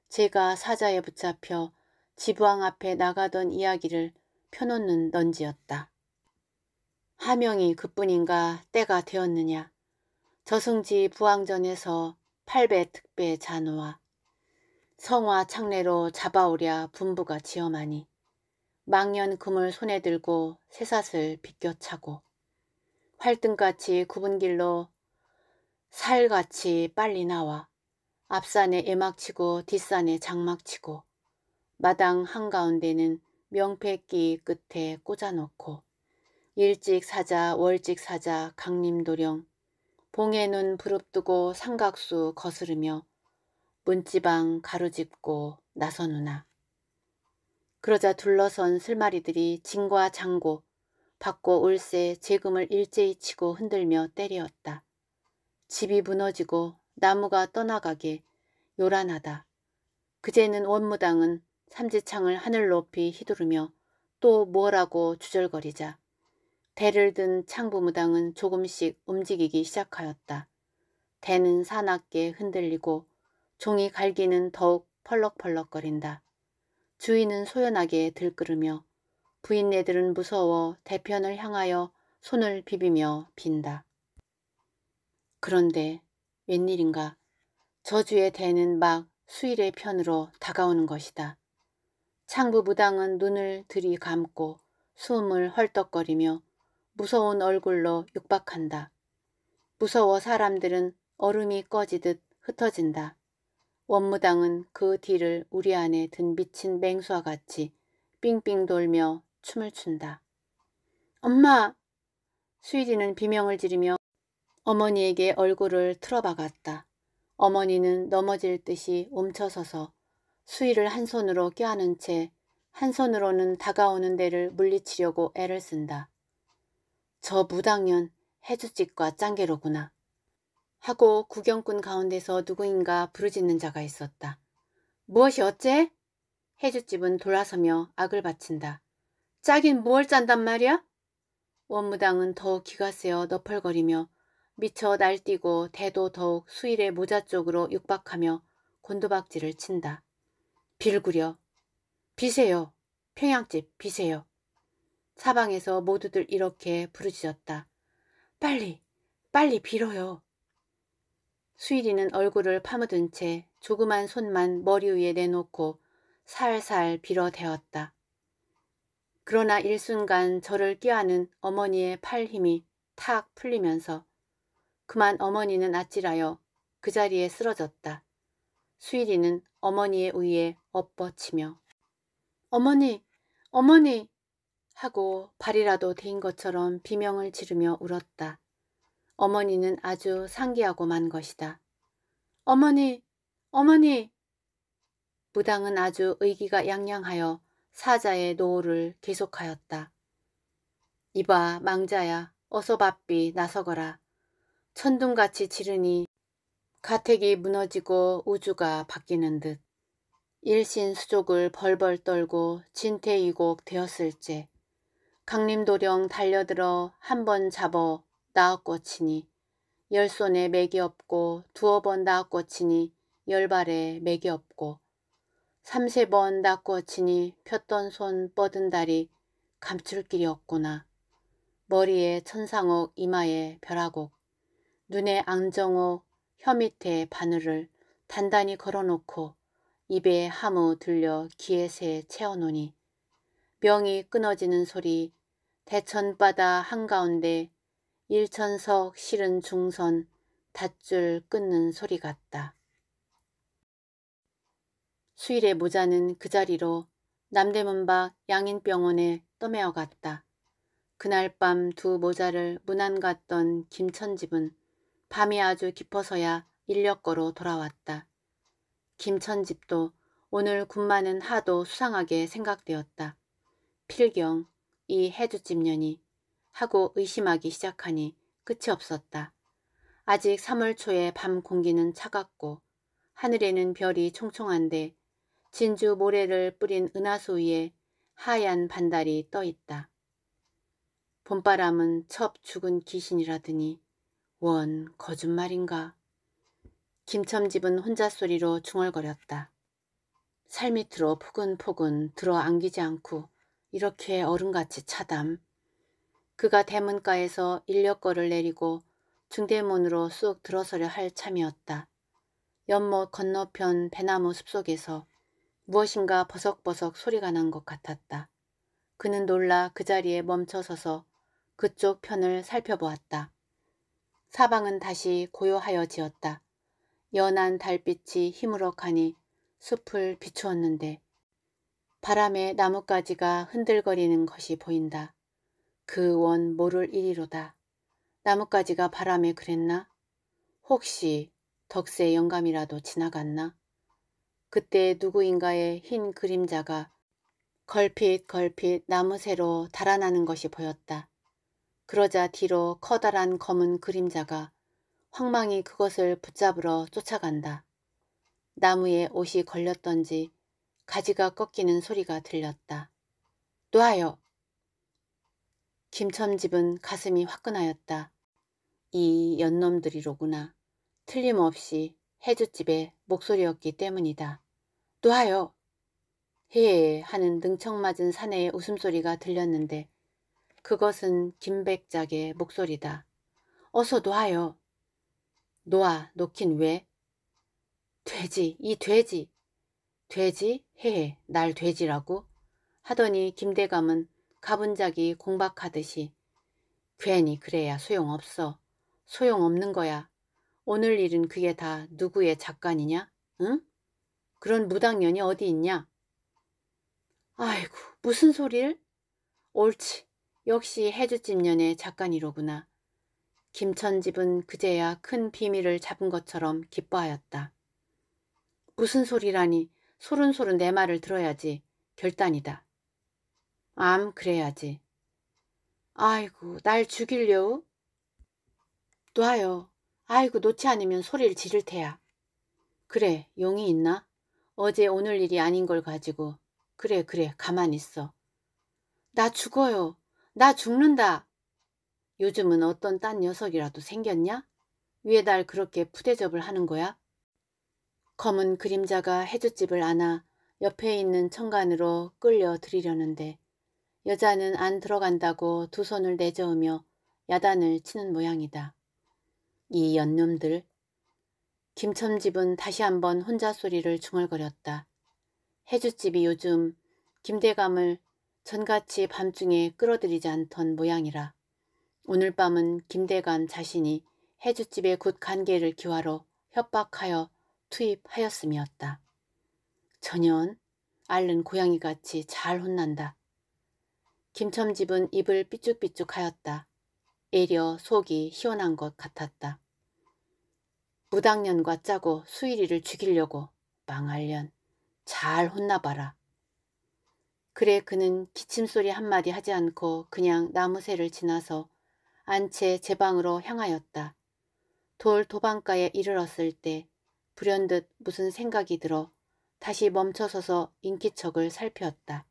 제가 사자에 붙잡혀 지부왕 앞에 나가던 이야기를 펴놓는 넌지였다. 하명이 그뿐인가 때가 되었느냐. 저승지 부왕전에서 팔배 특배 잔호와 성화 창례로 잡아오랴 분부가 지엄하니 망년 금을 손에 들고 새사슬 비껴차고 활등같이 굽은 길로 살같이 빨리 나와 앞산에 애막치고 뒷산에 장막치고 마당 한가운데는 명패끼 끝에 꽂아놓고 일찍 사자 월찍 사자 강림도령 봉해눈 부릅뜨고 삼각수 거스르며 문지방 가로짚고 나서 누나. 그러자 둘러선 슬마리들이 진과 장고, 받고 울새 재금을 일제히 치고 흔들며 때리었다. 집이 무너지고 나무가 떠나가게 요란하다. 그제는 원무당은 삼지창을 하늘 높이 휘두르며 또 뭐라고 주절거리자 대를 든 창부무당은 조금씩 움직이기 시작하였다. 대는 사납게 흔들리고 종이 갈기는 더욱 펄럭펄럭거린다. 주인은 소연하게 들끓으며 부인네들은 무서워 대편을 향하여 손을 비비며 빈다. 그런데 웬일인가 저주의 대는 막 수일의 편으로 다가오는 것이다. 창부 무당은 눈을 들이감고 숨을 헐떡거리며 무서운 얼굴로 육박한다. 무서워 사람들은 얼음이 꺼지듯 흩어진다. 원무당은 그 뒤를 우리 안에 든 미친 맹수와 같이 빙빙 돌며 춤을 춘다. 엄마! 수일이는 비명을 지르며 어머니에게 얼굴을 틀어박았다. 어머니는 넘어질 듯이 움쳐서서 수일을 한 손으로 껴안은 채 한 손으로는 다가오는 데를 물리치려고 애를 쓴다. 저 무당년 해주집과 짱개로구나. 하고 구경꾼 가운데서 누구인가 부르짖는 자가 있었다. 무엇이 어째? 해주집은 돌아서며 악을 바친다. 짜긴 무얼 짠단 말이야? 원무당은 더욱 기가 세어 너펄거리며 미쳐 날뛰고 대도 더욱 수일의 모자 쪽으로 육박하며 곤두박질을 친다. 빌구려. 비세요. 평양집 비세요. 사방에서 모두들 이렇게 부르짖었다. 빨리, 빨리 빌어요. 수일이는 얼굴을 파묻은 채 조그만 손만 머리 위에 내놓고 살살 빌어대었다. 그러나 일순간 저를 끼하는 어머니의 팔 힘이 탁 풀리면서 그만 어머니는 아찔하여 그 자리에 쓰러졌다. 수일이는 어머니의 위에 엎버치며 어머니, 어머니 하고 발이라도 데인 것처럼 비명을 지르며 울었다. 어머니는 아주 상기하고 만 것이다. 어머니! 어머니! 무당은 아주 의기가 양양하여 사자의 노를 계속하였다. 이봐 망자야 어서 바삐 나서거라. 천둥같이 지르니 가택이 무너지고 우주가 바뀌는 듯. 일신수족을 벌벌 떨고 진태이곡 되었을지 강림도령 달려들어 한 번 잡어 나아꽂히니 열 손에 맥이 없고 두어 번 나아꽂히니 열 발에 맥이 없고 삼세 번 나아꽂히니 폈던 손 뻗은 다리 감출 길이 없구나. 머리에 천상옥 이마에 벼락옥 눈에 앙정옥 혀 밑에 바늘을 단단히 걸어놓고 입에 하무 들려 기에새 채워놓니 명이 끊어지는 소리 대천바다 한가운데 일천석 실은 중선 닷줄 끊는 소리 같다. 수일의 모자는 그 자리로 남대문 밖 양인병원에 떠매어 갔다. 그날 밤 두 모자를 문안 갔던 김천집은 밤이 아주 깊어서야 인력거로 돌아왔다. 김천집도 오늘 군마는 하도 수상하게 생각되었다. 필경 이 해주집 년이 하고 의심하기 시작하니 끝이 없었다. 아직 3월 초에 밤 공기는 차갑고 하늘에는 별이 총총한데 진주 모래를 뿌린 은하수 위에 하얀 반달이 떠 있다. 봄바람은 첩 죽은 귀신이라더니 원 거짓말인가. 김첨집은 혼자 소리로 중얼거렸다. 살 밑으로 포근포근 들어안기지 않고 이렇게 얼음같이 차담. 그가 대문가에서 인력거를 내리고 중대문으로 쑥 들어서려 할 참이었다. 연못 건너편 배나무 숲속에서 무엇인가 버석버석 소리가 난 것 같았다. 그는 놀라 그 자리에 멈춰서서 그쪽 편을 살펴보았다. 사방은 다시 고요하여지었다. 연한 달빛이 희무룩하니 숲을 비추었는데 바람에 나뭇가지가 흔들거리는 것이 보인다. 그 원 모를 일이로다. 나뭇가지가 바람에 그랬나? 혹시 덕세 영감이라도 지나갔나? 그때 누구인가의 흰 그림자가 걸핏 걸핏 나무새로 달아나는 것이 보였다. 그러자 뒤로 커다란 검은 그림자가 황망히 그것을 붙잡으러 쫓아간다. 나무에 옷이 걸렸던지 가지가 꺾이는 소리가 들렸다. 놔요. 김첨집은 가슴이 화끈하였다. 이 연놈들이로구나. 틀림없이 해주집의 목소리였기 때문이다. 놔요. 헤에 하는 능청맞은 사내의 웃음소리가 들렸는데 그것은 김백작의 목소리다. 어서 놓아요. 놓아, 놓긴 왜? 돼지, 이 돼지. 돼지? 헤헤, 날 돼지라고? 하더니 김대감은 가분자기 공박하듯이 괜히 그래야 소용없어. 소용없는 거야. 오늘 일은 그게 다 누구의 작간이냐? 응? 그런 무당년이 어디 있냐? 아이고 무슨 소릴 옳지. 역시 해주집년의 작간이로구나. 김천집은 그제야 큰 비밀을 잡은 것처럼 기뻐하였다. 무슨 소리라니 소른소른 내 말을 들어야지. 결단이다. 암 그래야지. 아이고 날 죽일려우? 놔요. 아이고 놓지 않으면 소리를 지를 테야. 그래 용이 있나? 어제 오늘 일이 아닌 걸 가지고. 그래 그래 가만 있어. 나 죽어요. 나 죽는다. 요즘은 어떤 딴 녀석이라도 생겼냐? 위에 날 그렇게 푸대접을 하는 거야? 검은 그림자가 해줏집을 안아 옆에 있는 천간으로 끌려 들이려는데 여자는 안 들어간다고 두 손을 내저으며 야단을 치는 모양이다. 이 연놈들. 김첨집은 다시 한번 혼자 소리를 중얼거렸다. 해줏집이 요즘 김대감을 전같이 밤중에 끌어들이지 않던 모양이라 오늘 밤은 김대감 자신이 해줏집의굿 관계를 기화로 협박하여 투입하였음이었다. 전연 알른 고양이같이 잘 혼난다. 김첨집은 입을 삐죽삐죽하였다. 애려 속이 시원한 것 같았다. 무당년과 짜고 수일이를 죽이려고 망할년 잘 혼나봐라. 그래 그는 기침소리 한마디 하지 않고 그냥 나무새를 지나서 안채 제 방으로 향하였다. 돌 도방가에 이르렀을 때 불현듯 무슨 생각이 들어 다시 멈춰서서 인기척을 살피었다.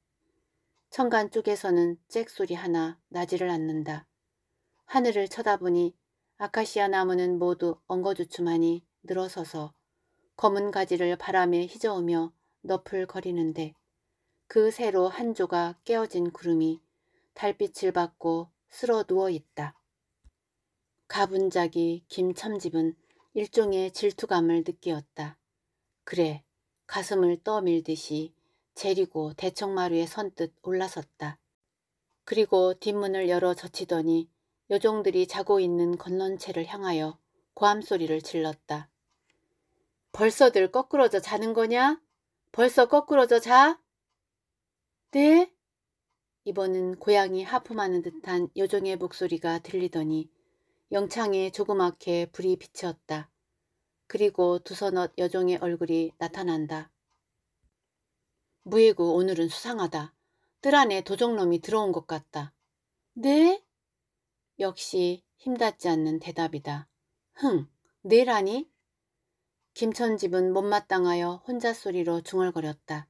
천간 쪽에서는 잭 소리 하나 나지를 않는다. 하늘을 쳐다보니 아카시아 나무는 모두 엉거주춤하니 늘어서서 검은 가지를 바람에 휘저으며 너풀거리는데 그 새로 한 조가 깨어진 구름이 달빛을 받고 쓸어 누워 있다. 가분자기 김첨집은 일종의 질투감을 느끼었다. 그래 가슴을 떠밀듯이 재리고 대청마루에 선뜻 올라섰다. 그리고 뒷문을 열어 젖히더니 여종들이 자고 있는 건넌체를 향하여 고함 소리를 질렀다. 벌써들 거꾸러져 자는 거냐? 벌써 거꾸러져 자? 네? 이번은 고양이 하품하는 듯한 여종의 목소리가 들리더니 영창에 조그맣게 불이 비치었다. 그리고 두서넛 여종의 얼굴이 나타난다. 무예구 오늘은 수상하다. 뜰 안에 도적놈이 들어온 것 같다. 네? 역시 힘닿지 않는 대답이다. 흥, 네라니 김천집은 못마땅하여 혼자 소리로 중얼거렸다.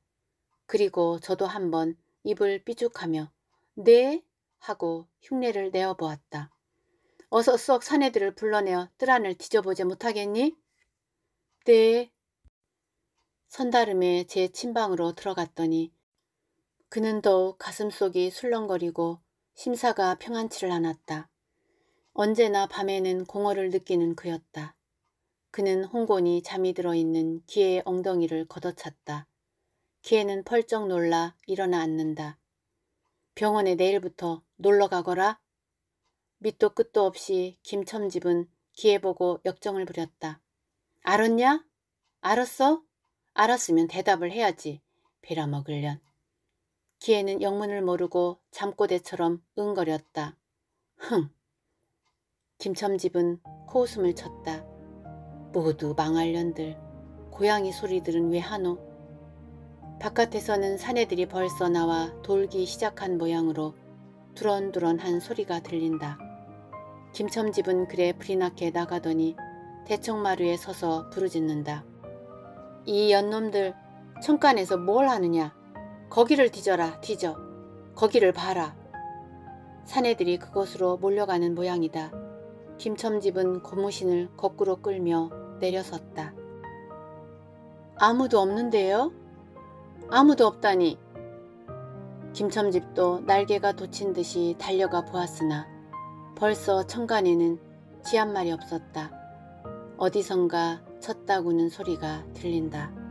그리고 저도 한번 입을 삐죽하며 네? 하고 흉내를 내어보았다. 어서 수억 사내들을 불러내어 뜰 안을 뒤져보지 못하겠니? 네. 선다름에 제 침방으로 들어갔더니 그는 더욱 가슴속이 술렁거리고 심사가 평안치를 않았다. 언제나 밤에는 공허를 느끼는 그였다. 그는 홍곤이 잠이 들어있는 기의 엉덩이를 걷어찼다. 기에는 펄쩍 놀라 일어나 앉는다. 병원에 내일부터 놀러 가거라. 밑도 끝도 없이 김첨집은 기해보고 역정을 부렸다. 알았냐? 알았어? 알았으면 대답을 해야지. 빌어먹을련. 기에는 영문을 모르고 잠꼬대처럼 응거렸다. 흥! 김첨집은 코웃음을 쳤다. 모두 망할련들. 고양이 소리들은 왜 하노? 바깥에서는 사내들이 벌써 나와 돌기 시작한 모양으로 두런두런한 소리가 들린다. 김첨집은 그래 불이 나게 나가더니 대청마루에 서서 부르짖는다. 이 연놈들 천간에서 뭘 하느냐. 거기를 뒤져라 뒤져. 거기를 봐라. 사내들이 그곳으로 몰려가는 모양이다. 김첨집은 고무신을 거꾸로 끌며 내려섰다. 아무도 없는데요? 아무도 없다니. 김첨집도 날개가 돋친 듯이 달려가 보았으나 벌써 천간에는 지 한 마리 없었다. 어디선가 쳤다구는 소리가 들린다.